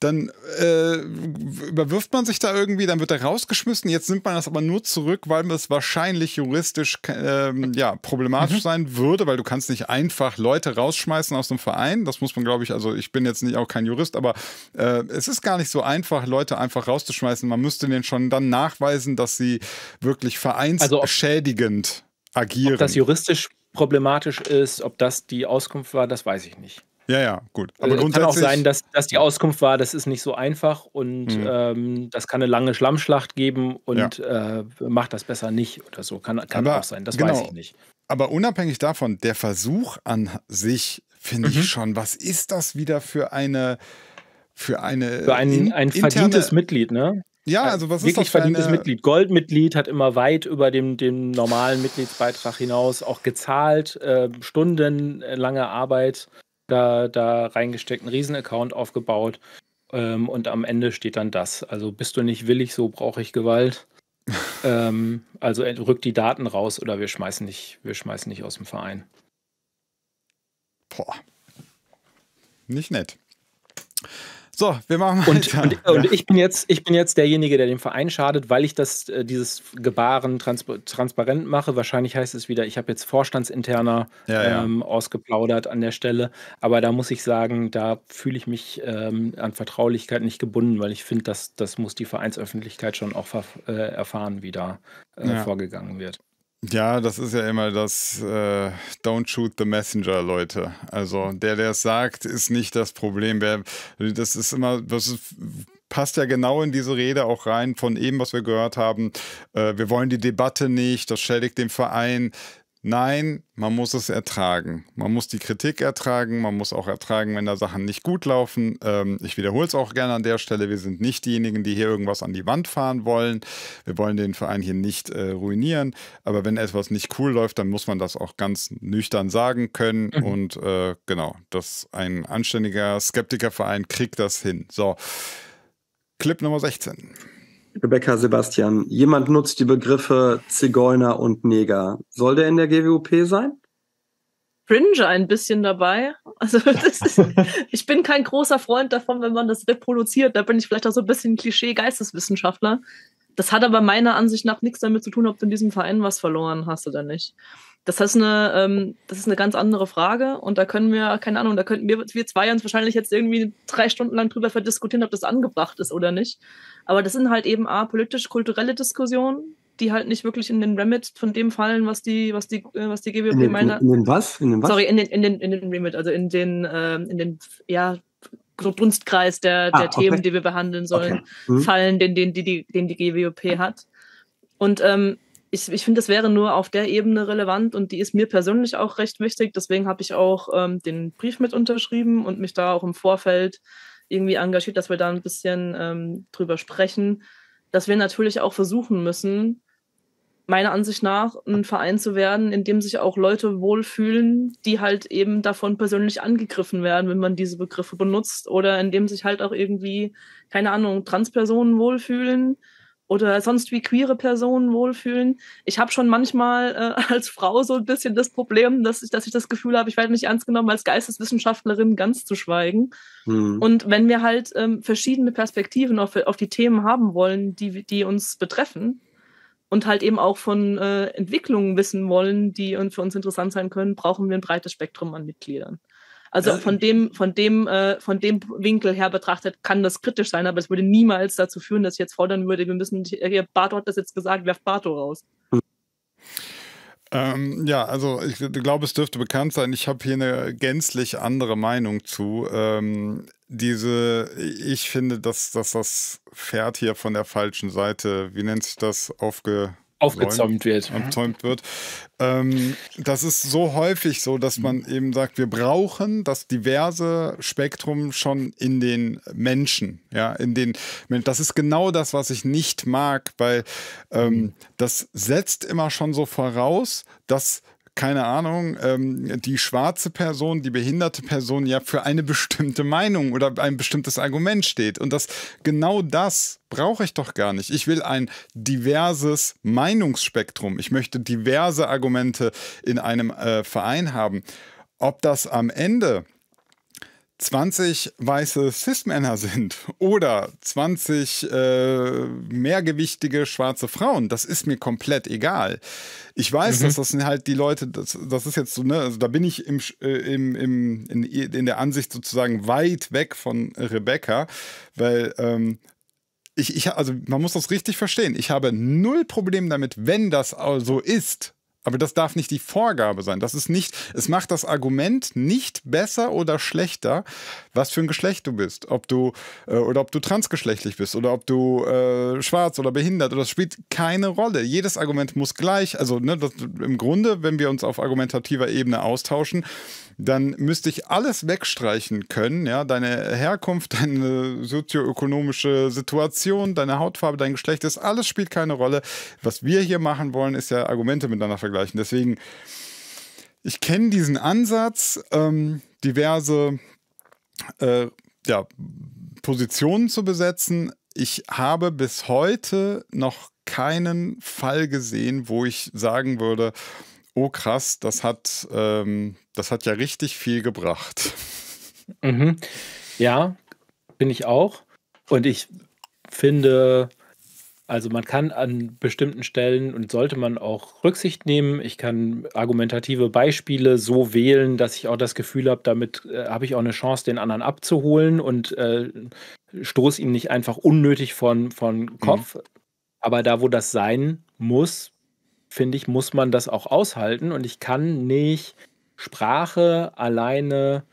dann äh, überwirft man sich da irgendwie, dann wird er rausgeschmissen. Jetzt nimmt man das aber nur zurück, weil es wahrscheinlich juristisch ähm, ja, problematisch mhm. sein würde, weil du kannst nicht einfach Leute rausschmeißen aus dem Verein. Das muss man, glaube ich, also ich bin jetzt nicht auch kein Jurist, aber äh, es ist gar nicht so einfach, Leute einfach rauszuschmeißen. Man müsste denen schon dann nachweisen, dass sie wirklich also vereinsschädigend also agieren. Ob das juristisch problematisch ist, ob das die Auskunft war, das weiß ich nicht. Ja, ja, gut. Aber äh, Kann auch sein, dass, dass die Auskunft war, das ist nicht so einfach und mhm. ähm, das kann eine lange Schlammschlacht geben und ja. äh, macht das besser nicht oder so. Kann, kann aber, auch sein, das genau. weiß ich nicht. Aber unabhängig davon, der Versuch an sich, finde mhm. ich schon, was ist das wieder für eine. Für, eine für ein, in, ein verdientes Mitglied, ne? Ja, also was wirklich ist das für verdientes eine... Mitglied? Goldmitglied hat immer weit über dem, dem normalen Mitgliedsbeitrag hinaus auch gezahlt, äh, stundenlange äh, Arbeit da, da reingesteckt, einen Riesenaccount aufgebaut ähm, und am Ende steht dann das. Also bist du nicht willig, so brauche ich Gewalt. ähm, also äh, rück die Daten raus oder wir schmeißen dich, wir schmeißen dich aus dem Verein. Boah. Nicht nett. So, wir machen weiter. Und, und, und, ich, bin jetzt, ich bin jetzt derjenige, der dem Verein schadet, weil ich das, äh, dieses Gebaren trans transparent mache. Wahrscheinlich heißt es wieder, ich habe jetzt vorstandsinterner ja, ja. Ähm, ausgeplaudert an der Stelle. Aber da muss ich sagen, da fühle ich mich ähm, an Vertraulichkeit nicht gebunden, weil ich finde, das, das muss die Vereinsöffentlichkeit schon auch äh, erfahren, wie da äh, ja. vorgegangen wird. Ja, das ist ja immer das äh, Don't shoot the messenger, Leute. Also der, der es sagt, ist nicht das Problem. Wer, das ist immer, das ist, passt ja genau in diese Rede auch rein von eben, was wir gehört haben. Äh, wir wollen die Debatte nicht, das schädigt den Verein. Nein, man muss es ertragen. Man muss die Kritik ertragen, man muss auch ertragen, wenn da Sachen nicht gut laufen. Ähm, ich wiederhole es auch gerne an der Stelle, wir sind nicht diejenigen, die hier irgendwas an die Wand fahren wollen. Wir wollen den Verein hier nicht äh, ruinieren. Aber wenn etwas nicht cool läuft, dann muss man das auch ganz nüchtern sagen können. Mhm. Und äh, genau, dass ein anständiger Skeptikerverein kriegt das hin. So, Clip Nummer 16. Rebecca Sebastian, jemand nutzt die Begriffe Zigeuner und Neger. Soll der in der GWOP sein? Fringe ein bisschen dabei. Also ist, ich bin kein großer Freund davon, wenn man das reproduziert. Da bin ich vielleicht auch so ein bisschen Klischee-Geisteswissenschaftler. Das hat aber meiner Ansicht nach nichts damit zu tun, ob du in diesem Verein was verloren hast oder nicht das ist eine, ähm, das ist eine ganz andere Frage und da können wir, keine Ahnung, da könnten wir, wir zwei uns wahrscheinlich jetzt irgendwie drei Stunden lang drüber verdiskutieren, ob das angebracht ist oder nicht. Aber das sind halt eben A, politisch-kulturelle Diskussionen, die halt nicht wirklich in den Remit von dem fallen, was die, was die, äh, was die GWP in meiner. In den was? In den was? Sorry, in den, in den, in den Remit, also in den, ähm, in den, ja, Dunstkreis der, der ah, okay. Themen, die wir behandeln sollen, okay. mhm. fallen, den, den, die, den die GWP hat. Und ähm, ich, ich finde, das wäre nur auf der Ebene relevant und die ist mir persönlich auch recht wichtig. Deswegen habe ich auch ähm, den Brief mit unterschrieben und mich da auch im Vorfeld irgendwie engagiert, dass wir da ein bisschen ähm, drüber sprechen, dass wir natürlich auch versuchen müssen, meiner Ansicht nach ein Verein zu werden, in dem sich auch Leute wohlfühlen, die halt eben davon persönlich angegriffen werden, wenn man diese Begriffe benutzt oder in dem sich halt auch irgendwie, keine Ahnung, Transpersonen wohlfühlen oder sonst wie queere Personen wohlfühlen. Ich habe schon manchmal äh, als Frau so ein bisschen das Problem, dass ich, dass ich das Gefühl habe, ich werde nicht ernst genommen, als Geisteswissenschaftlerin ganz zu schweigen. Mhm. Und wenn wir halt ähm, verschiedene Perspektiven auf, auf die Themen haben wollen, die, die uns betreffen und halt eben auch von äh, Entwicklungen wissen wollen, die für uns interessant sein können, brauchen wir ein breites Spektrum an Mitgliedern. Also von dem, von dem, äh, von dem Winkel her betrachtet kann das kritisch sein, aber es würde niemals dazu führen, dass ich jetzt fordern würde, wir müssen, hier, Barto hat das jetzt gesagt, werft Barto raus. Ähm, ja, also ich glaube, es dürfte bekannt sein, ich habe hier eine gänzlich andere Meinung zu. Ähm, diese, ich finde, dass, dass das Pferd hier von der falschen Seite, wie nennt sich das, aufge aufgezäumt wird. Mhm. Aufgezäumt wird. Ähm, das ist so häufig so, dass man mhm. eben sagt, wir brauchen das diverse Spektrum schon in den Menschen. Ja, in den Das ist genau das, was ich nicht mag, weil ähm, mhm. das setzt immer schon so voraus, dass keine Ahnung, ähm, die schwarze Person, die behinderte Person ja für eine bestimmte Meinung oder ein bestimmtes Argument steht. Und das genau das brauche ich doch gar nicht. Ich will ein diverses Meinungsspektrum. Ich möchte diverse Argumente in einem äh, Verein haben. Ob das am Ende 20 weiße Cis-Männer sind oder 20 äh, mehrgewichtige schwarze Frauen, das ist mir komplett egal. Ich weiß, mhm. dass das sind halt die Leute, das, das ist jetzt so, ne, also da bin ich im, äh, im, im, in, in, der Ansicht sozusagen weit weg von Rebecca, weil ähm, ich, ich, also man muss das richtig verstehen. Ich habe null Problem damit, wenn das so also ist, aber das darf nicht die Vorgabe sein. Das ist nicht, es macht das Argument nicht besser oder schlechter, was für ein Geschlecht du bist. Ob du äh, oder ob du transgeschlechtlich bist oder ob du äh, schwarz oder behindert oder das spielt keine Rolle. Jedes Argument muss gleich, also ne, das, im Grunde, wenn wir uns auf argumentativer Ebene austauschen, dann müsste ich alles wegstreichen können, ja, deine Herkunft, deine sozioökonomische Situation, deine Hautfarbe, dein Geschlecht, das alles spielt keine Rolle. Was wir hier machen wollen, ist ja Argumente miteinander vergleichen dergleichen. Deswegen, ich kenne diesen Ansatz, ähm, diverse äh, ja, Positionen zu besetzen. Ich habe bis heute noch keinen Fall gesehen, wo ich sagen würde, oh krass, das hat, ähm, das hat ja richtig viel gebracht. Mhm. Ja, bin ich auch. Und ich finde, also man kann an bestimmten Stellen und sollte man auch Rücksicht nehmen. Ich kann argumentative Beispiele so wählen, dass ich auch das Gefühl habe, damit äh, habe ich auch eine Chance, den anderen abzuholen und äh, stoße ihn nicht einfach unnötig von, von mhm. Kopf. Mhm. Aber da, wo das sein muss, finde ich, muss man das auch aushalten. Und ich kann nicht Sprache alleine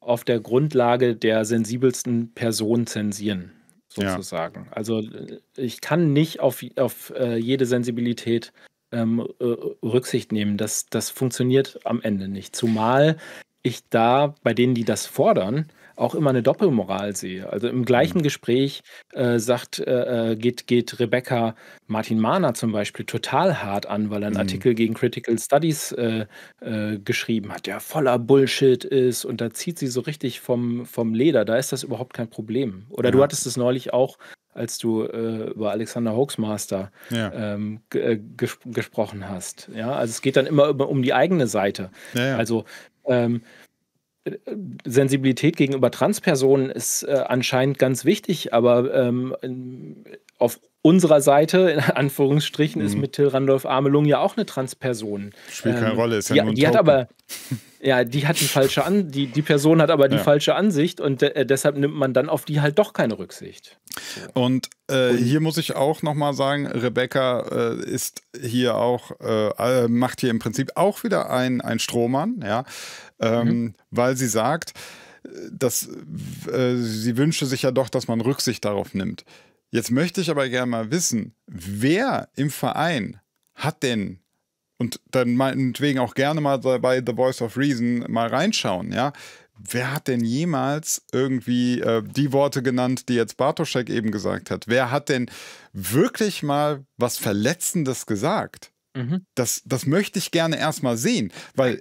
auf der Grundlage der sensibelsten Person zensieren sozusagen. Ja. Also äh, ich kann nicht auf, auf äh, jede Sensibilität ähm, äh, Rücksicht nehmen. Das, das funktioniert am Ende nicht. Zumal ich da bei denen, die das fordern, auch immer eine Doppelmoral sehe. Also im gleichen mhm. Gespräch äh, sagt, äh, äh, geht, geht Rebecca Martin Mahner zum Beispiel total hart an, weil er einen mhm. Artikel gegen Critical Studies äh, äh, geschrieben hat, der voller Bullshit ist und da zieht sie so richtig vom, vom Leder. Da ist das überhaupt kein Problem. Oder ja. du hattest es neulich auch, als du äh, über Alexander Hoaxmaster ja. ähm, äh, ges gesprochen hast. Ja, also es geht dann immer um die eigene Seite. Ja, ja. Also ähm, Sensibilität gegenüber Transpersonen ist äh, anscheinend ganz wichtig, aber ähm, auf unserer Seite, in Anführungsstrichen, mhm. ist mit Till Randolph Amelung ja auch eine Transperson. Spielt ähm, keine Rolle, ist ja die, nur ein die hat aber Ja, die hat die falsche An die, die Person hat aber die ja. falsche Ansicht und de äh, deshalb nimmt man dann auf die halt doch keine Rücksicht. Und, äh, und hier muss ich auch nochmal sagen, Rebecca äh, ist hier auch, äh, äh, macht hier im Prinzip auch wieder ein, ein Strohmann, ja, ähm, mhm. weil sie sagt, äh, dass sie wünsche sich ja doch, dass man Rücksicht darauf nimmt. Jetzt möchte ich aber gerne mal wissen, wer im Verein hat denn und dann meinetwegen auch gerne mal bei The Voice of Reason mal reinschauen, ja. Wer hat denn jemals irgendwie äh, die Worte genannt, die jetzt Bartoschek eben gesagt hat? Wer hat denn wirklich mal was Verletzendes gesagt? Mhm. Das, das möchte ich gerne erstmal sehen, weil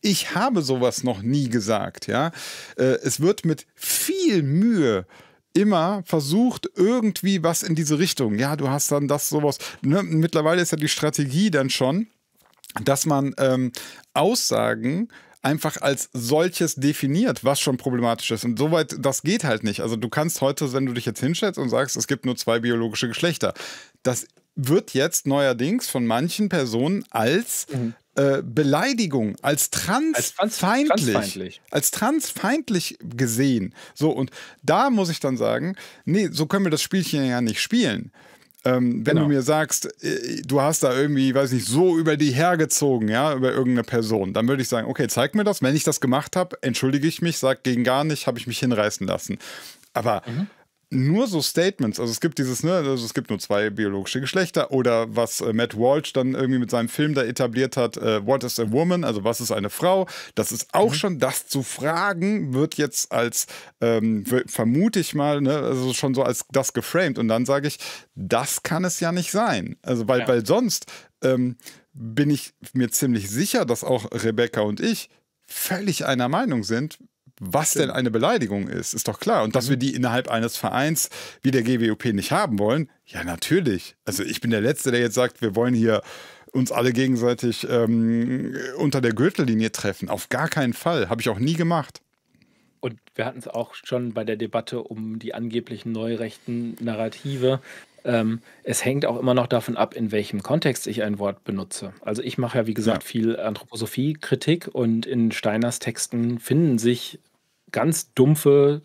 ich habe sowas noch nie gesagt, ja. Äh, es wird mit viel Mühe immer versucht, irgendwie was in diese Richtung. Ja, du hast dann das sowas. Ne? Mittlerweile ist ja die Strategie dann schon, dass man ähm, Aussagen einfach als solches definiert, was schon problematisch ist. Und soweit, das geht halt nicht. Also du kannst heute, wenn du dich jetzt hinstellst und sagst, es gibt nur zwei biologische Geschlechter, das wird jetzt neuerdings von manchen Personen als mhm. äh, Beleidigung, als, trans als transfeindlich, als transfeindlich gesehen. So, und da muss ich dann sagen, nee, so können wir das Spielchen ja nicht spielen. Ähm, wenn genau. du mir sagst, äh, du hast da irgendwie, weiß nicht, so über die hergezogen, ja, über irgendeine Person, dann würde ich sagen, okay, zeig mir das. Wenn ich das gemacht habe, entschuldige ich mich, sag gegen gar nicht, habe ich mich hinreißen lassen. Aber mhm nur so Statements. Also es gibt dieses, ne, also es gibt nur zwei biologische Geschlechter oder was äh, Matt Walsh dann irgendwie mit seinem Film da etabliert hat, äh, What is a Woman? Also was ist eine Frau? Das ist auch mhm. schon, das zu fragen, wird jetzt als, ähm, vermute ich mal, ne, also schon so als das geframed. Und dann sage ich, das kann es ja nicht sein. Also weil, ja. weil sonst ähm, bin ich mir ziemlich sicher, dass auch Rebecca und ich völlig einer Meinung sind, was Stimmt. denn eine Beleidigung ist, ist doch klar. Und dass mhm. wir die innerhalb eines Vereins wie der GWOP nicht haben wollen, ja, natürlich. Also ich bin der Letzte, der jetzt sagt, wir wollen hier uns alle gegenseitig ähm, unter der Gürtellinie treffen. Auf gar keinen Fall. Habe ich auch nie gemacht. Und wir hatten es auch schon bei der Debatte um die angeblichen neurechten Narrative, ähm, es hängt auch immer noch davon ab, in welchem Kontext ich ein Wort benutze. Also ich mache ja, wie gesagt, ja. viel Anthroposophie-Kritik und in Steiners Texten finden sich ganz dumpfe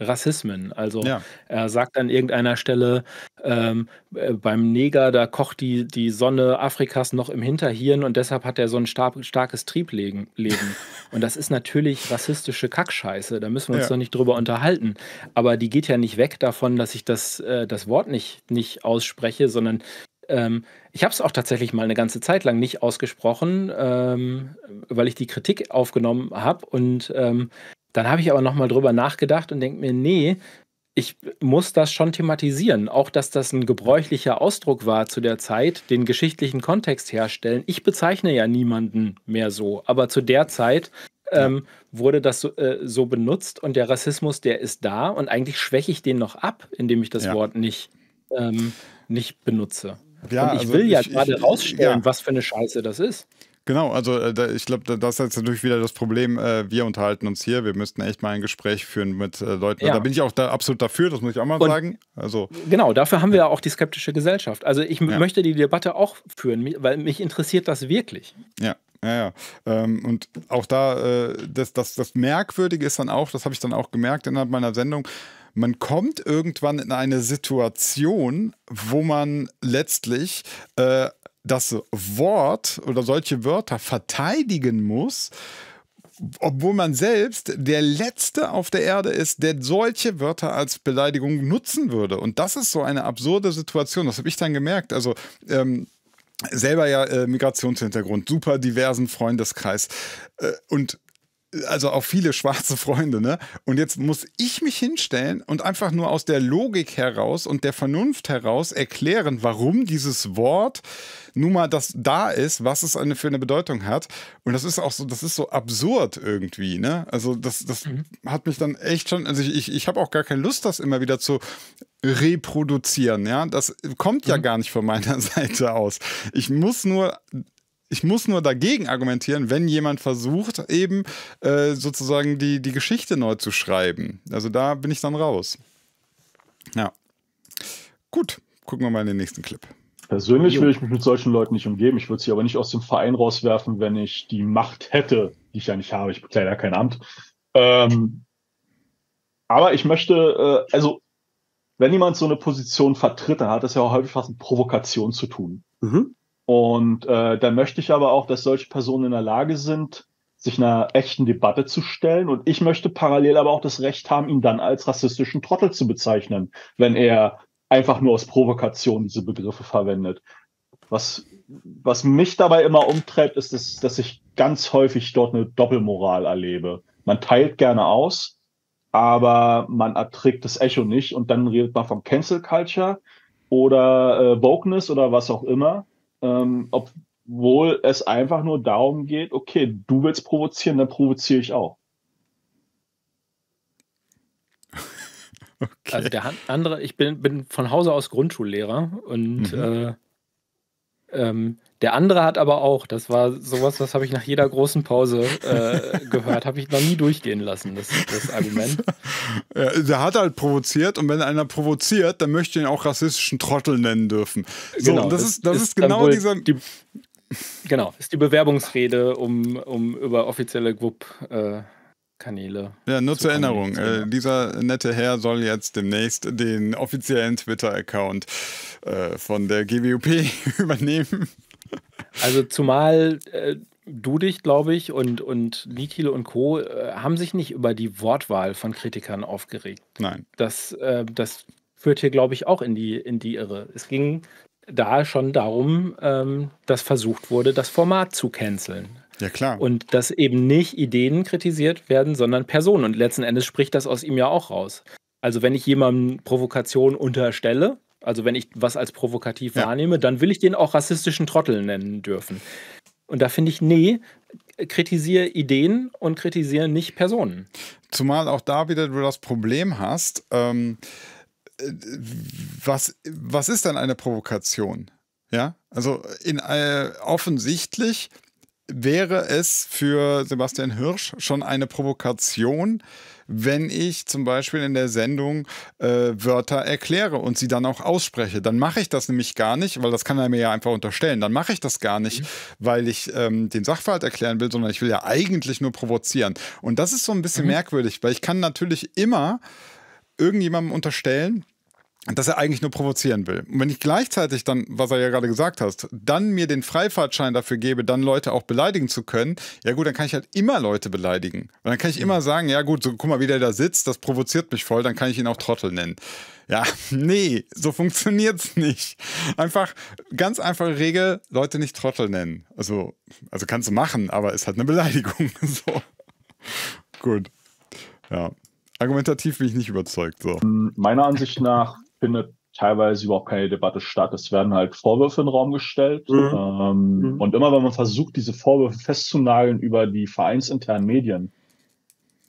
Rassismen. Also ja. er sagt an irgendeiner Stelle, ähm, äh, beim Neger, da kocht die, die Sonne Afrikas noch im Hinterhirn und deshalb hat er so ein stark, starkes Triebleben. und das ist natürlich rassistische Kackscheiße, da müssen wir uns ja. doch nicht drüber unterhalten. Aber die geht ja nicht weg davon, dass ich das, äh, das Wort nicht, nicht ausspreche, sondern ähm, ich habe es auch tatsächlich mal eine ganze Zeit lang nicht ausgesprochen, ähm, weil ich die Kritik aufgenommen habe und ähm, dann habe ich aber nochmal drüber nachgedacht und denke mir, nee, ich muss das schon thematisieren. Auch, dass das ein gebräuchlicher Ausdruck war zu der Zeit, den geschichtlichen Kontext herstellen. Ich bezeichne ja niemanden mehr so, aber zu der Zeit ähm, wurde das so, äh, so, benutzt und der Rassismus, der ist da und eigentlich schwäche ich den noch ab, indem ich das ja. Wort nicht, ähm, nicht benutze. Ja, und ich also will ja gerade ich, rausstellen, ja. was für eine Scheiße das ist. Genau, also äh, ich glaube, das ist jetzt natürlich wieder das Problem, äh, wir unterhalten uns hier, wir müssten echt mal ein Gespräch führen mit äh, Leuten. Ja. Da bin ich auch da absolut dafür, das muss ich auch mal Und sagen. Also, genau, dafür haben wir ja auch die skeptische Gesellschaft. Also ich ja. möchte die Debatte auch führen, weil mich interessiert das wirklich. Ja. Ja, ja. Ähm, und auch da, äh, das, das, das Merkwürdige ist dann auch, das habe ich dann auch gemerkt innerhalb meiner Sendung, man kommt irgendwann in eine Situation, wo man letztlich äh, das Wort oder solche Wörter verteidigen muss, obwohl man selbst der Letzte auf der Erde ist, der solche Wörter als Beleidigung nutzen würde. Und das ist so eine absurde Situation. Das habe ich dann gemerkt. Also ähm, selber ja äh, Migrationshintergrund, super diversen Freundeskreis. Äh, und also auch viele schwarze Freunde, ne? Und jetzt muss ich mich hinstellen und einfach nur aus der Logik heraus und der Vernunft heraus erklären, warum dieses Wort nun mal das da ist, was es eine, für eine Bedeutung hat. Und das ist auch so, das ist so absurd irgendwie, ne? Also das, das mhm. hat mich dann echt schon, also ich, ich, ich habe auch gar keine Lust, das immer wieder zu reproduzieren, ja? Das kommt ja mhm. gar nicht von meiner Seite aus. Ich muss nur ich muss nur dagegen argumentieren, wenn jemand versucht, eben äh, sozusagen die, die Geschichte neu zu schreiben. Also da bin ich dann raus. Ja. Gut, gucken wir mal in den nächsten Clip. Persönlich würde ich mich mit solchen Leuten nicht umgeben. Ich würde sie aber nicht aus dem Verein rauswerfen, wenn ich die Macht hätte, die ich ja nicht habe. Ich bekleide ja kein Amt. Ähm, aber ich möchte, äh, also wenn jemand so eine Position vertritt, dann hat das ja auch häufig was mit Provokation zu tun. Mhm. Und äh, da möchte ich aber auch, dass solche Personen in der Lage sind, sich einer echten Debatte zu stellen. Und ich möchte parallel aber auch das Recht haben, ihn dann als rassistischen Trottel zu bezeichnen, wenn er einfach nur aus Provokation diese Begriffe verwendet. Was, was mich dabei immer umtreibt, ist, dass, dass ich ganz häufig dort eine Doppelmoral erlebe. Man teilt gerne aus, aber man erträgt das Echo nicht und dann redet man von Cancel Culture oder äh, Wokeness oder was auch immer ähm, obwohl es einfach nur darum geht, okay, du willst provozieren, dann provoziere ich auch. Okay. Also der andere, ich bin, bin von Hause aus Grundschullehrer und mhm. äh, ähm, der andere hat aber auch, das war sowas, das habe ich nach jeder großen Pause äh, gehört, habe ich noch nie durchgehen lassen, das, das Argument. Ja, der hat halt provoziert und wenn einer provoziert, dann möchte ich ihn auch rassistischen Trottel nennen dürfen. So, genau, das, das, ist, das ist, ist genau dieser. Die, genau, ist die Bewerbungsrede um, um über offizielle Grupp. Äh, Kanäle. Ja, nur zur Erinnerung. Äh, dieser nette Herr soll jetzt demnächst den offiziellen Twitter-Account äh, von der GWP übernehmen. Also zumal äh, du dich, glaube ich, und, und Nikhil und Co. Äh, haben sich nicht über die Wortwahl von Kritikern aufgeregt. Nein. Das, äh, das führt hier, glaube ich, auch in die, in die Irre. Es ging da schon darum, ähm, dass versucht wurde, das Format zu canceln. Ja, klar. Und dass eben nicht Ideen kritisiert werden, sondern Personen. Und letzten Endes spricht das aus ihm ja auch raus. Also, wenn ich jemandem Provokation unterstelle, also wenn ich was als provokativ ja. wahrnehme, dann will ich den auch rassistischen Trottel nennen dürfen. Und da finde ich, nee, kritisiere Ideen und kritisiere nicht Personen. Zumal auch da wieder du das Problem hast, ähm, äh, was, was ist denn eine Provokation? Ja, also in, äh, offensichtlich wäre es für Sebastian Hirsch schon eine Provokation, wenn ich zum Beispiel in der Sendung äh, Wörter erkläre und sie dann auch ausspreche. Dann mache ich das nämlich gar nicht, weil das kann er mir ja einfach unterstellen. Dann mache ich das gar nicht, mhm. weil ich ähm, den Sachverhalt erklären will, sondern ich will ja eigentlich nur provozieren. Und das ist so ein bisschen mhm. merkwürdig, weil ich kann natürlich immer irgendjemandem unterstellen, dass er eigentlich nur provozieren will. Und wenn ich gleichzeitig dann, was er ja gerade gesagt hast, dann mir den Freifahrtschein dafür gebe, dann Leute auch beleidigen zu können, ja gut, dann kann ich halt immer Leute beleidigen. Und dann kann ich immer mhm. sagen, ja gut, so guck mal, wie der da sitzt, das provoziert mich voll, dann kann ich ihn auch Trottel nennen. Ja, nee, so funktioniert's nicht. Einfach, ganz einfache Regel, Leute nicht Trottel nennen. Also, also kannst du machen, aber ist halt eine Beleidigung. so. Gut. Ja. Argumentativ bin ich nicht überzeugt. So. Meiner Ansicht nach findet teilweise überhaupt keine Debatte statt. Es werden halt Vorwürfe in den Raum gestellt. Mhm. Ähm, mhm. Und immer wenn man versucht, diese Vorwürfe festzunageln über die vereinsinternen Medien,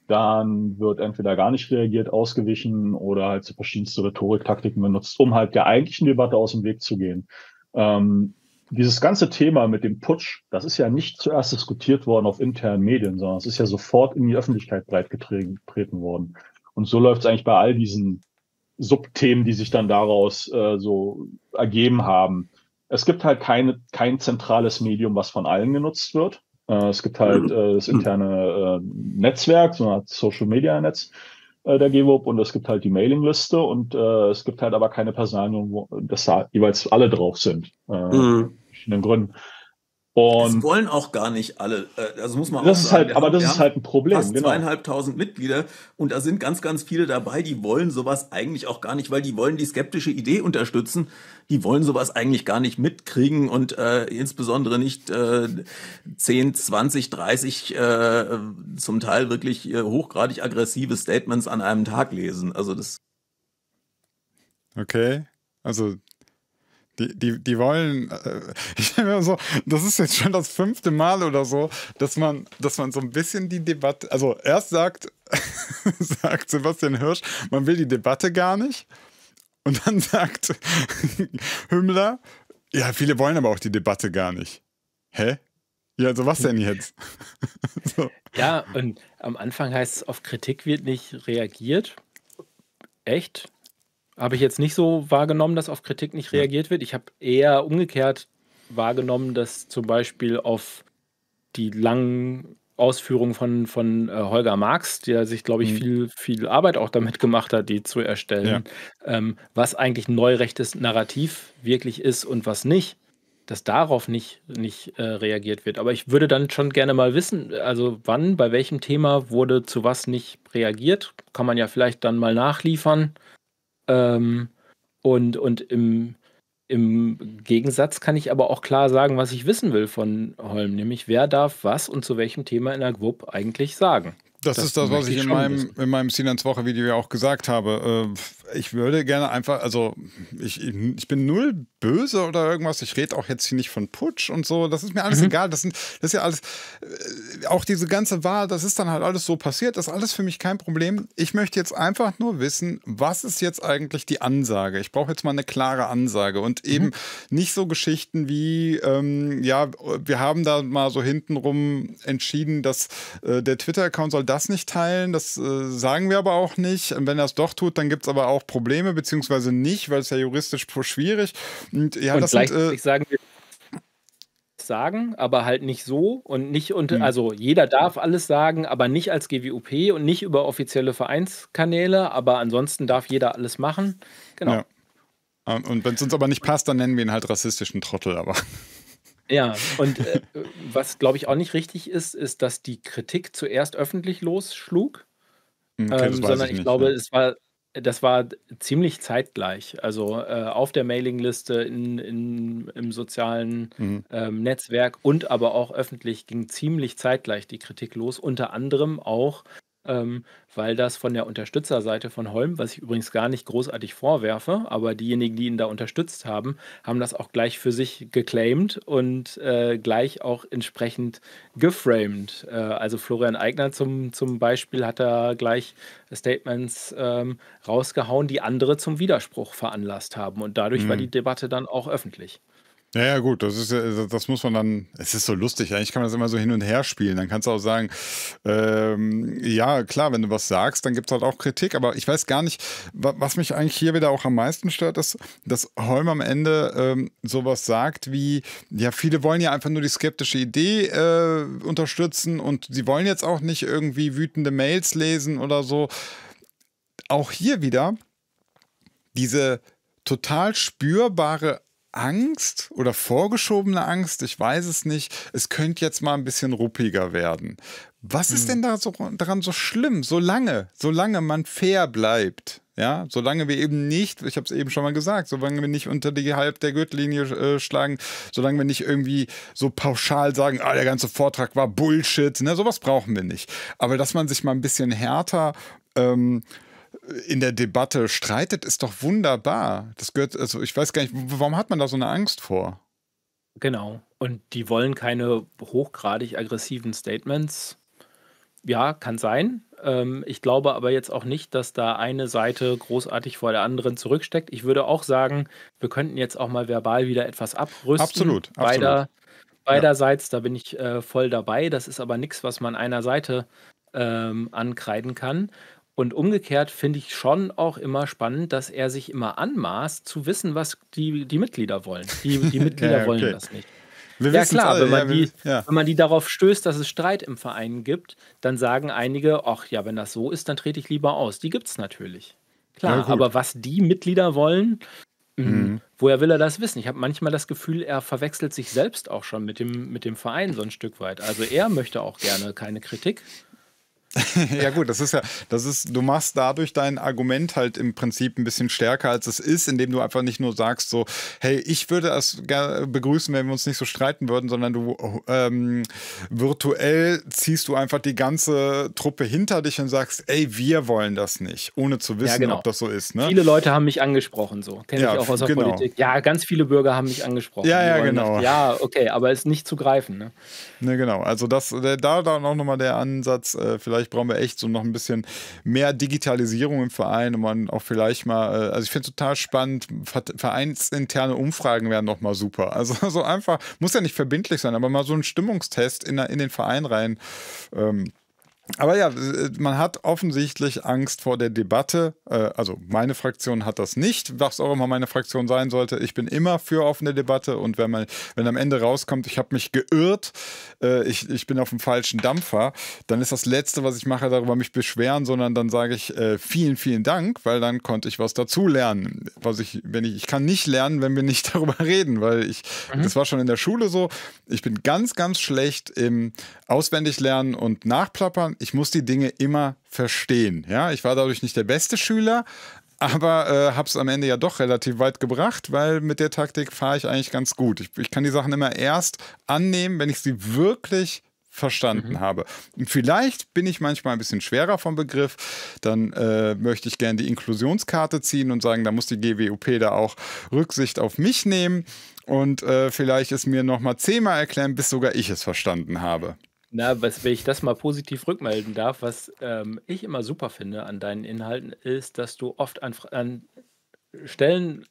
dann wird entweder gar nicht reagiert, ausgewichen oder halt so verschiedenste Rhetoriktaktiken benutzt, um halt der eigentlichen Debatte aus dem Weg zu gehen. Ähm, dieses ganze Thema mit dem Putsch, das ist ja nicht zuerst diskutiert worden auf internen Medien, sondern es ist ja sofort in die Öffentlichkeit breitgetreten worden. Und so läuft es eigentlich bei all diesen Subthemen, die sich dann daraus äh, so ergeben haben. Es gibt halt keine, kein zentrales Medium, was von allen genutzt wird. Äh, es gibt halt äh, das interne äh, Netzwerk, so ein Social Media Netz äh, der GWOP und es gibt halt die Mailingliste und äh, es gibt halt aber keine Personalien, wo dass da jeweils alle drauf sind. Äh, Mhm. den Gründen. Und das wollen auch gar nicht alle. Also muss man das auch ist Halt, aber haben, das ist halt ein Problem. Fast genau. zweieinhalbtausend Mitglieder und da sind ganz, ganz viele dabei, die wollen sowas eigentlich auch gar nicht, weil die wollen die skeptische Idee unterstützen. Die wollen sowas eigentlich gar nicht mitkriegen und äh, insbesondere nicht äh, 10, 20, 30 äh, zum Teil wirklich äh, hochgradig aggressive Statements an einem Tag lesen. Also das. Okay. Also die, die, die wollen, äh, so, das ist jetzt schon das fünfte Mal oder so, dass man, dass man so ein bisschen die Debatte, also erst sagt, sagt Sebastian Hirsch, man will die Debatte gar nicht. Und dann sagt Hümmler, ja, viele wollen aber auch die Debatte gar nicht. Hä? Ja, also was denn jetzt? so. Ja, und am Anfang heißt es, auf Kritik wird nicht reagiert. Echt? Habe ich jetzt nicht so wahrgenommen, dass auf Kritik nicht ja. reagiert wird. Ich habe eher umgekehrt wahrgenommen, dass zum Beispiel auf die langen Ausführungen von, von äh, Holger Marx, der sich, glaube ich, mhm. viel, viel Arbeit auch damit gemacht hat, die zu erstellen, ja. ähm, was eigentlich ein neurechtes Narrativ wirklich ist und was nicht, dass darauf nicht, nicht äh, reagiert wird. Aber ich würde dann schon gerne mal wissen, also wann, bei welchem Thema wurde zu was nicht reagiert. Kann man ja vielleicht dann mal nachliefern. Ähm, und, und im, im Gegensatz kann ich aber auch klar sagen, was ich wissen will von Holm, nämlich wer darf was und zu welchem Thema in der GWUP eigentlich sagen. Das, das ist das, was ich in meinem, wissen. in meinem Sinans Woche Video ja auch gesagt habe. Äh, ich würde gerne einfach, also ich, ich bin null böse oder irgendwas. Ich rede auch jetzt hier nicht von Putsch und so. Das ist mir alles mhm. egal. Das, sind, das ist ja alles, äh, auch diese ganze Wahl, das ist dann halt alles so passiert. Das ist alles für mich kein Problem. Ich möchte jetzt einfach nur wissen, was ist jetzt eigentlich die Ansage? Ich brauche jetzt mal eine klare Ansage und mhm. eben mhm. nicht so Geschichten wie, ähm, ja, wir haben da mal so hintenrum entschieden, dass äh, der Twitter-Account soll das das nicht teilen, das äh, sagen wir aber auch nicht. Und wenn er es doch tut, dann gibt es aber auch Probleme, beziehungsweise nicht, weil es ja juristisch schwierig. Und, ja, und das gleichzeitig sind, äh, sagen wir sagen, aber halt nicht so und nicht unter, mhm. also jeder darf alles sagen, aber nicht als GWUP und nicht über offizielle Vereinskanäle, aber ansonsten darf jeder alles machen. Genau. Ja. Ähm, und wenn es uns aber nicht passt, dann nennen wir ihn halt rassistischen Trottel, aber. Ja, und äh, was glaube ich auch nicht richtig ist, ist, dass die Kritik zuerst öffentlich losschlug, hm, okay, ähm, sondern ich, nicht, glaube, ne? es war, das war ziemlich zeitgleich. Also äh, auf der Mailingliste, in, in, im sozialen mhm. ähm, Netzwerk und aber auch öffentlich ging ziemlich zeitgleich die Kritik los, unter anderem auch ähm, weil das von der Unterstützerseite von Holm, was ich übrigens gar nicht großartig vorwerfe, aber diejenigen, die ihn da unterstützt haben, haben das auch gleich für sich geclaimed und äh, gleich auch entsprechend geframed. Äh, also Florian Eigner zum, zum Beispiel hat da gleich Statements ähm, rausgehauen, die andere zum Widerspruch veranlasst haben und dadurch mhm. war die Debatte dann auch öffentlich. Ja, gut, das ist also das muss man dann, es ist so lustig, eigentlich kann man das immer so hin und her spielen. Dann kannst du auch sagen, ähm, ja, klar, wenn du was sagst, dann gibt es halt auch Kritik, aber ich weiß gar nicht, was mich eigentlich hier wieder auch am meisten stört, ist, dass Holm am Ende ähm, sowas sagt wie, ja, viele wollen ja einfach nur die skeptische Idee äh, unterstützen und sie wollen jetzt auch nicht irgendwie wütende Mails lesen oder so. Auch hier wieder diese total spürbare Angst oder vorgeschobene Angst, ich weiß es nicht, es könnte jetzt mal ein bisschen ruppiger werden. Was ist hm. denn da so, daran so schlimm, solange, solange man fair bleibt? Ja, solange wir eben nicht, ich habe es eben schon mal gesagt, solange wir nicht unter die halb der Gürtellinie äh, schlagen, solange wir nicht irgendwie so pauschal sagen, ah, der ganze Vortrag war Bullshit, ne, sowas brauchen wir nicht. Aber dass man sich mal ein bisschen härter ähm, in der Debatte streitet, ist doch wunderbar. Das gehört, also ich weiß gar nicht, warum hat man da so eine Angst vor? Genau. Und die wollen keine hochgradig aggressiven Statements. Ja, kann sein. Ähm, ich glaube aber jetzt auch nicht, dass da eine Seite großartig vor der anderen zurücksteckt. Ich würde auch sagen, wir könnten jetzt auch mal verbal wieder etwas abrüsten. Absolut. absolut. Beider, beiderseits, ja. da bin ich äh, voll dabei. Das ist aber nichts, was man einer Seite ähm, ankreiden kann. Und umgekehrt finde ich schon auch immer spannend, dass er sich immer anmaßt, zu wissen, was die, die Mitglieder wollen. Die, die Mitglieder ja, okay. wollen das nicht. Wir ja klar, wenn man, ja, die, ja. wenn man die darauf stößt, dass es Streit im Verein gibt, dann sagen einige, ach ja, wenn das so ist, dann trete ich lieber aus. Die gibt es natürlich. Klar, aber was die Mitglieder wollen, hm, mhm. woher will er das wissen? Ich habe manchmal das Gefühl, er verwechselt sich selbst auch schon mit dem, mit dem Verein so ein Stück weit. Also er möchte auch gerne keine Kritik. ja gut, das ist ja, das ist, du machst dadurch dein Argument halt im Prinzip ein bisschen stärker, als es ist, indem du einfach nicht nur sagst so, hey, ich würde es begrüßen, wenn wir uns nicht so streiten würden, sondern du ähm, virtuell ziehst du einfach die ganze Truppe hinter dich und sagst, ey, wir wollen das nicht, ohne zu wissen, ja, genau. ob das so ist. Ne? Viele Leute haben mich angesprochen, so kenne ja, ich auch aus der genau. Politik. Ja, ganz viele Bürger haben mich angesprochen. Ja, ja, genau. Das, ja, okay, aber es ist nicht zu greifen. Ne, ne genau. Also das, äh, da dann auch nochmal der Ansatz, äh, vielleicht vielleicht brauchen wir echt so noch ein bisschen mehr Digitalisierung im Verein und man auch vielleicht mal, äh, also ich finde es total spannend, vereinsinterne Umfragen wären nochmal super. Also so einfach, muss ja nicht verbindlich sein, aber mal so ein Stimmungstest in, in den Verein rein. Ähm, aber ja, äh, man hat offensichtlich Angst vor der Debatte. Äh, also meine Fraktion hat das nicht, was auch immer meine Fraktion sein sollte. Ich bin immer für offene Debatte und wenn man, wenn am Ende rauskommt, ich habe mich geirrt, äh, ich, ich bin auf dem falschen Dampfer, dann ist das Letzte, was ich mache, darüber mich beschweren, sondern dann sage ich vielen, vielen Dank, weil dann konnte ich was dazulernen. Was ich, wenn ich, ich kann nicht lernen, wenn wir nicht darüber reden, weil ich, mhm. das war schon in der Schule so, ich bin ganz, ganz schlecht im Auswendiglernen und Nachplappern ich muss die Dinge immer verstehen. Ja, ich war dadurch nicht der beste Schüler, aber äh, habe es am Ende ja doch relativ weit gebracht, weil mit der Taktik fahre ich eigentlich ganz gut. Ich, ich, kann die Sachen immer erst annehmen, wenn ich sie wirklich verstanden mhm. habe. Und vielleicht bin ich manchmal ein bisschen schwerer vom Begriff, dann äh, möchte ich gerne die Inklusionskarte ziehen und sagen, da muss die GWUP da auch Rücksicht auf mich nehmen und äh, vielleicht es mir nochmal zehnmal erklären, bis sogar ich es verstanden habe. Na, was, wenn ich das mal positiv rückmelden darf, was ähm, ich immer super finde an deinen Inhalten, ist, dass du oft an, an Stellen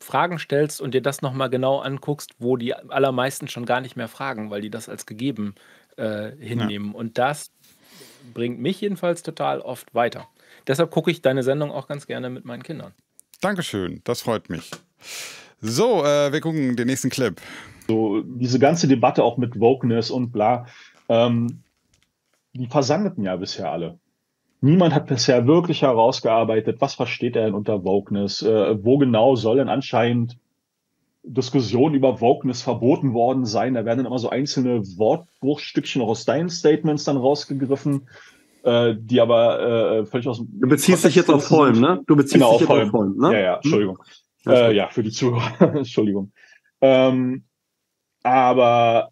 Fragen stellst und dir das nochmal genau anguckst, wo die allermeisten schon gar nicht mehr fragen, weil die das als gegeben äh, hinnehmen. Ja. Und das bringt mich jedenfalls total oft weiter. Deshalb gucke ich deine Sendung auch ganz gerne mit meinen Kindern. Dankeschön, das freut mich. So, äh, wir gucken den nächsten Clip. So, diese ganze Debatte auch mit Wokeness und bla, ähm, die versanken ja bisher alle. Niemand hat bisher wirklich herausgearbeitet, was versteht er denn unter Wokeness, äh, wo genau soll denn anscheinend Diskussionen über Wokeness verboten worden sein. Da werden dann immer so einzelne Wortbruchstückchen aus deinen Statements dann rausgegriffen, äh, die aber äh, völlig aus dem. Du beziehst dich jetzt auf Holm, ne? Du beziehst genau, dich jetzt auf Holm, ne? Ja, ja, hm? Entschuldigung. Hm? Äh, ja, für die Zuhörer, Entschuldigung. Ähm, aber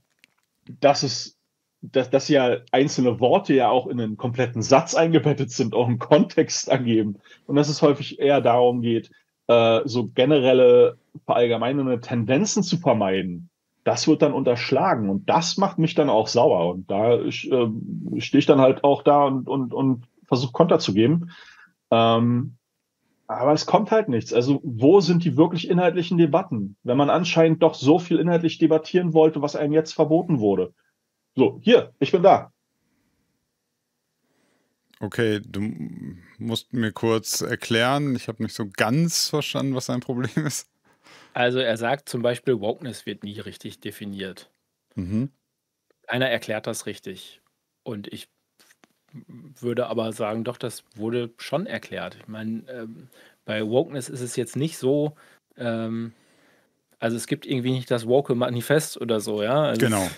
das ist dass, dass ja einzelne Worte ja auch in einen kompletten Satz eingebettet sind, auch einen Kontext ergeben. Und dass es häufig eher darum geht, äh, so generelle, verallgemeinernde Tendenzen zu vermeiden. Das wird dann unterschlagen und das macht mich dann auch sauer. Und da äh, stehe ich dann halt auch da und, und, und versuche Konter zu geben. Ähm, aber es kommt halt nichts. Also wo sind die wirklich inhaltlichen Debatten, wenn man anscheinend doch so viel inhaltlich debattieren wollte, was einem jetzt verboten wurde? So, hier, ich bin da. Okay, du musst mir kurz erklären. Ich habe nicht so ganz verstanden, was sein Problem ist. Also er sagt zum Beispiel, Wokeness wird nie richtig definiert. Mhm. Einer erklärt das richtig. Und ich würde aber sagen, doch, das wurde schon erklärt. Ich meine, ähm, bei Wokeness ist es jetzt nicht so, ähm, also es gibt irgendwie nicht das Woke Manifest oder so, ja. Also genau.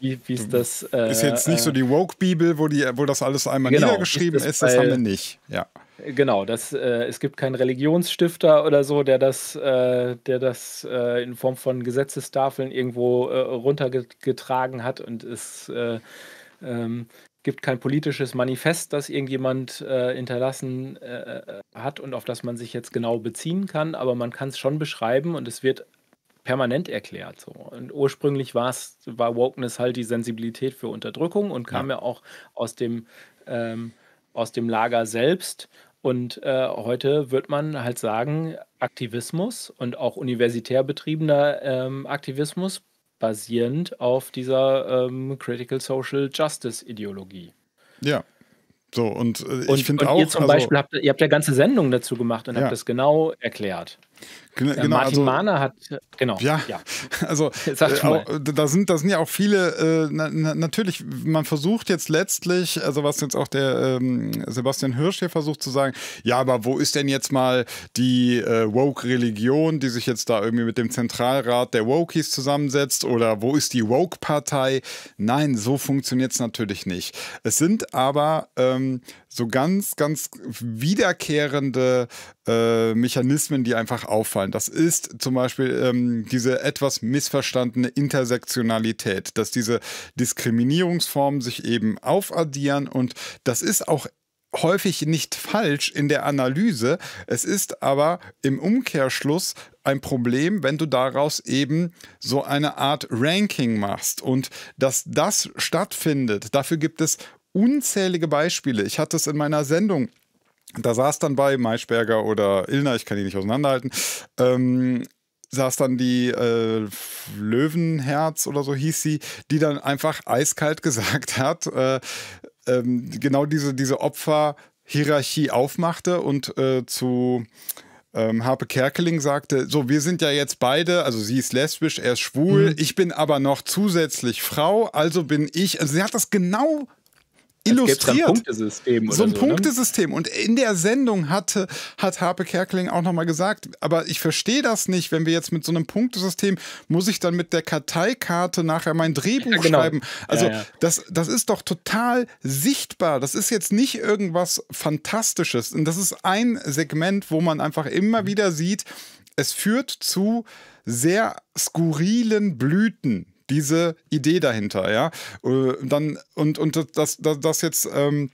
Wie, wie ist das? Äh, ist jetzt äh, nicht so die Woke-Bibel, wo, wo das alles einmal genau, niedergeschrieben ist, das, ist, das haben wir nicht. Ja. Genau, das, äh, es gibt keinen Religionsstifter oder so, der das, äh, der das äh, in Form von Gesetzestafeln irgendwo äh, runtergetragen hat und es äh, ähm, gibt kein politisches Manifest, das irgendjemand hinterlassen hat und auf das man sich jetzt genau beziehen kann, aber man kann es schon beschreiben und es wird permanent erklärt. So. Und ursprünglich war Wokeness halt die Sensibilität für Unterdrückung und kam ja, ja auch aus dem, ähm, aus dem Lager selbst. Und äh, heute wird man halt sagen, Aktivismus und auch universitär betriebener ähm, Aktivismus basierend auf dieser ähm, Critical Social Justice Ideologie. Ja. So, und, äh, ich finde auch. Ihr zum also, Beispiel habt, ihr habt ja ganze Sendungen dazu gemacht und ja. habt das genau erklärt. Äh, genau, Martin also, Mahner hat, genau. Ja, ja. also äh, auch, da, sind, da sind ja auch viele, äh, na, na, natürlich, man versucht jetzt letztlich, also was jetzt auch der ähm, Sebastian Hirsch hier versucht zu sagen, ja, aber wo ist denn jetzt mal die äh, Woke-Religion, die sich jetzt da irgendwie mit dem Zentralrat der Wokies zusammensetzt oder wo ist die Woke-Partei? Nein, so funktioniert es natürlich nicht. Es sind aber ähm, so ganz, ganz wiederkehrende äh, Mechanismen, die einfach auffallen. Das ist zum Beispiel ähm, diese etwas missverstandene Intersektionalität, dass diese Diskriminierungsformen sich eben aufaddieren und das ist auch häufig nicht falsch in der Analyse. Es ist aber im Umkehrschluss ein Problem, wenn du daraus eben so eine Art Ranking machst. Und dass das stattfindet, dafür gibt es unzählige Beispiele. Ich hatte es in meiner Sendung da saß dann bei Maischberger oder Illner, ich kann die nicht auseinanderhalten, ähm, saß dann die äh, Löwenherz oder so hieß sie, die dann einfach eiskalt gesagt hat, äh, ähm, genau diese, diese Opferhierarchie aufmachte und äh, zu ähm, Harpe Kerkeling sagte, so, wir sind ja jetzt beide, also sie ist lesbisch, er ist schwul, mhm. ich bin aber noch zusätzlich Frau, also bin ich, also sie hat das genau also illustriert. Ein Punktesystem so ein so, ne? Punktesystem. Ne? Und in der Sendung hatte, hat Harpe Kerkeling auch nochmal gesagt, aber ich verstehe das nicht, wenn wir jetzt mit so einem Punktesystem, muss ich dann mit der Karteikarte nachher mein Drehbuch ja, genau. schreiben. Also ja, ja. Das, das ist doch total sichtbar. Das ist jetzt nicht irgendwas Fantastisches. Und das ist ein Segment, wo man einfach immer mhm. wieder sieht, es führt zu sehr skurrilen Blüten diese Idee dahinter, ja. Äh, dann, und, und das, das, das jetzt. Ähm,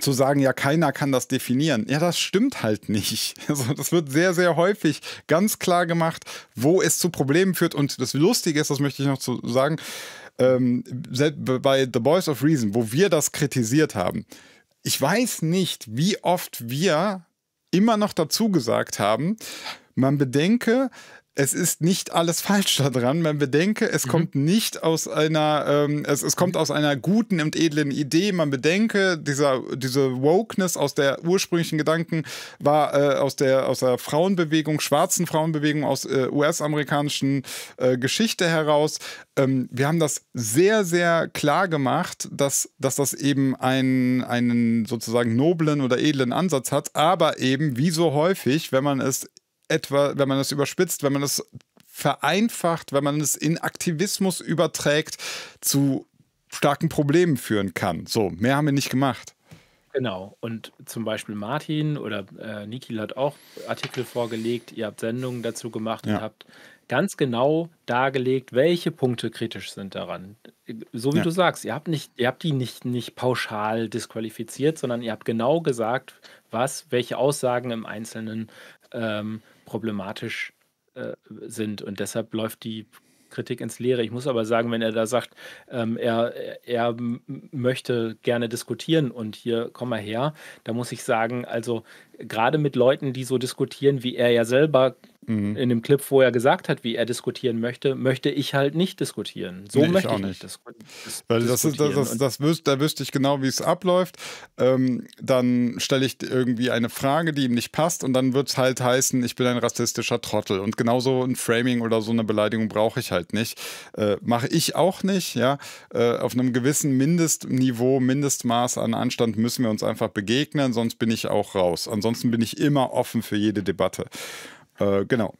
zu sagen, ja, keiner kann das definieren. Ja, das stimmt halt nicht. Also, das wird sehr, sehr häufig ganz klar gemacht, wo es zu Problemen führt. Und das Lustige ist, das möchte ich noch zu sagen, ähm, bei The Boys of Reason, wo wir das kritisiert haben, ich weiß nicht, wie oft wir immer noch dazu gesagt haben, man bedenke, es ist nicht alles falsch daran. Man bedenke, es mhm. kommt nicht aus einer, ähm, es, es kommt aus einer guten und edlen Idee. Man bedenke, dieser, diese Wokeness aus der ursprünglichen Gedanken war äh, aus, der, aus der Frauenbewegung, schwarzen Frauenbewegung, aus äh, US-amerikanischen äh, Geschichte heraus. Ähm, wir haben das sehr, sehr klar gemacht, dass, dass das eben ein, einen sozusagen noblen oder edlen Ansatz hat, aber eben wie so häufig, wenn man es etwa, wenn man das überspitzt, wenn man das vereinfacht, wenn man es in Aktivismus überträgt, zu starken Problemen führen kann. So, mehr haben wir nicht gemacht. Genau. Und zum Beispiel Martin oder äh, Nikil hat auch Artikel vorgelegt, ihr habt Sendungen dazu gemacht ja. und habt ganz genau dargelegt, welche Punkte kritisch sind daran. So wie ja. du sagst, ihr habt, nicht, ihr habt die nicht, nicht pauschal disqualifiziert, sondern ihr habt genau gesagt, was, welche Aussagen im Einzelnen ähm, problematisch äh, sind. Und deshalb läuft die Kritik ins Leere. Ich muss aber sagen, wenn er da sagt, ähm, er, er möchte gerne diskutieren und hier komm mal her, da muss ich sagen, also gerade mit Leuten, die so diskutieren wie er ja selber, mhm. in dem Clip vorher gesagt hat, wie er diskutieren möchte, möchte ich halt nicht diskutieren. So nee, möchte ich, auch nicht. Dis dis Weil das diskutieren. Ist, das, das, das wüsste, da wüsste ich genau, wie es abläuft. Ähm, dann stelle ich irgendwie eine Frage, die ihm nicht passt und dann wird es halt heißen, ich bin ein rassistischer Trottel. Und genauso ein Framing oder so eine Beleidigung brauche ich halt nicht. Äh, Mache ich auch nicht, ja. Äh, auf einem gewissen Mindestniveau, Mindestmaß an Anstand müssen wir uns einfach begegnen, sonst bin ich auch raus. Ansonsten bin ich immer offen für jede Debatte. Äh, genau.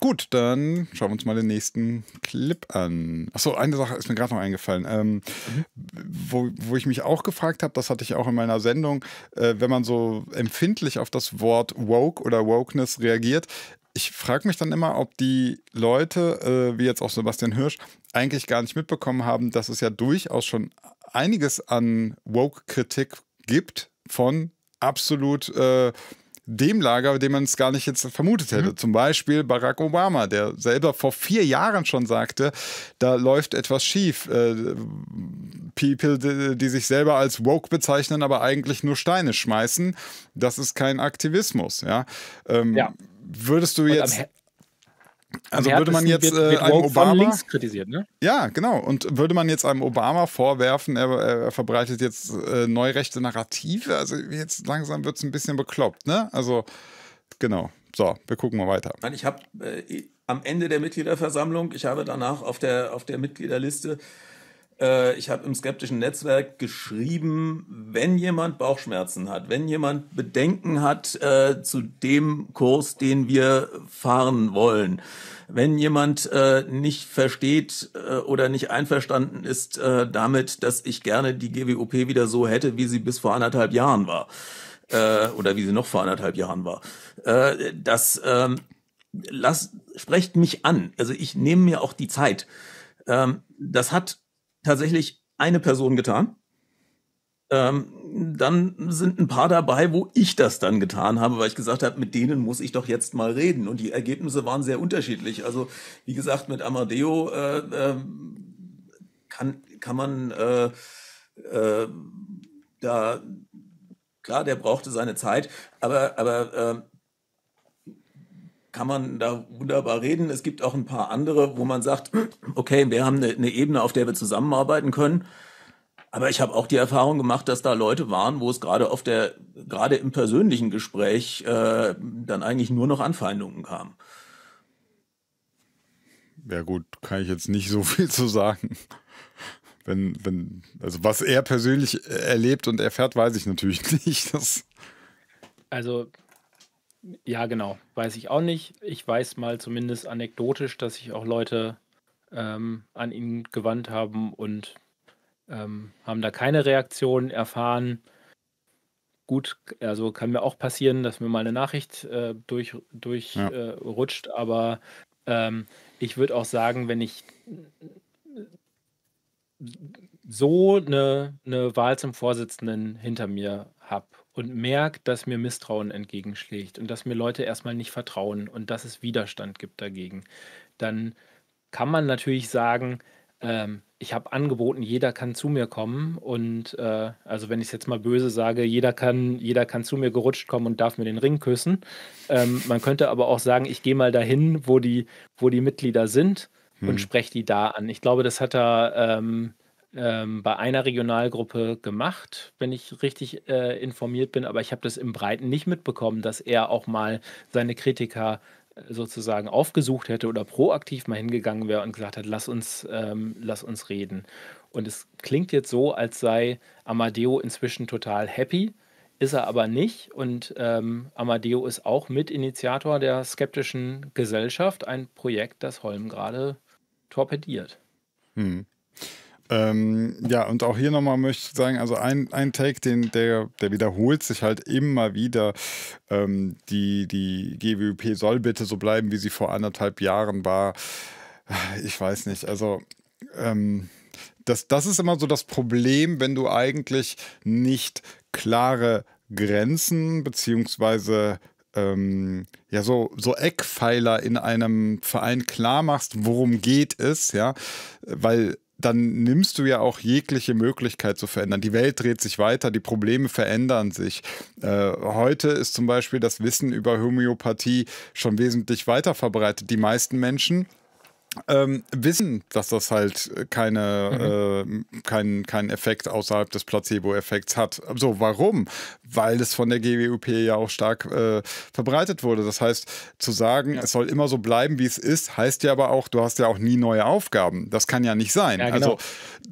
Gut, dann schauen wir uns mal den nächsten Clip an. Achso, eine Sache ist mir gerade noch eingefallen, ähm, wo, wo ich mich auch gefragt habe, das hatte ich auch in meiner Sendung, äh, wenn man so empfindlich auf das Wort woke oder wokeness reagiert, ich frage mich dann immer, ob die Leute, äh, wie jetzt auch Sebastian Hirsch, eigentlich gar nicht mitbekommen haben, dass es ja durchaus schon einiges an Woke-Kritik gibt von absolut äh, dem Lager, dem man es gar nicht jetzt vermutet hätte. Mhm. Zum Beispiel Barack Obama, der selber vor vier Jahren schon sagte, da läuft etwas schief. Äh, People, die, die sich selber als woke bezeichnen, aber eigentlich nur Steine schmeißen, das ist kein Aktivismus. Ja. Ähm, ja. Würdest du Und jetzt also würde man jetzt wird, äh, wird einem Obama links kritisiert, ne? Ja, genau. Und würde man jetzt einem Obama vorwerfen, er, er verbreitet jetzt äh, neurechte Narrative? Also jetzt langsam wird es ein bisschen bekloppt, ne? Also genau. So, wir gucken mal weiter. Ich habe äh, am Ende der Mitgliederversammlung, ich habe danach auf der auf der Mitgliederliste äh, ich habe im skeptischen Netzwerk geschrieben, wenn jemand Bauchschmerzen hat, wenn jemand Bedenken hat äh, zu dem Kurs, den wir fahren wollen, wenn jemand äh, nicht versteht äh, oder nicht einverstanden ist äh, damit, dass ich gerne die GWOP wieder so hätte, wie sie bis vor anderthalb Jahren war äh, oder wie sie noch vor anderthalb Jahren war, äh, das ähm, lasst, sprecht mich an. Also ich nehme mir auch die Zeit. Ähm, das hat tatsächlich eine Person getan. Ähm, dann sind ein paar dabei, wo ich das dann getan habe, weil ich gesagt habe, mit denen muss ich doch jetzt mal reden. Und die Ergebnisse waren sehr unterschiedlich. Also wie gesagt, mit Amadeo äh, äh, kann, kann man äh, äh, da, klar, der brauchte seine Zeit, aber, aber ähm, kann man da wunderbar reden. Es gibt auch ein paar andere, wo man sagt, okay, wir haben eine, eine Ebene, auf der wir zusammenarbeiten können. Aber ich habe auch die Erfahrung gemacht, dass da Leute waren, wo es gerade auf der, gerade im persönlichen Gespräch äh, dann eigentlich nur noch Anfeindungen kam. Ja gut, kann ich jetzt nicht so viel zu sagen. Wenn, wenn, also was er persönlich äh, erlebt und erfährt, weiß ich natürlich nicht. Das also ja, genau. Weiß ich auch nicht. Ich weiß mal zumindest anekdotisch, dass sich auch Leute ähm, an ihn gewandt haben und ähm, haben da keine Reaktion erfahren. Gut, also kann mir auch passieren, dass mir mal eine Nachricht äh, durchrutscht, durch, ja. äh, aber ähm, ich würde auch sagen, wenn ich so eine, eine Wahl zum Vorsitzenden hinter mir habe, und merke, dass mir Misstrauen entgegenschlägt und dass mir Leute erstmal nicht vertrauen und dass es Widerstand gibt dagegen, dann kann man natürlich sagen, ähm, ich habe angeboten, jeder kann zu mir kommen und äh, also wenn ich es jetzt mal böse sage, jeder kann, jeder kann zu mir gerutscht kommen und darf mir den Ring küssen. Ähm, man könnte aber auch sagen, ich gehe mal dahin, wo die, wo die Mitglieder sind hm. und spreche die da an. Ich glaube, das hat er ähm, ähm, bei einer Regionalgruppe gemacht, wenn ich richtig äh, informiert bin, aber ich habe das im Breiten nicht mitbekommen, dass er auch mal seine Kritiker äh, sozusagen aufgesucht hätte oder proaktiv mal hingegangen wäre und gesagt hat, lass uns, ähm, lass uns reden. Und es klingt jetzt so, als sei Amadeo inzwischen total happy, ist er aber nicht. Und ähm, Amadeo ist auch Mitinitiator der skeptischen Gesellschaft, ein Projekt, das Holm gerade torpediert. Hm. Ähm, ja, und auch hier nochmal möchte ich sagen, also ein, ein Take, den, der, der wiederholt sich halt immer wieder. Ähm, die, die GWP soll bitte so bleiben, wie sie vor anderthalb Jahren war. Ich weiß nicht, also ähm, das, das ist immer so das Problem, wenn du eigentlich nicht klare Grenzen beziehungsweise ähm, ja so, so Eckpfeiler in einem Verein klar machst, worum geht es, ja, weil dann nimmst du ja auch jegliche Möglichkeit zu verändern. Die Welt dreht sich weiter, die Probleme verändern sich. Äh, heute ist zum Beispiel das Wissen über Homöopathie schon wesentlich weiter verbreitet. Die meisten Menschen ähm, wissen, dass das halt keine, mhm. äh, keinen kein Effekt außerhalb des Placebo-Effekts hat. So, warum? Weil es von der GWUP ja auch stark äh, verbreitet wurde. Das heißt, zu sagen, ja. es soll immer so bleiben, wie es ist, heißt ja aber auch, du hast ja auch nie neue Aufgaben. Das kann ja nicht sein. Ja, genau.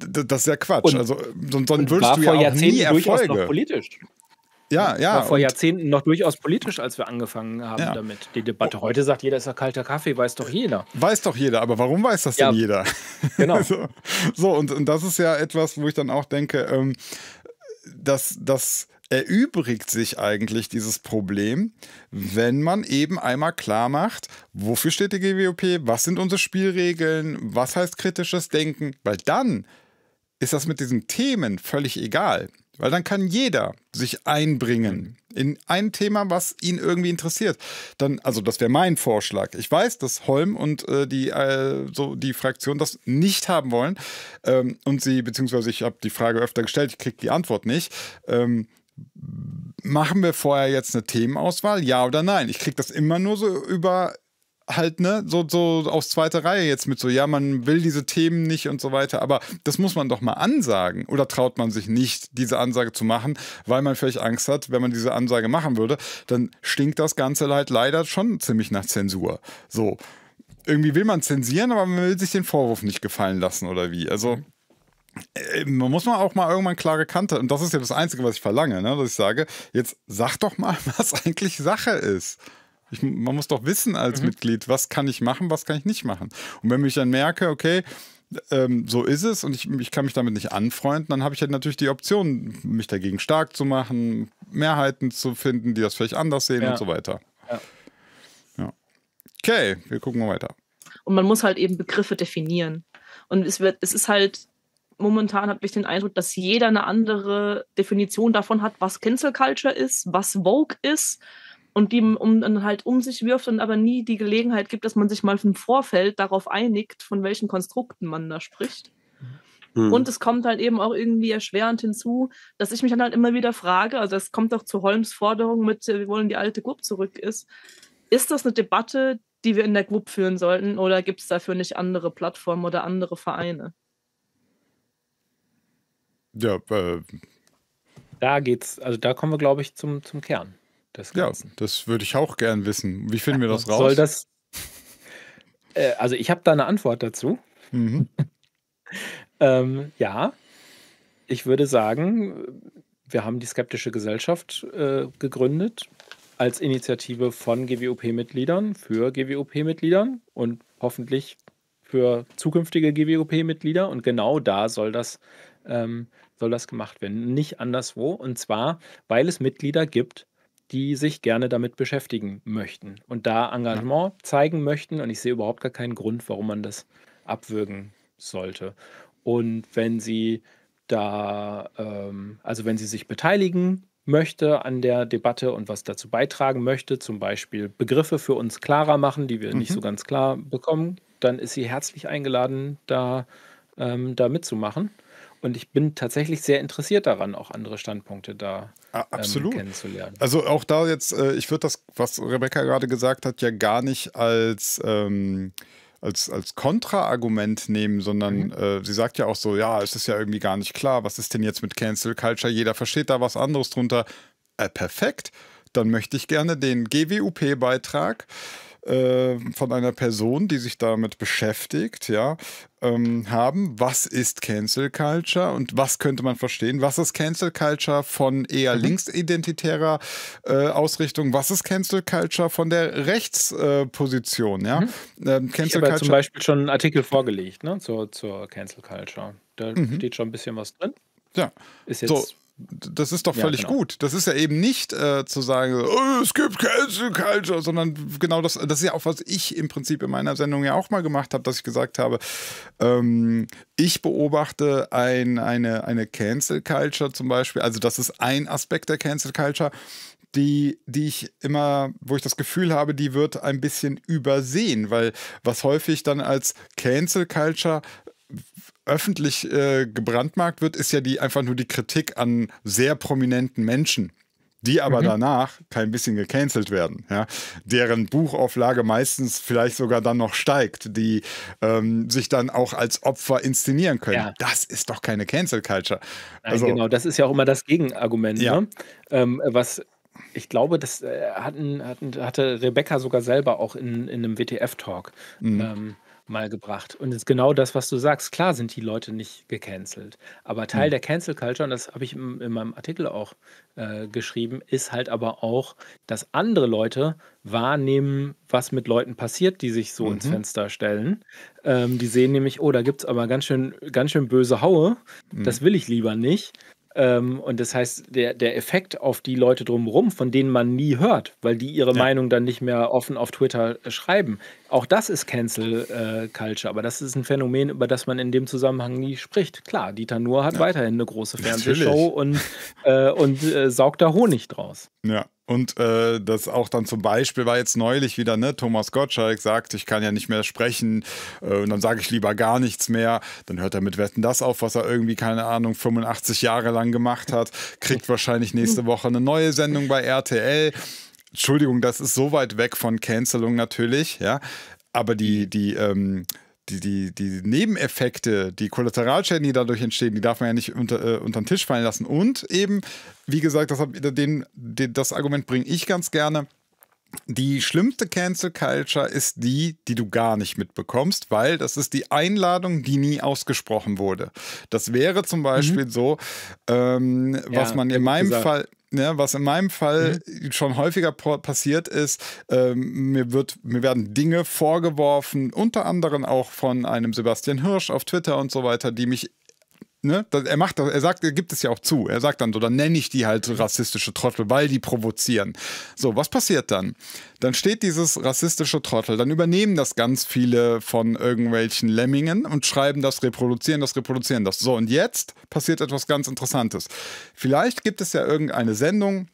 Also, das ist ja Quatsch. Und, also, sonst würdest du ja auch nie Erfolge. Noch politisch. Ja, ne? ja. War vor Jahrzehnten noch durchaus politisch, als wir angefangen haben ja. damit, die Debatte. Heute sagt jeder, ist ja kalter Kaffee, weiß doch jeder. Weiß doch jeder, aber warum weiß das ja. denn jeder? Genau. so, so und, und, das ist ja etwas, wo ich dann auch denke, ähm, dass das erübrigt sich eigentlich dieses Problem, wenn man eben einmal klar macht, wofür steht die GWOP, was sind unsere Spielregeln, was heißt kritisches Denken, weil dann ist das mit diesen Themen völlig egal. Weil dann kann jeder sich einbringen mhm. in ein Thema, was ihn irgendwie interessiert. Dann, also das wäre mein Vorschlag. Ich weiß, dass Holm und äh, die, äh, so die Fraktion das nicht haben wollen. Ähm, und sie, beziehungsweise ich habe die Frage öfter gestellt, ich kriege die Antwort nicht. Ähm, machen wir vorher jetzt eine Themenauswahl? Ja oder nein? Ich kriege das immer nur so über halt, ne, so, so aus zweiter Reihe jetzt mit so, ja, man will diese Themen nicht und so weiter, aber das muss man doch mal ansagen. Oder traut man sich nicht, diese Ansage zu machen, weil man vielleicht Angst hat, wenn man diese Ansage machen würde, dann stinkt das Ganze halt leider schon ziemlich nach Zensur. So. Irgendwie will man zensieren, aber man will sich den Vorwurf nicht gefallen lassen, oder wie? Also. Mhm. Äh, man muss mal auch mal irgendwann klare Kante, und das ist ja das Einzige, was ich verlange, ne? dass ich sage, jetzt sag doch mal, was eigentlich Sache ist. Ich, man muss doch wissen als mhm. Mitglied, was kann ich machen, was kann ich nicht machen. Und wenn ich dann merke, okay, ähm, so ist es und ich, ich kann mich damit nicht anfreunden, dann habe ich halt natürlich die Option, mich dagegen stark zu machen, Mehrheiten zu finden, die das vielleicht anders sehen ja. und so weiter. Ja. ja. Okay, wir gucken mal weiter. Und man muss halt eben Begriffe definieren. Und es wird, es ist halt, momentan habe ich den Eindruck, dass jeder eine andere Definition davon hat, was Cancel Culture ist, was Vogue ist und die um, dann halt um sich wirft und aber nie die Gelegenheit gibt, dass man sich mal im Vorfeld darauf einigt, von welchen Konstrukten man da spricht. Mhm. Und es kommt halt eben auch irgendwie erschwerend hinzu, dass ich mich dann halt immer wieder frage, also es kommt auch zu Holmes Forderung mit, äh, wir wollen die alte GUP zurück, ist, ist das eine Debatte, die wir in der GUP führen sollten oder gibt es dafür nicht andere Plattformen oder andere Vereine? Ja, äh, da geht's, also da kommen wir, glaube ich, zum, zum Kern des Ganzen. Ja, das würde ich auch gern wissen. Wie finden wir das raus? Soll das. Äh, also, ich habe da eine Antwort dazu. Mhm. ähm, ja, ich würde sagen, wir haben die Skeptische Gesellschaft äh, gegründet als Initiative von GWOP-Mitgliedern für GWOP-Mitgliedern und hoffentlich für zukünftige GWOP-Mitglieder. Und genau da soll das, ähm, soll das gemacht werden, nicht anderswo. Und zwar, weil es Mitglieder gibt, die sich gerne damit beschäftigen möchten und da Engagement ja. zeigen möchten. Und ich sehe überhaupt gar keinen Grund, warum man das abwürgen sollte. Und wenn sie da, ähm, also wenn sie sich beteiligen möchte an der Debatte und was dazu beitragen möchte, zum Beispiel Begriffe für uns klarer machen, die wir mhm. nicht so mhm. ganz klar bekommen, dann ist sie herzlich eingeladen, da, ähm, da mitzumachen. Und ich bin tatsächlich sehr interessiert daran, auch andere Standpunkte da ähm, Absolut. Ähm, kennenzulernen. Also auch da jetzt, äh, ich würde das, was Rebecca gerade gesagt hat, ja gar nicht als... Ähm als, als Kontraargument nehmen, sondern mhm. äh, sie sagt ja auch so, ja, es ist ja irgendwie gar nicht klar, was ist denn jetzt mit Cancel Culture? Jeder versteht da was anderes drunter. Äh, perfekt, dann möchte ich gerne den GWUP-Beitrag äh, von einer Person, die sich damit beschäftigt, ja, ähm, haben. Was ist Cancel Culture und was könnte man verstehen? Was ist Cancel Culture von eher mhm. linksidentitärer äh, Ausrichtung? Was ist Cancel Culture von der Rechtsposition? Äh, ja? Mhm. Ähm, ich habe ja zum Beispiel schon einen Artikel vorgelegt ne? zur, zur Cancel Culture. Da mhm. steht schon ein bisschen was drin. Ja. Ist jetzt so das ist doch völlig ja, genau. gut. Das ist ja eben nicht äh, zu sagen, oh, es gibt Cancel Culture, sondern genau das, das ist ja auch, was ich im Prinzip in meiner Sendung ja auch mal gemacht habe, dass ich gesagt habe, ähm, ich beobachte ein, eine, eine Cancel Culture zum Beispiel, also das ist ein Aspekt der Cancel Culture, die, die ich immer, wo ich das Gefühl habe, die wird ein bisschen übersehen, weil was häufig dann als Cancel Culture öffentlich äh, gebrandmarkt wird, ist ja die einfach nur die Kritik an sehr prominenten Menschen die aber mhm. danach kein bisschen gecancelt werden, ja? deren Buchauflage meistens vielleicht sogar dann noch steigt, die ähm, sich dann auch als Opfer inszenieren können. Ja. Das ist doch keine Cancel Culture. Nein, also, genau, das ist ja auch immer das Gegenargument, ja. ne? ähm, was ich glaube, das äh, hatten, hatten, hatte Rebecca sogar selber auch in, in einem WTF-Talk. Mhm. Ähm, mal gebracht. Und es ist genau das, was du sagst. Klar sind die Leute nicht gecancelt, aber Teil mhm. der Cancel Culture, und das habe ich in, in, meinem Artikel auch äh, geschrieben, ist halt aber auch, dass andere Leute wahrnehmen, was mit Leuten passiert, die sich so mhm. ins Fenster stellen. Ähm, die sehen nämlich, oh, da gibt es aber ganz schön, ganz schön böse Haue. Mhm. Das will ich lieber nicht ähm, und das heißt, der, der Effekt auf die Leute drumherum, von denen man nie hört, weil die ihre ja. Meinung dann nicht mehr offen auf Twitter äh, schreiben, auch das ist Cancel äh, Culture, aber das ist ein Phänomen, über das man in dem Zusammenhang nie spricht. Klar, Dieter Nuhr hat ja. weiterhin eine große Fernsehshow und, äh, und äh, saugt da Honig draus. Ja. Und äh, das auch dann zum Beispiel war jetzt neulich wieder, ne, Thomas Gottschalk sagt, ich kann ja nicht mehr sprechen äh, und dann sage ich lieber gar nichts mehr. Dann hört er mit Wetten das auf, was er irgendwie, keine Ahnung, 85 Jahre lang gemacht hat, kriegt wahrscheinlich nächste hm. Woche eine neue Sendung bei RTL. Entschuldigung, das ist so weit weg von Cancelung natürlich, ja. Aber die, mhm. die, ähm, die, die, die Nebeneffekte, die Kollateralschäden, die dadurch entstehen, die darf man ja nicht unter, äh, unter den Tisch fallen lassen. Und eben, wie gesagt, das, hab, den, den, das Argument bringe ich ganz gerne. Die schlimmste Cancel Culture ist die, die du gar nicht mitbekommst, weil das ist die Einladung, die nie ausgesprochen wurde. Das wäre zum mhm. Beispiel mhm. so, ähm, ja, was man in meinem gesagt. Fall, Ne, was in meinem Fall mhm. schon häufiger passiert ist, ähm, mir, wird, mir werden Dinge vorgeworfen, unter anderem auch von einem Sebastian Hirsch auf Twitter und so weiter, die mich ne, er macht das, er sagt, er gibt es ja auch zu. Er sagt dann so, dann nenne ich die halt rassistische Trottel, weil die provozieren. So, was passiert dann? Dann steht dieses rassistische Trottel, dann übernehmen das ganz viele von irgendwelchen Lemmingen und schreiben das, reproduzieren das, reproduzieren das. So, und jetzt passiert etwas ganz Interessantes. Vielleicht gibt es ja irgendeine Sendung,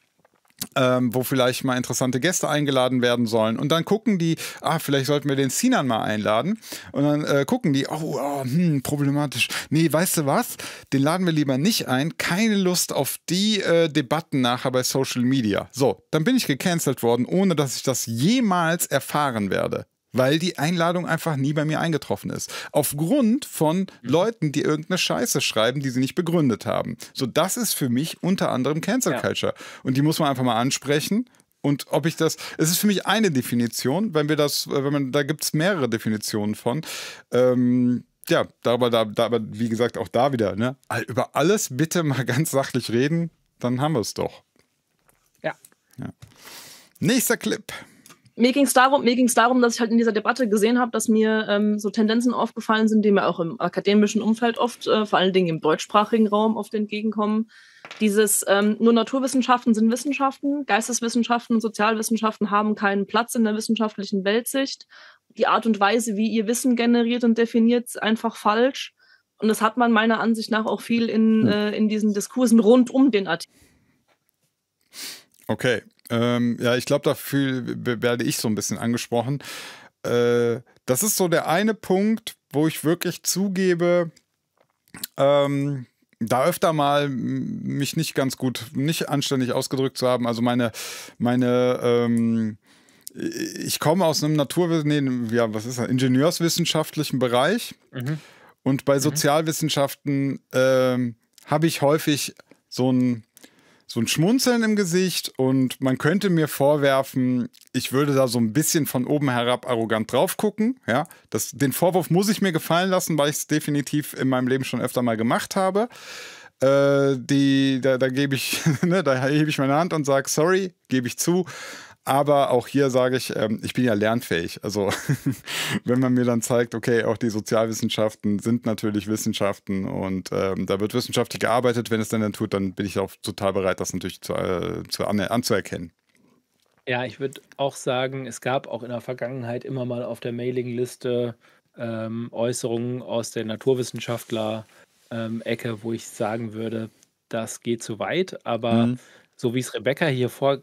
ähm, wo vielleicht mal interessante Gäste eingeladen werden sollen. Und dann gucken die, ah, vielleicht sollten wir den Sinan mal einladen. Und dann äh, gucken die, oh, oh hm, problematisch. Nee, weißt du was? Den laden wir lieber nicht ein. Keine Lust auf die äh, Debatten nachher bei Social Media. So, dann bin ich gecancelt worden, ohne dass ich das jemals erfahren werde weil die Einladung einfach nie bei mir eingetroffen ist. Aufgrund von mhm. Leuten, die irgendeine Scheiße schreiben, die sie nicht begründet haben. So, das ist für mich unter anderem Cancel Culture. Ja. Und die muss man einfach mal ansprechen. Und ob ich das, es ist für mich eine Definition, wenn wir das, äh, wenn man, da gibt es mehrere Definitionen von. Ähm, ja, darüber, da, da, aber wie gesagt, auch da wieder, ne? Über alles bitte mal ganz sachlich reden, dann haben wir es doch. Ja. ja. Nächster Clip mir ging es darum, darum, dass ich halt in dieser Debatte gesehen habe, dass mir ähm, so Tendenzen aufgefallen sind, die mir auch im akademischen Umfeld oft, äh, vor allen Dingen im deutschsprachigen Raum oft entgegenkommen. Dieses ähm, nur Naturwissenschaften sind Wissenschaften, Geisteswissenschaften und Sozialwissenschaften haben keinen Platz in der wissenschaftlichen Weltsicht. Die Art und Weise, wie ihr Wissen generiert und definiert, ist einfach falsch. Und das hat man meiner Ansicht nach auch viel in, hm. äh, in diesen Diskursen rund um den Artikel. Okay, ähm, ja, ich glaube, dafür werde ich so ein bisschen angesprochen. Äh, das ist so der eine Punkt, wo ich wirklich zugebe, ähm, da öfter mal mich nicht ganz gut, nicht anständig ausgedrückt zu haben. Also meine, meine, ähm, ich komme aus einem Naturwissen, nee, ja, was ist das, Ingenieurswissenschaftlichen Bereich. Mhm. Und bei mhm. Sozialwissenschaften ähm, habe ich häufig so ein so ein Schmunzeln im Gesicht und man könnte mir vorwerfen, ich würde da so ein bisschen von oben herab arrogant drauf gucken. Ja, das, den Vorwurf muss ich mir gefallen lassen, weil ich es definitiv in meinem Leben schon öfter mal gemacht habe. Äh, die, da, da gebe ich, ne, da hebe ich meine Hand und sage, sorry, gebe ich zu. Aber auch hier sage ich, ähm, ich bin ja lernfähig. Also wenn man mir dann zeigt, okay, auch die Sozialwissenschaften sind natürlich Wissenschaften und ähm, da wird wissenschaftlich gearbeitet. Wenn es dann dann tut, dann bin ich auch total bereit, das natürlich zu, äh, zu an, anzuerkennen. Ja, ich würde auch sagen, es gab auch in der Vergangenheit immer mal auf der Mailingliste ähm, Äußerungen aus der Naturwissenschaftler-Ecke, ähm, wo ich sagen würde, das geht zu weit. Aber mhm. so wie es Rebecca hier vor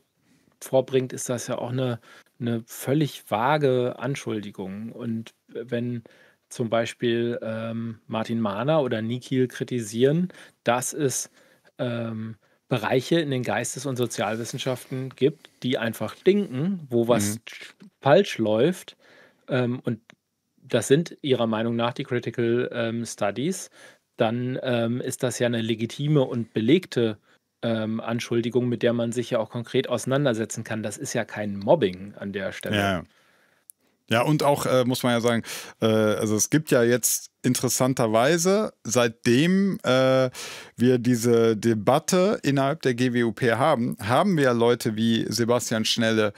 vorbringt, ist das ja auch eine, eine völlig vage Anschuldigung. Und wenn zum Beispiel ähm, Martin Mahner oder Nikiel kritisieren, dass es ähm, Bereiche in den Geistes- und Sozialwissenschaften gibt, die einfach denken, wo was mhm. falsch läuft. Ähm, und das sind ihrer Meinung nach die Critical ähm, Studies. Dann ähm, ist das ja eine legitime und belegte ähm, Anschuldigung, mit der man sich ja auch konkret auseinandersetzen kann. Das ist ja kein Mobbing an der Stelle. Ja, ja und auch äh, muss man ja sagen, äh, also es gibt ja jetzt interessanterweise, seitdem äh, wir diese Debatte innerhalb der GWUP haben, haben wir Leute wie Sebastian Schnelle,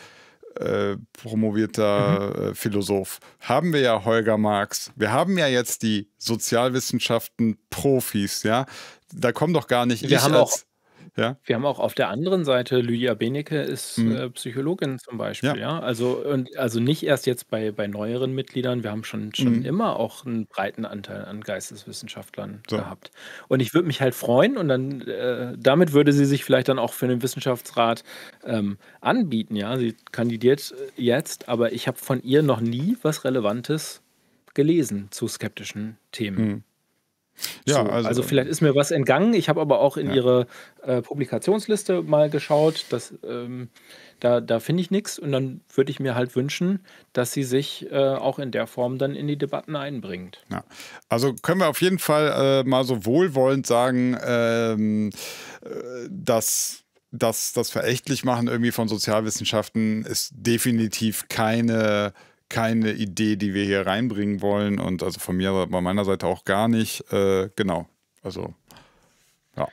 äh, promovierter mhm. Äh, Philosoph, haben wir ja Holger Marx. Wir haben ja jetzt die Sozialwissenschaften Profis, ja. Da kommen doch gar nicht wir ich haben als, ja. Wir haben auch auf der anderen Seite Lydia Benecke ist mhm. äh, Psychologin zum Beispiel, ja. ja. Also, und, also nicht erst jetzt bei, bei neueren Mitgliedern, wir haben schon, schon mhm. immer auch einen breiten Anteil an Geisteswissenschaftlern so. gehabt. Und ich würde mich halt freuen und dann äh, damit würde sie sich vielleicht dann auch für den Wissenschaftsrat ähm, anbieten, ja. Sie kandidiert äh, jetzt, aber ich habe von ihr noch nie was Relevantes gelesen zu skeptischen Themen. Mhm. Ja, so, also, also, vielleicht ist mir was entgangen. Ich habe aber auch in ja. ihre äh, Publikationsliste mal geschaut. Dass, ähm, da da finde ich nichts. Und dann würde ich mir halt wünschen, dass sie sich äh, auch in der Form dann in die Debatten einbringt. Ja. Also können wir auf jeden Fall äh, mal so wohlwollend sagen, ähm, äh, dass das, das verächtlich irgendwie von Sozialwissenschaften ist definitiv keine keine Idee, die wir hier reinbringen wollen und also von mir, bei meiner Seite auch gar nicht. Äh, genau, also ja.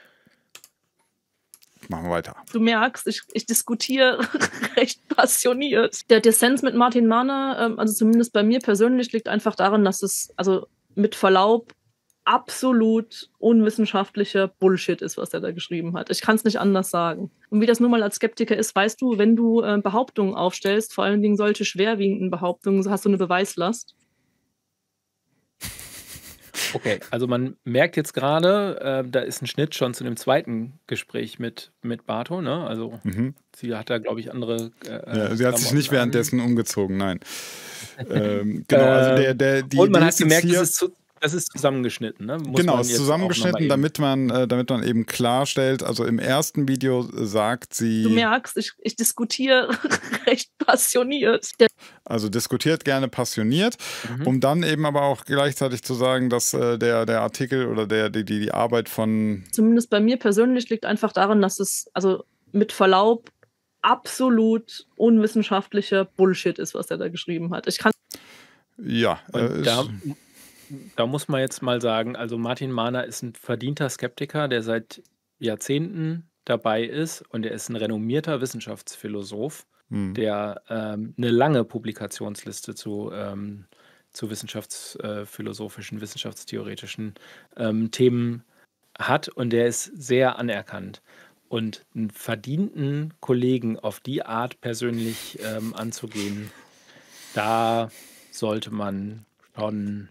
Machen wir weiter. Du merkst, ich, ich diskutiere recht passioniert. Der Dissens mit Martin Mahner, ähm, also zumindest bei mir persönlich, liegt einfach darin, dass es, also mit Verlaub, absolut unwissenschaftlicher Bullshit ist, was er da geschrieben hat. Ich kann es nicht anders sagen. Und wie das nun mal als Skeptiker ist, weißt du, wenn du äh, Behauptungen aufstellst, vor allen Dingen solche schwerwiegenden Behauptungen, hast du eine Beweislast. Okay, also man merkt jetzt gerade, äh, da ist ein Schnitt schon zu dem zweiten Gespräch mit, mit Barto, ne? Also mhm. sie hat da, glaube ich, andere. Äh, äh, ja, sie hat sich nicht währenddessen umgezogen, nein. ähm, genau, also der, der, die, und man hat gemerkt, hier, es ist zu, das ist zusammengeschnitten, ne? Muss genau, ist zusammengeschnitten, damit man, äh, damit man eben klarstellt, also im ersten Video sagt sie. Du merkst, ich, ich diskutiere recht passioniert. Also diskutiert gerne passioniert, mhm. um dann eben aber auch gleichzeitig zu sagen, dass äh, der, der Artikel oder der, die, die Arbeit von. Zumindest bei mir persönlich liegt einfach daran, dass es, also mit Verlaub, absolut unwissenschaftlicher Bullshit ist, was er da geschrieben hat. Ich kann. Ja, äh, da da muss man jetzt mal sagen, also Martin Mahner ist ein verdienter Skeptiker, der seit Jahrzehnten dabei ist und er ist ein renommierter Wissenschaftsphilosoph, hm. der ähm, eine lange Publikationsliste zu, ähm, zu wissenschaftsphilosophischen, äh, wissenschaftstheoretischen ähm, Themen hat und der ist sehr anerkannt. Und einen verdienten Kollegen auf die Art persönlich ähm, anzugehen, da sollte man schon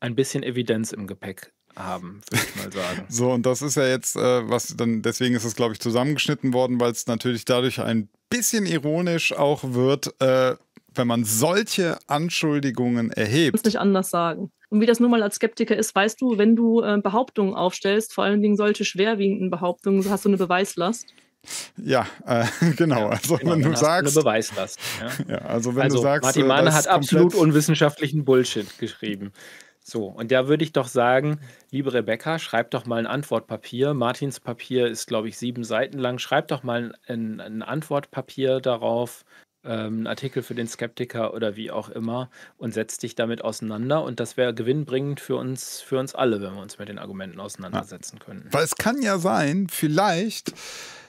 ein bisschen Evidenz im Gepäck haben, würde ich mal sagen. so, und das ist ja jetzt, äh, was dann, deswegen ist es, glaube ich, zusammengeschnitten worden, weil es natürlich dadurch ein bisschen ironisch auch wird, äh, wenn man solche Anschuldigungen erhebt. Ich kann nicht anders sagen. Und wie das nun mal als Skeptiker ist, weißt du, wenn du äh, Behauptungen aufstellst, vor allen Dingen solche schwerwiegenden Behauptungen, hast du eine Beweislast. Ja, äh, genau. Ja, also genau, wenn du sagst, eine Beweislast. Ja. ja also wenn also, du sagst, äh, Martin Mahner hat absolut unwissenschaftlichen Bullshit geschrieben. So, und da würde ich doch sagen, liebe Rebecca, schreib doch mal ein Antwortpapier. Martins Papier ist, glaube ich, sieben Seiten lang. Schreib doch mal ein, ein Antwortpapier darauf, ähm, einen Artikel für den Skeptiker oder wie auch immer und setz dich damit auseinander. Und das wäre gewinnbringend für uns, für uns alle, wenn wir uns mit den Argumenten auseinandersetzen ja. können. Weil es kann ja sein, vielleicht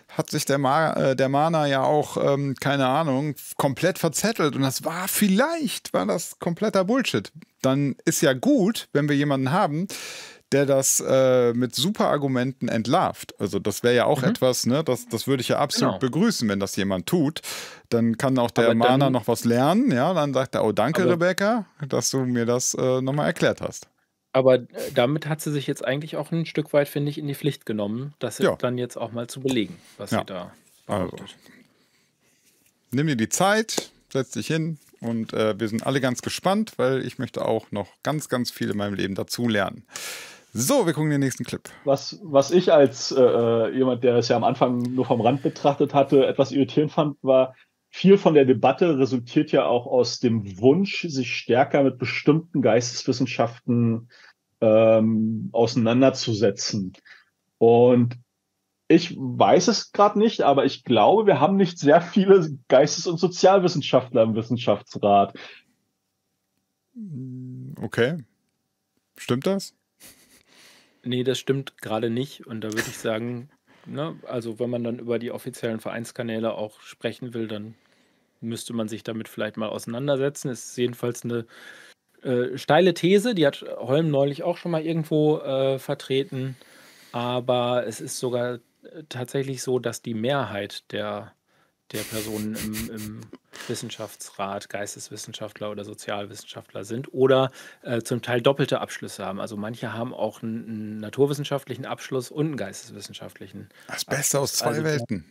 hat sich der, Ma äh, der Mana ja auch, ähm, keine Ahnung, komplett verzettelt. Und das war vielleicht, war das kompletter Bullshit. Dann ist ja gut, wenn wir jemanden haben, der das äh, mit super Argumenten entlarvt. Also das wäre ja auch mhm. etwas, ne, das, das würde ich ja absolut genau. begrüßen, wenn das jemand tut. Dann kann auch der aber Mana dann, noch was lernen, ja. Dann sagt er, oh danke, Rebecca, dass du mir das äh, nochmal erklärt hast. Aber äh, damit hat sie sich jetzt eigentlich auch ein Stück weit, finde ich, in die Pflicht genommen, das ja. dann jetzt auch mal zu belegen, was ja. sie da Also. Nimm dir die Zeit, setz dich hin und äh, wir sind alle ganz gespannt, weil ich möchte auch noch ganz, ganz viel in meinem Leben dazulernen. So, wir gucken den nächsten Clip. Was, was ich als äh, äh, jemand, der es ja am Anfang nur vom Rand betrachtet hatte, etwas irritierend fand, war, viel von der Debatte resultiert ja auch aus dem Wunsch, sich stärker mit bestimmten Geisteswissenschaften ähm, auseinanderzusetzen. Und ich weiß es gerade nicht, aber ich glaube, wir haben nicht sehr viele Geistes- und Sozialwissenschaftler im Wissenschaftsrat. Mm, okay. Stimmt das? Nee, das stimmt gerade nicht. Und da würde ich sagen, ne, also wenn man dann über die offiziellen Vereinskanäle auch sprechen will, dann müsste man sich damit vielleicht mal auseinandersetzen. Es ist jedenfalls eine äh, steile These, die hat Holm neulich auch schon mal irgendwo äh, vertreten. Aber es ist sogar äh, tatsächlich so, dass die Mehrheit der, der Personen im, im Wissenschaftsrat Geisteswissenschaftler oder Sozialwissenschaftler sind oder äh, zum Teil doppelte Abschlüsse haben. Also manche haben auch einen, einen naturwissenschaftlichen Abschluss und einen geisteswissenschaftlichen. Das Beste Abschluss. aus zwei also, Welten.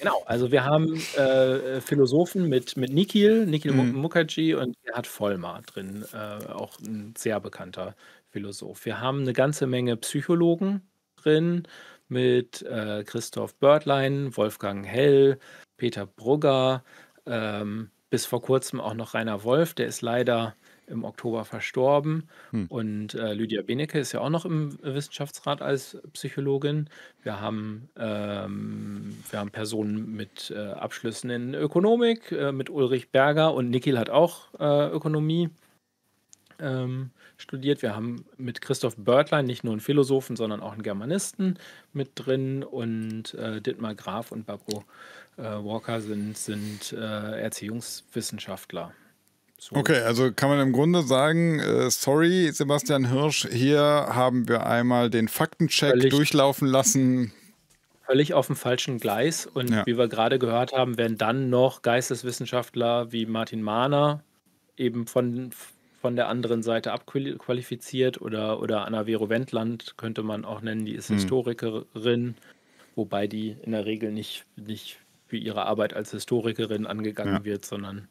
Genau, also wir haben äh, Philosophen mit, mit Nikhil, Nikhil mhm. Mukherjee und Gerhard Vollmer drin, äh, auch ein sehr bekannter Philosoph. Wir haben eine ganze Menge Psychologen drin mit äh, Christoph Börtlein, Wolfgang Hell, Peter Brugger, ähm, bis vor kurzem auch noch Rainer Wolf, der ist leider im Oktober verstorben. Hm. Und äh, Lydia Benecke ist ja auch noch im Wissenschaftsrat als Psychologin. Wir haben, ähm, wir haben Personen mit äh, Abschlüssen in Ökonomik, äh, mit Ulrich Berger und Nikhil hat auch äh, Ökonomie ähm, studiert. Wir haben mit Christoph Börtlein nicht nur einen Philosophen, sondern auch einen Germanisten mit drin und äh, Dietmar Graf und Babro äh, Walker sind, sind Erziehungswissenschaftler. So. Okay, also kann man im Grunde sagen, äh, sorry, Sebastian Hirsch, hier haben wir einmal den Faktencheck völlig, durchlaufen lassen. Völlig auf dem falschen Gleis. Und ja. wie wir gerade gehört haben, werden dann noch Geisteswissenschaftler wie Martin Mahner eben von, von der anderen Seite abqualifiziert oder, oder Anna Vero Wendland könnte man auch nennen, die ist hm. Historikerin, wobei die in der Regel nicht, nicht für ihre Arbeit als Historikerin angegangen ja. wird, sondern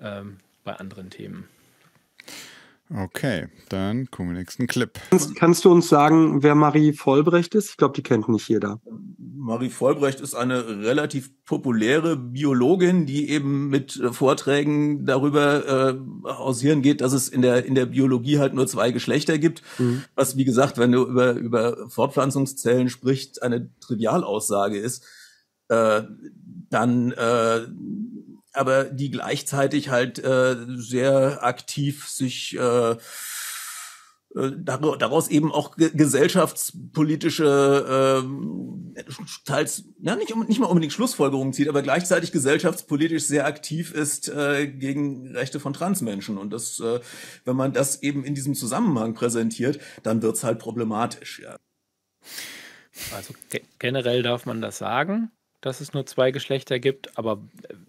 ähm, bei anderen Themen. Okay, dann kommen wir nächsten Clip. Kannst, kannst, du uns sagen, wer Marie Vollbrecht ist? Ich glaube, die kennt nicht jeder. Marie Vollbrecht ist eine relativ populäre Biologin, die eben mit äh, Vorträgen darüber äh, hausieren geht, dass es in der, in der Biologie halt nur zwei Geschlechter gibt. Mhm. Was, wie gesagt, wenn du über, über Fortpflanzungszellen sprichst, eine Trivialaussage ist. Äh, dann äh, aber die gleichzeitig halt äh, sehr aktiv sich äh, äh daraus eben auch gesellschaftspolitische äh, teils ja nicht nicht mal unbedingt Schlussfolgerungen zieht, aber gleichzeitig gesellschaftspolitisch sehr aktiv ist äh, gegen Rechte von Transmenschen und das äh, wenn man das eben in diesem Zusammenhang präsentiert, dann wird's halt problematisch, ja. Also generell darf man das sagen dass es nur zwei Geschlechter gibt, aber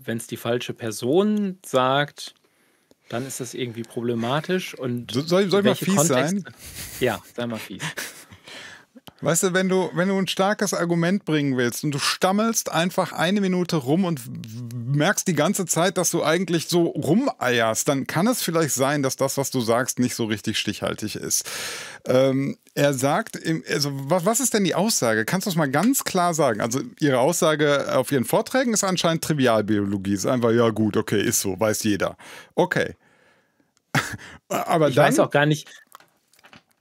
wenn es die falsche Person sagt, dann ist das irgendwie problematisch. Und soll, soll ich mal fies Kontexte? sein? Ja, sei mal fies. Weißt du, wenn du, wenn du ein starkes Argument bringen willst und du stammelst einfach eine Minute rum und merkst die ganze Zeit, dass du eigentlich so rumeierst, dann kann es vielleicht sein, dass das, was du sagst, nicht so richtig stichhaltig ist. Ähm, er sagt, also was, ist denn die Aussage? Kannst du es mal ganz klar sagen? Also ihre Aussage auf ihren Vorträgen ist anscheinend Trivialbiologie. Ist einfach, ja gut, okay, ist so, weiß jeder. Okay. Aber ich dann, weiß auch gar nicht,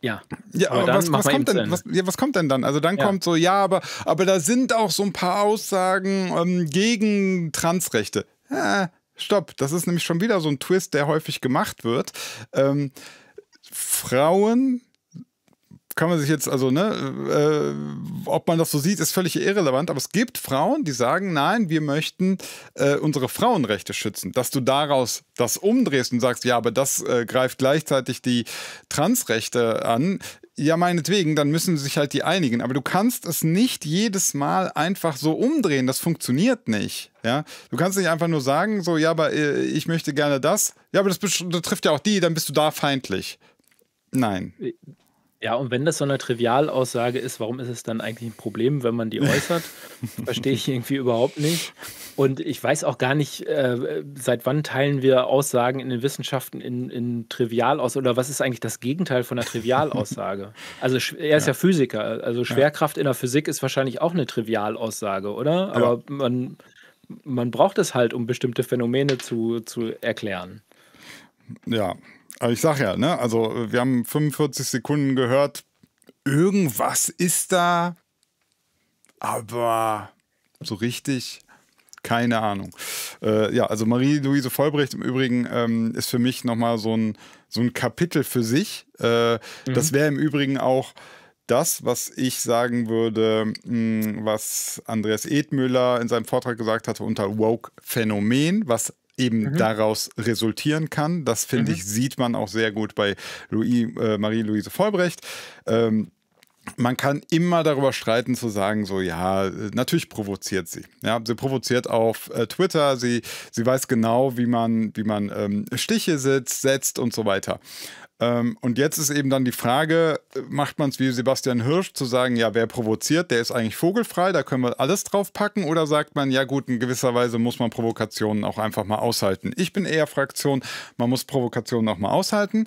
ja. Ja, aber, aber was, was kommt denn, was, ja, was kommt denn dann? Also dann ja. kommt so, ja, aber, aber da sind auch so ein paar Aussagen ähm, gegen Transrechte. Ah, stopp, das ist nämlich schon wieder so ein Twist, der häufig gemacht wird. Ähm, Frauen kann man sich jetzt, also, ne, äh, ob man das so sieht, ist völlig irrelevant, aber es gibt Frauen, die sagen, nein, wir möchten äh, unsere Frauenrechte schützen. Dass du daraus das umdrehst und sagst, ja, aber das äh, greift gleichzeitig die Transrechte an, ja, meinetwegen, dann müssen sie sich halt die einigen. Aber du kannst es nicht jedes Mal einfach so umdrehen. Das funktioniert nicht. Ja, du kannst nicht einfach nur sagen, so, ja, aber äh, ich möchte gerne das. Ja, aber das betrifft ja auch die, dann bist du da feindlich. Nein. Äh, ja, und wenn das so eine Trivialaussage ist, warum ist es dann eigentlich ein Problem, wenn man die äußert? Verstehe ich irgendwie überhaupt nicht. Und ich weiß auch gar nicht, äh, seit wann teilen wir Aussagen in den Wissenschaften in, in Trivial oder was ist eigentlich das Gegenteil von einer Trivialaussage? Also er ist ja, ja Physiker, also Schwerkraft ja. in der Physik ist wahrscheinlich auch eine Trivialaussage, oder? Aber ja. man, man braucht es halt, um bestimmte Phänomene zu, zu erklären. Ja, aber ich sag ja, ne? Also wir haben 45 Sekunden gehört. Irgendwas ist da, aber so richtig keine Ahnung. Äh, ja, also Marie-Louise Vollbrecht im Übrigen ähm, ist für mich nochmal so ein, so ein Kapitel für sich. Äh, mhm. Das wäre im Übrigen auch das, was ich sagen würde, mh, was Andreas Edmüller in seinem Vortrag gesagt hatte unter Woke-Phänomen, was eben mhm. daraus resultieren kann. Das finde mhm. ich, sieht man auch sehr gut bei Louis, äh, Marie-Louise Vollbrecht. Ähm, man kann immer darüber streiten zu sagen, so ja, natürlich provoziert sie. Ja, sie provoziert auf äh, Twitter, sie, sie weiß genau, wie man, wie man ähm, Stiche sitzt, setzt und so weiter. Ähm, und jetzt ist eben dann die Frage, äh, macht man es wie Sebastian Hirsch zu sagen, ja, wer provoziert, der ist eigentlich vogelfrei, da können wir alles drauf packen oder sagt man, ja gut, in gewisser Weise muss man Provokationen auch einfach mal aushalten. Ich bin eher Fraktion, man muss Provokationen auch mal aushalten.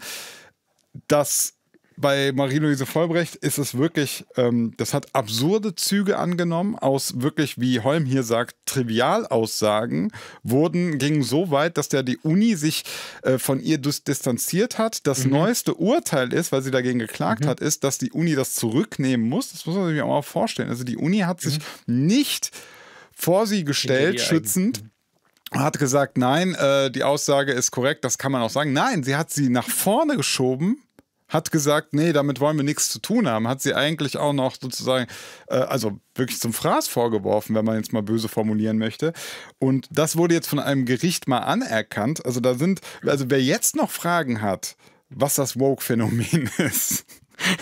Das bei Marie-Louise Vollbrecht ist es wirklich, ähm, das hat absurde Züge angenommen, aus wirklich, wie Holm hier sagt, Trivialaussagen wurden, gingen so weit, dass der die Uni sich äh, von ihr distanziert hat. Das mhm. neueste Urteil ist, weil sie dagegen geklagt mhm. hat, ist, dass die Uni das zurücknehmen muss. Das muss man sich auch mal vorstellen. Also die Uni hat sich mhm. nicht vor sie gestellt, schützend hat gesagt, nein, äh, die Aussage ist korrekt, das kann man auch sagen. Nein, sie hat sie nach vorne geschoben hat gesagt, nee, damit wollen wir nichts zu tun haben, hat sie eigentlich auch noch sozusagen, äh, also wirklich zum Fraß vorgeworfen, wenn man jetzt mal böse formulieren möchte. Und das wurde jetzt von einem Gericht mal anerkannt. Also da sind, also wer jetzt noch Fragen hat, was das Woke-Phänomen ist.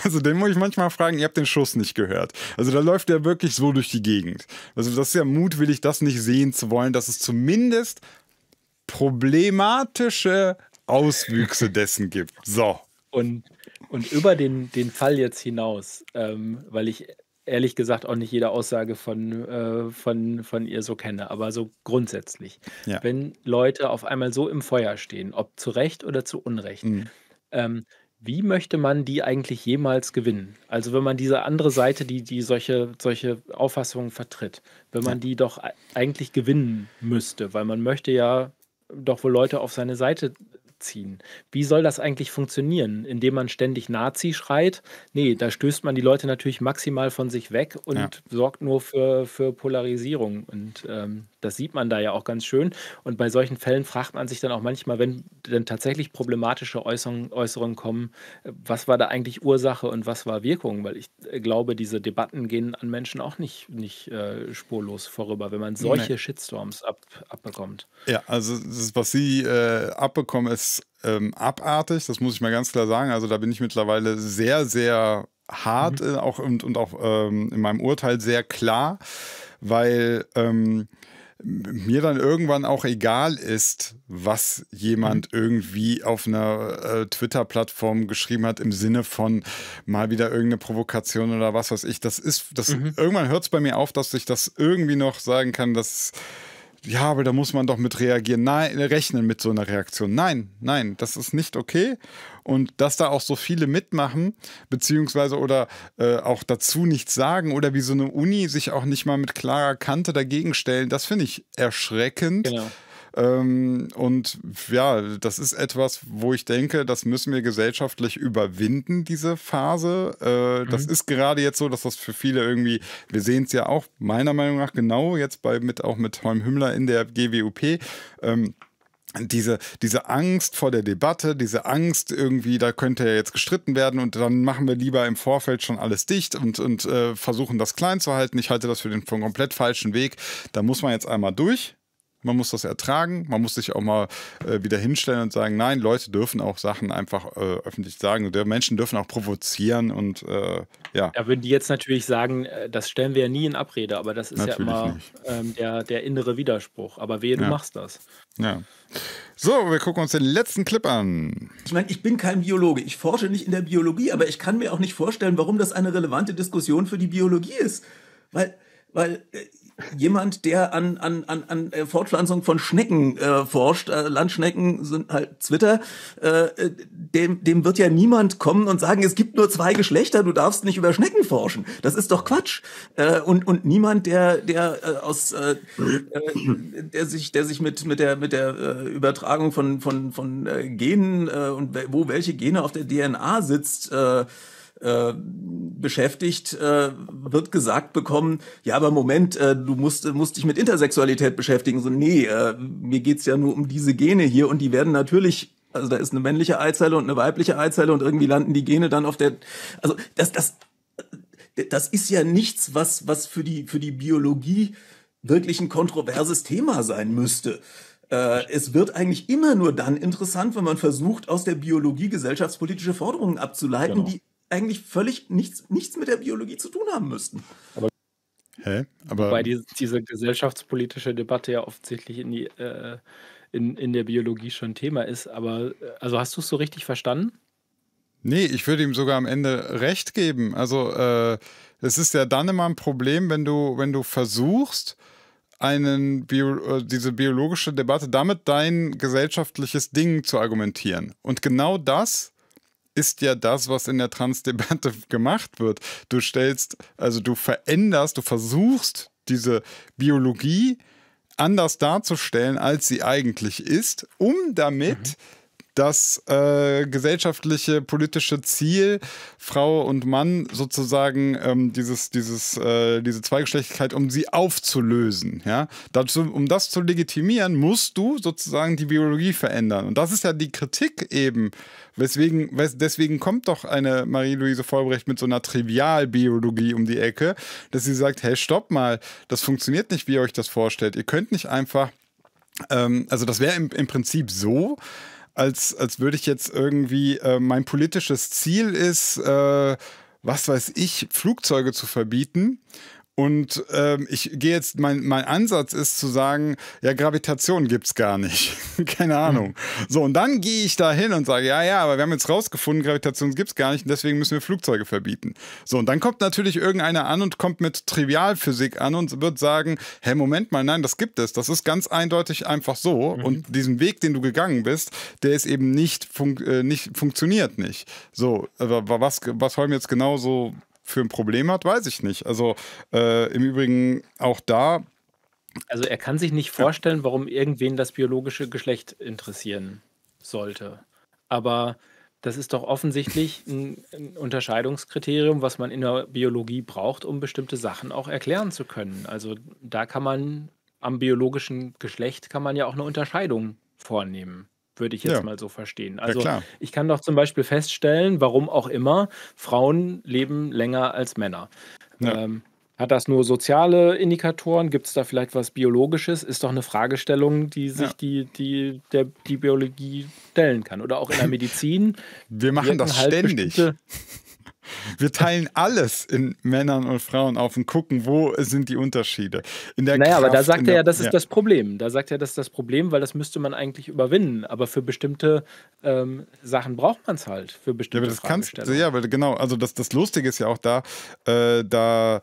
Also den muss ich manchmal fragen, ihr habt den Schuss nicht gehört. Also da läuft er wirklich so durch die Gegend. Also das ist ja mutwillig, das nicht sehen zu wollen, dass es zumindest problematische Auswüchse dessen gibt. So. Und und über den, den Fall jetzt hinaus, ähm, weil ich ehrlich gesagt auch nicht jede Aussage von, äh, von, von ihr so kenne, aber so grundsätzlich. Ja. Wenn Leute auf einmal so im Feuer stehen, ob zu Recht oder zu Unrecht, mhm. ähm, wie möchte man die eigentlich jemals gewinnen? Also wenn man diese andere Seite, die, die solche, solche Auffassungen vertritt, wenn man ja. die doch e-, eigentlich gewinnen müsste, weil man möchte ja doch wohl Leute auf seine Seite ziehen. Wie soll das eigentlich funktionieren? Indem man ständig Nazi schreit? Nee, da stößt man die Leute natürlich maximal von sich weg und ja. sorgt nur für, für Polarisierung. Und ähm, das sieht man da ja auch ganz schön. Und bei solchen Fällen fragt man sich dann auch manchmal, wenn dann tatsächlich problematische Äußerungen, Äußerungen kommen, äh, was war da eigentlich Ursache und was war Wirkung? Weil ich äh, glaube, diese Debatten gehen an Menschen auch nicht, nicht äh, spurlos vorüber, wenn man solche nee. Shitstorms ab, abbekommt. Ja, also das, was Sie äh, abbekommen, ist ähm, abartig, das muss ich mal ganz klar sagen. Also da bin ich mittlerweile sehr, sehr hart mhm. äh, auch und, und auch ähm, in meinem Urteil sehr klar, weil ähm, mir dann irgendwann auch egal ist, was jemand mhm. irgendwie auf einer äh, Twitter-Plattform geschrieben hat, im Sinne von mal wieder irgendeine Provokation oder was weiß ich. Das ist, das mhm. irgendwann hört es bei mir auf, dass ich das irgendwie noch sagen kann, dass ja, aber da muss man doch mit reagieren, nein, äh, rechnen mit so einer Reaktion. Nein, nein, das ist nicht okay. Und dass da auch so viele mitmachen, beziehungsweise oder äh, auch dazu nichts sagen oder wie so eine Uni sich auch nicht mal mit klarer Kante dagegen stellen, das finde ich erschreckend. Genau ähm, und ja, das ist etwas, wo ich denke, das müssen wir gesellschaftlich überwinden, diese Phase. Äh, mhm. Das ist gerade jetzt so, dass das für viele irgendwie, wir sehen es ja auch meiner Meinung nach genau jetzt bei mit auch mit Holm Hümmler in der GWUP. Ähm, diese, diese Angst vor der Debatte, diese Angst irgendwie, da könnte ja jetzt gestritten werden und dann machen wir lieber im Vorfeld schon alles dicht und, und äh, versuchen das klein zu halten. Ich halte das für den komplett falschen Weg. Da muss man jetzt einmal durch. Man muss das ertragen, man muss sich auch mal äh, wieder hinstellen und sagen, nein, Leute dürfen auch Sachen einfach äh, öffentlich sagen. Menschen dürfen auch provozieren und äh, ja. Da würden die jetzt natürlich sagen, äh, das stellen wir ja nie in Abrede, aber das ist natürlich ja immer ähm, der, der innere Widerspruch. Aber wehe, du ja. machst das. Ja. So, wir gucken uns den letzten Clip an. Ich meine, ich bin kein Biologe. Ich forsche nicht in der Biologie, aber ich kann mir auch nicht vorstellen, warum das eine relevante Diskussion für die Biologie ist. Weil, weil äh, jemand, der an, an, an, an äh, Fortpflanzung von Schnecken äh, forscht, äh, Landschnecken sind halt Zwitter, äh, äh, dem, dem wird ja niemand kommen und sagen, es gibt nur zwei Geschlechter, du darfst nicht über Schnecken forschen. Das ist doch Quatsch. Äh, und, und niemand, der, der äh, aus äh, äh der sich, der sich mit, mit der, mit der äh, Übertragung von, von, von äh, Genen äh, und wo welche Gene auf der DNA sitzt, äh, äh, beschäftigt, äh, wird gesagt bekommen, ja, aber Moment, äh, du musst, musst dich mit Intersexualität beschäftigen. So, nee, äh, mir geht's ja nur um diese Gene hier und die werden natürlich also da ist eine männliche Eizelle und eine weibliche Eizelle und irgendwie landen die Gene dann auf der. Also das, das, das ist ja nichts, was, was für die, für die Biologie wirklich ein kontroverses Thema sein müsste. Äh, es wird eigentlich immer nur dann interessant, wenn man versucht, aus der Biologie gesellschaftspolitische Forderungen abzuleiten, genau. die eigentlich völlig nichts, nichts mit der Biologie zu tun haben müssten. Aber Hä? Aber Wobei die, diese gesellschaftspolitische Debatte ja offensichtlich in, die, äh, in, in der Biologie schon Thema ist. Aber äh, also hast du es so richtig verstanden? Nee, ich würde ihm sogar am Ende recht geben. Also äh, es ist ja dann immer ein Problem, wenn du, wenn du versuchst, einen Bio, äh, diese biologische Debatte damit dein gesellschaftliches Ding zu argumentieren. Und genau das ist ja das, was in der Transdebatte gemacht wird. Du stellst, also du veränderst, du versuchst diese Biologie anders darzustellen, als sie eigentlich ist, um damit mhm das äh, gesellschaftliche, politische Ziel, Frau und Mann sozusagen ähm, dieses, dieses, äh, diese Zweigeschlechtigkeit, um sie aufzulösen. Ja? Dazu, um das zu legitimieren, musst du sozusagen die Biologie verändern. Und das ist ja die Kritik eben, weswegen, wes deswegen kommt doch eine Marie-Louise Vollbrecht mit so einer Trivialbiologie um die Ecke, dass sie sagt, hey, stopp mal, das funktioniert nicht, wie ihr euch das vorstellt. Ihr könnt nicht einfach, ähm, also das wäre im, im Prinzip so, als, als würde ich jetzt irgendwie, äh, mein politisches Ziel ist, äh, was weiß ich, Flugzeuge zu verbieten. Und ähm, ich gehe jetzt, mein, mein Ansatz ist zu sagen, ja, Gravitation gibt's gar nicht. Keine hm. Ahnung. So, und dann gehe ich da hin und sage, ja, ja, aber wir haben jetzt rausgefunden, Gravitation gibt's gar nicht und deswegen müssen wir Flugzeuge verbieten. So, und dann kommt natürlich irgendeiner an und kommt mit Trivialphysik an und wird sagen, hä, Moment mal, nein, das gibt es. Das ist ganz eindeutig einfach so. Mhm. Und diesen Weg, den du gegangen bist, der ist eben nicht, fun äh, nicht funktioniert nicht. So, aber was, was wir jetzt genauso für ein Problem hat, weiß ich nicht. Also äh, im Übrigen auch da. Also er kann sich nicht vorstellen, warum irgendwen das biologische Geschlecht interessieren sollte. Aber das ist doch offensichtlich ein, ein, Unterscheidungskriterium, was man in der Biologie braucht, um bestimmte Sachen auch erklären zu können. Also da kann man am biologischen Geschlecht kann man ja auch eine Unterscheidung vornehmen würde ich jetzt ja. mal so verstehen. Also ja, ich kann doch zum Beispiel feststellen, warum auch immer, Frauen leben länger als Männer. Ja. Ähm, hat das nur soziale Indikatoren? Gibt es da vielleicht was Biologisches? Ist doch eine Fragestellung, die sich ja. die, die, der, die Biologie stellen kann. Oder auch in der Medizin. Wir machen das halt ständig. Bestimmte, wir teilen alles in Männern und Frauen auf und gucken, wo sind die Unterschiede. In der naja, Kraft, aber da sagt er der, ja, das ist ja. das Problem. Da sagt er, das ist das Problem, weil das müsste man eigentlich überwinden. Aber für bestimmte ähm, Sachen braucht man es halt. Für bestimmte ja, aber das kannst, Ja, weil genau, also das, das Lustige ist ja auch da, äh, da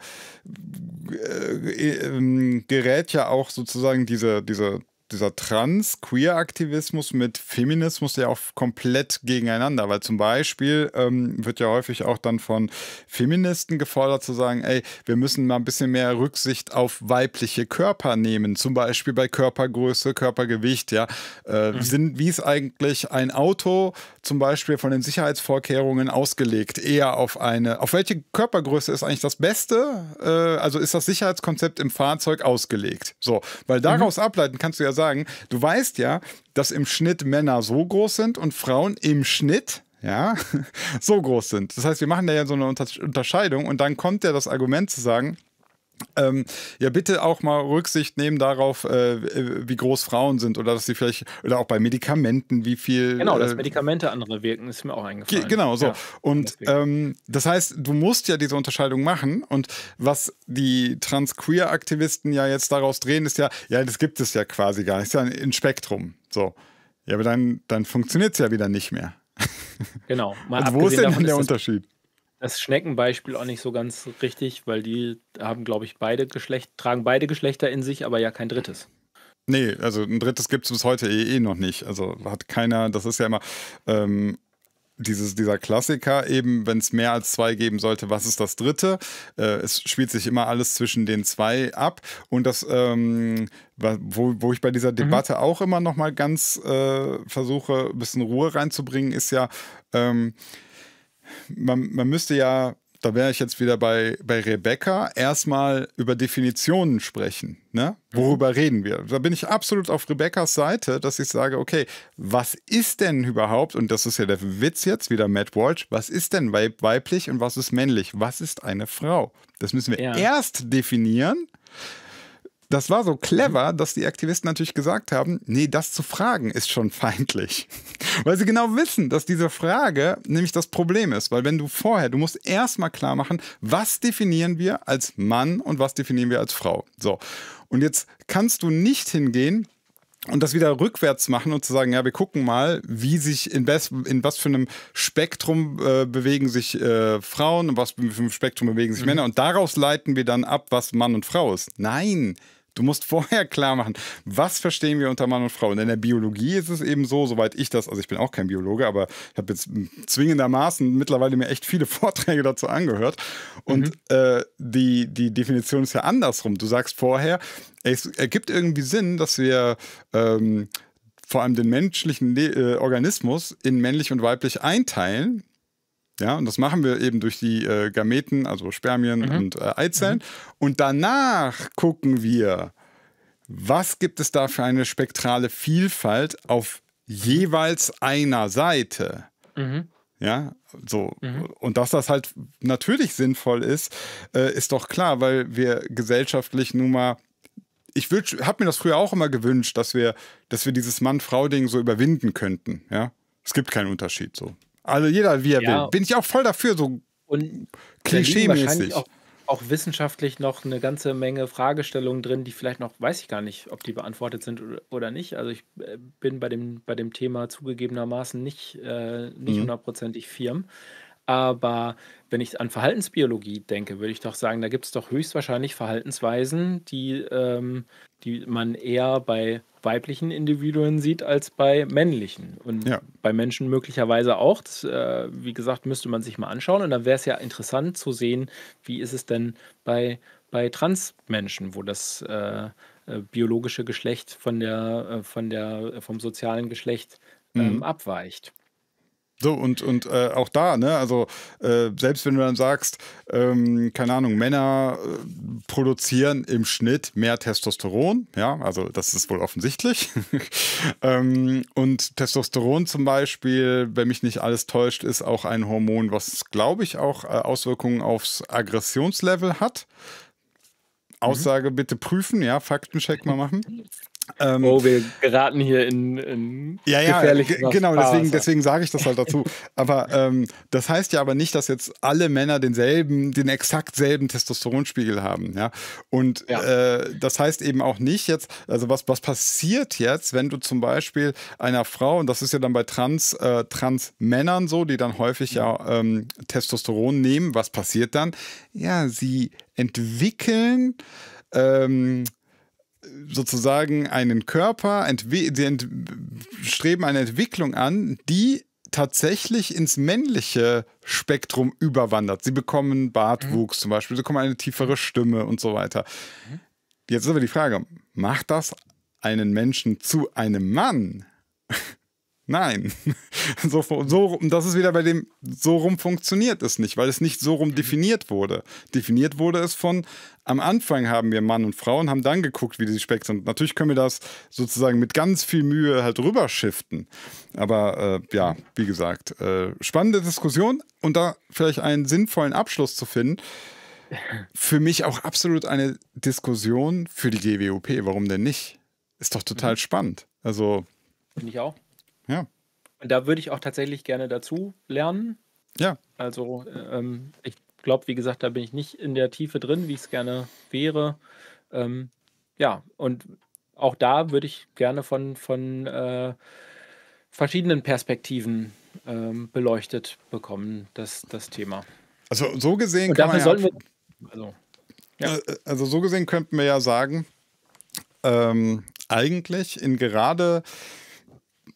äh, äh, gerät ja auch sozusagen diese, diese dieser Trans-Queer-Aktivismus mit Feminismus ja auch komplett gegeneinander, weil zum Beispiel ähm, wird ja häufig auch dann von Feministen gefordert zu sagen, ey, wir müssen mal ein bisschen mehr Rücksicht auf weibliche Körper nehmen, zum Beispiel bei Körpergröße, Körpergewicht, ja, äh, mhm. sind wie ist eigentlich ein Auto zum Beispiel von den Sicherheitsvorkehrungen ausgelegt, eher auf eine, auf welche Körpergröße ist eigentlich das Beste? Äh, also ist das Sicherheitskonzept im Fahrzeug ausgelegt? So, weil mhm. daraus mhm. ableiten kannst du ja sagen, du weißt ja, dass im Schnitt Männer so groß sind und Frauen im Schnitt ja, so groß sind. Das heißt, wir machen da ja so eine Unterscheidung und dann kommt ja das Argument zu sagen, ähm, ja, bitte auch mal Rücksicht nehmen darauf, äh, äh, wie groß Frauen sind oder dass sie vielleicht, oder auch bei Medikamenten, wie viel. Genau, dass äh, Medikamente andere wirken, ist mir auch eingefallen. Genau, so. Ja, und ähm, das heißt, du musst ja diese Unterscheidung machen und was die Trans-Queer-Aktivisten ja jetzt daraus drehen, ist ja, ja, das gibt es ja quasi gar nicht, ist ja ein Spektrum. So. Ja, aber dann, dann funktioniert es ja wieder nicht mehr. Genau. Mal und wo ist denn dann der Unterschied? das Schneckenbeispiel auch nicht so ganz richtig, weil die haben, glaube ich, beide Geschlecht, tragen beide Geschlechter in sich, aber ja kein drittes. Nee, also ein drittes gibt es bis heute eh, eh, noch nicht. Also hat keiner, das ist ja immer ähm, dieses, dieser Klassiker, eben, wenn es mehr als zwei geben sollte, was ist das dritte? Äh, es spielt sich immer alles zwischen den zwei ab. Und das, ähm, wo, wo ich bei dieser mhm. Debatte mhm. auch immer noch mal ganz äh, versuche, ein bisschen Ruhe reinzubringen, ist ja, ähm, man, man müsste ja, da wäre ich jetzt wieder bei, bei Rebecca, erstmal über Definitionen sprechen. Ne? Mhm. Worüber mhm. reden wir? Da bin ich absolut auf Rebeccas Seite, dass ich sage, okay, was ist denn überhaupt, und das ist ja der Witz jetzt, wieder Matt Walsh, was ist denn weiblich und was ist männlich? Was ist eine Frau? Das müssen wir ja. erst definieren das war so mhm. clever, dass die Aktivisten natürlich gesagt haben, nee, das zu fragen ist schon feindlich. Weil sie genau wissen, dass diese Frage nämlich das Problem ist. Weil wenn du vorher, du musst erstmal klar machen, was definieren wir als Mann und was definieren wir als Frau. So. Und jetzt kannst du nicht hingehen und das wieder rückwärts machen und zu sagen, ja, wir gucken mal, wie sich in, best, in was für einem Spektrum äh, bewegen sich äh, Frauen, in was für einem Spektrum bewegen sich mhm. Männer und daraus leiten wir dann ab, was Mann und Frau ist. Nein, Du musst vorher klar machen, was verstehen wir unter Mann und Frau. Und in der Biologie ist es eben so, soweit ich das, also ich bin auch kein Biologe, aber ich habe jetzt zwingendermaßen mittlerweile mir echt viele Vorträge dazu angehört. Und mhm. äh, die, die Definition ist ja andersrum. Du sagst vorher, es ergibt irgendwie Sinn, dass wir ähm, vor allem den menschlichen Le äh, Organismus in männlich und weiblich einteilen ja, und das machen wir eben durch die äh, Gameten, also Spermien mhm. und äh, Eizellen. Mhm. Und danach gucken wir, was gibt es da für eine spektrale Vielfalt auf jeweils einer Seite. Mhm. Ja, so. Mhm. Und dass das halt natürlich sinnvoll ist, äh, ist doch klar, weil wir gesellschaftlich nun mal. Ich habe mir das früher auch immer gewünscht, dass wir, dass wir dieses Mann-Frau-Ding so überwinden könnten. Ja, es gibt keinen Unterschied so. Also jeder, wie er ja. will. Bin ich auch voll dafür, so klischee-mäßig. Auch, auch wissenschaftlich noch eine ganze Menge Fragestellungen drin, die vielleicht noch, weiß ich gar nicht, ob die beantwortet sind oder nicht. Also ich äh, bin bei dem, bei dem Thema zugegebenermaßen nicht, äh, nicht mhm. hundertprozentig firm. Aber wenn ich an Verhaltensbiologie denke, würde ich doch sagen, da gibt es doch höchstwahrscheinlich Verhaltensweisen, die, ähm, die man eher bei weiblichen Individuen sieht als bei männlichen. Und ja. bei Menschen möglicherweise auch. Das, äh, wie gesagt, müsste man sich mal anschauen. Und dann wäre es ja interessant zu sehen, wie ist es denn bei, bei Transmenschen, wo das äh, äh, biologische Geschlecht von der, äh, von der, vom sozialen Geschlecht ähm, mhm. abweicht. So, und, und äh, auch da, ne, also äh, selbst wenn du dann sagst, ähm, keine Ahnung, Männer äh, produzieren im Schnitt mehr Testosteron, ja, also das ist wohl offensichtlich. ähm, und Testosteron zum Beispiel, wenn mich nicht alles täuscht, ist auch ein Hormon, was, glaube ich, auch äh, Auswirkungen aufs Aggressionslevel hat. Aussage mhm. bitte prüfen, ja, Faktencheck mal machen. Ähm, oh, wir geraten hier in, in ja, ja, genau, deswegen, deswegen sage ich das halt dazu. aber ähm, das heißt ja aber nicht, dass jetzt alle Männer denselben, den exakt selben Testosteronspiegel haben. Ja? Und ja. Äh, das heißt eben auch nicht jetzt, also was, was passiert jetzt, wenn du zum Beispiel einer Frau, und das ist ja dann bei Trans, äh, Trans-Männern so, die dann häufig mhm. ja ähm, Testosteron nehmen, was passiert dann? Ja, sie entwickeln ähm, sozusagen einen Körper, sie streben eine Entwicklung an, die tatsächlich ins männliche Spektrum überwandert. Sie bekommen Bartwuchs mhm. zum Beispiel, sie bekommen eine tiefere Stimme und so weiter. Mhm. Jetzt ist aber die Frage, macht das einen Menschen zu einem Mann? Nein. So, so, das ist wieder bei dem, so rum funktioniert es nicht, weil es nicht so rum mhm. definiert wurde. Definiert wurde es von, am Anfang haben wir Mann und Frau und haben dann geguckt, wie die Speck sind. Natürlich können wir das sozusagen mit ganz viel Mühe halt rüberschiften. Aber äh, ja, wie gesagt, äh, spannende Diskussion und da vielleicht einen sinnvollen Abschluss zu finden. Für mich auch absolut eine Diskussion für die GWOP. Warum denn nicht? Ist doch total mhm. spannend. Also. Finde ich auch. Ja. Und da würde ich auch tatsächlich gerne dazu lernen. Ja. Also ähm, ich glaube, wie gesagt, da bin ich nicht in der Tiefe drin, wie ich es gerne wäre. Ähm, ja, und auch da würde ich gerne von, von äh, verschiedenen Perspektiven ähm, beleuchtet bekommen, das, das Thema. Also so gesehen und kann man ja, wir, also, ja. Äh, äh, also so gesehen könnten wir ja sagen, ähm, eigentlich in gerade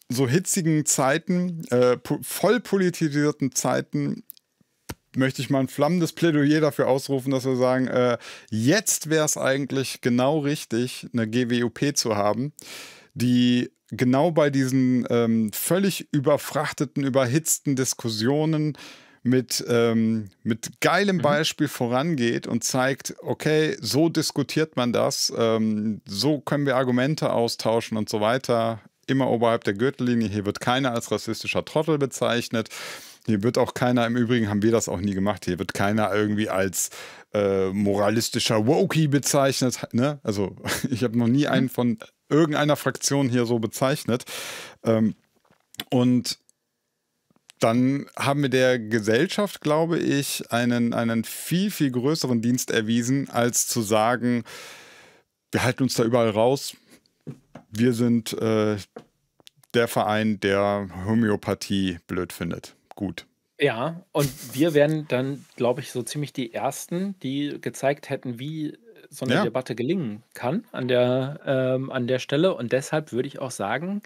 so hitzigen Zeiten, äh, voll politisierten Zeiten, möchte ich mal ein flammendes Plädoyer dafür ausrufen, dass wir sagen, äh, jetzt wäre es eigentlich genau richtig, eine GWUP zu haben, die genau bei diesen ähm, völlig überfrachteten, überhitzten Diskussionen mit, ähm, mit geilem mhm. Beispiel mhm. vorangeht und zeigt, okay, so diskutiert man das, ähm, so können wir Argumente austauschen und so weiter immer oberhalb der Gürtellinie. Hier wird keiner als rassistischer Trottel bezeichnet. Hier wird auch keiner, im Übrigen haben wir das auch nie gemacht, hier wird keiner irgendwie als äh, moralistischer Wokey bezeichnet. Ne? Also ich habe noch nie einen mhm. von irgendeiner Fraktion hier so bezeichnet. Ähm, und dann haben wir der Gesellschaft, glaube ich, einen, einen viel, viel größeren Dienst erwiesen, als zu sagen, wir halten uns da überall raus, wir sind äh, der Verein, der Homöopathie blöd findet. Gut. Ja, und wir wären dann, glaube ich, so ziemlich die Ersten, die gezeigt hätten, wie so eine ja. Debatte gelingen kann an der, ähm, an der Stelle. Und deshalb würde ich auch sagen,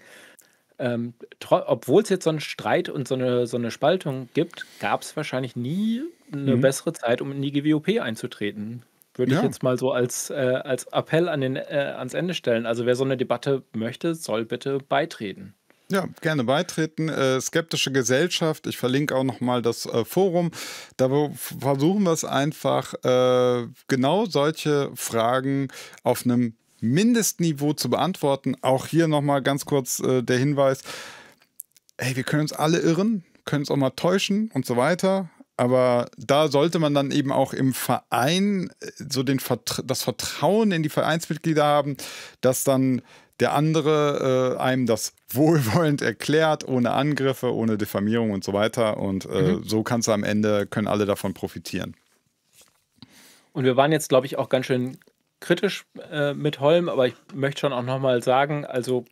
ähm, obwohl es jetzt so einen Streit und so eine, so eine Spaltung gibt, gab es wahrscheinlich nie eine mhm. bessere Zeit, um in die GWOP einzutreten würde ja. ich jetzt mal so als, äh, als Appell an den, äh, ans Ende stellen. Also wer so eine Debatte möchte, soll bitte beitreten. Ja, gerne beitreten. Äh, Skeptische Gesellschaft. Ich verlinke auch nochmal das äh, Forum. Da versuchen wir es einfach, äh, genau solche Fragen auf einem Mindestniveau zu beantworten. Auch hier nochmal ganz kurz äh, der Hinweis. Hey, wir können uns alle irren, können uns auch mal täuschen und so weiter aber da sollte man dann eben auch im Verein äh, so den Vertra das Vertrauen in die Vereinsmitglieder haben, dass dann der andere äh, einem das wohlwollend erklärt, ohne Angriffe, ohne Diffamierung und so weiter. Und äh, mhm. so kannst du am Ende, können alle davon profitieren. Und wir waren jetzt, glaube ich, auch ganz schön kritisch äh, mit Holm, aber ich möchte schon auch nochmal sagen, also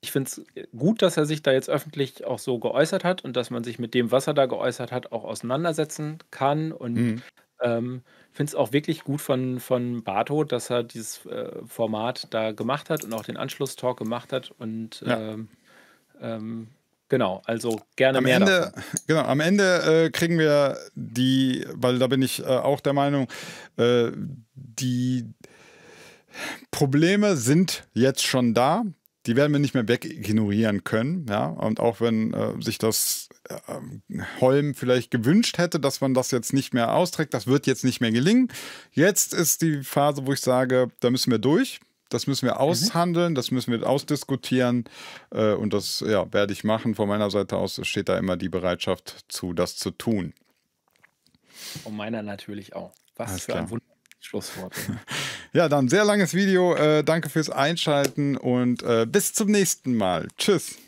ich finde es gut, dass er sich da jetzt öffentlich auch so geäußert hat und dass man sich mit dem, was er da geäußert hat, auch auseinandersetzen kann. Und mhm. ähm, finde es auch wirklich gut von, von Bartow, dass er dieses äh, Format da gemacht hat und auch den Anschlusstalk gemacht hat. Und ja. ähm, ähm, Genau, also gerne am mehr. Ende, davon. Genau, am Ende äh, kriegen wir die, weil da bin ich äh, auch der Meinung, äh, die Probleme sind jetzt schon da die werden wir nicht mehr wegignorieren können. Ja? Und auch wenn äh, sich das äh, Holm vielleicht gewünscht hätte, dass man das jetzt nicht mehr austrägt, das wird jetzt nicht mehr gelingen. Jetzt ist die Phase, wo ich sage, da müssen wir durch. Das müssen wir mhm. aushandeln, mhm. das müssen wir ausdiskutieren äh, und das ja, werde ich machen. Von meiner Seite aus steht da immer die Bereitschaft zu, das zu tun. Von meiner natürlich auch. Was Alles für klar. ein Wunder. Schlussworte. ja, dann sehr langes Video. Äh, danke fürs Einschalten und äh, bis zum nächsten Mal. Tschüss.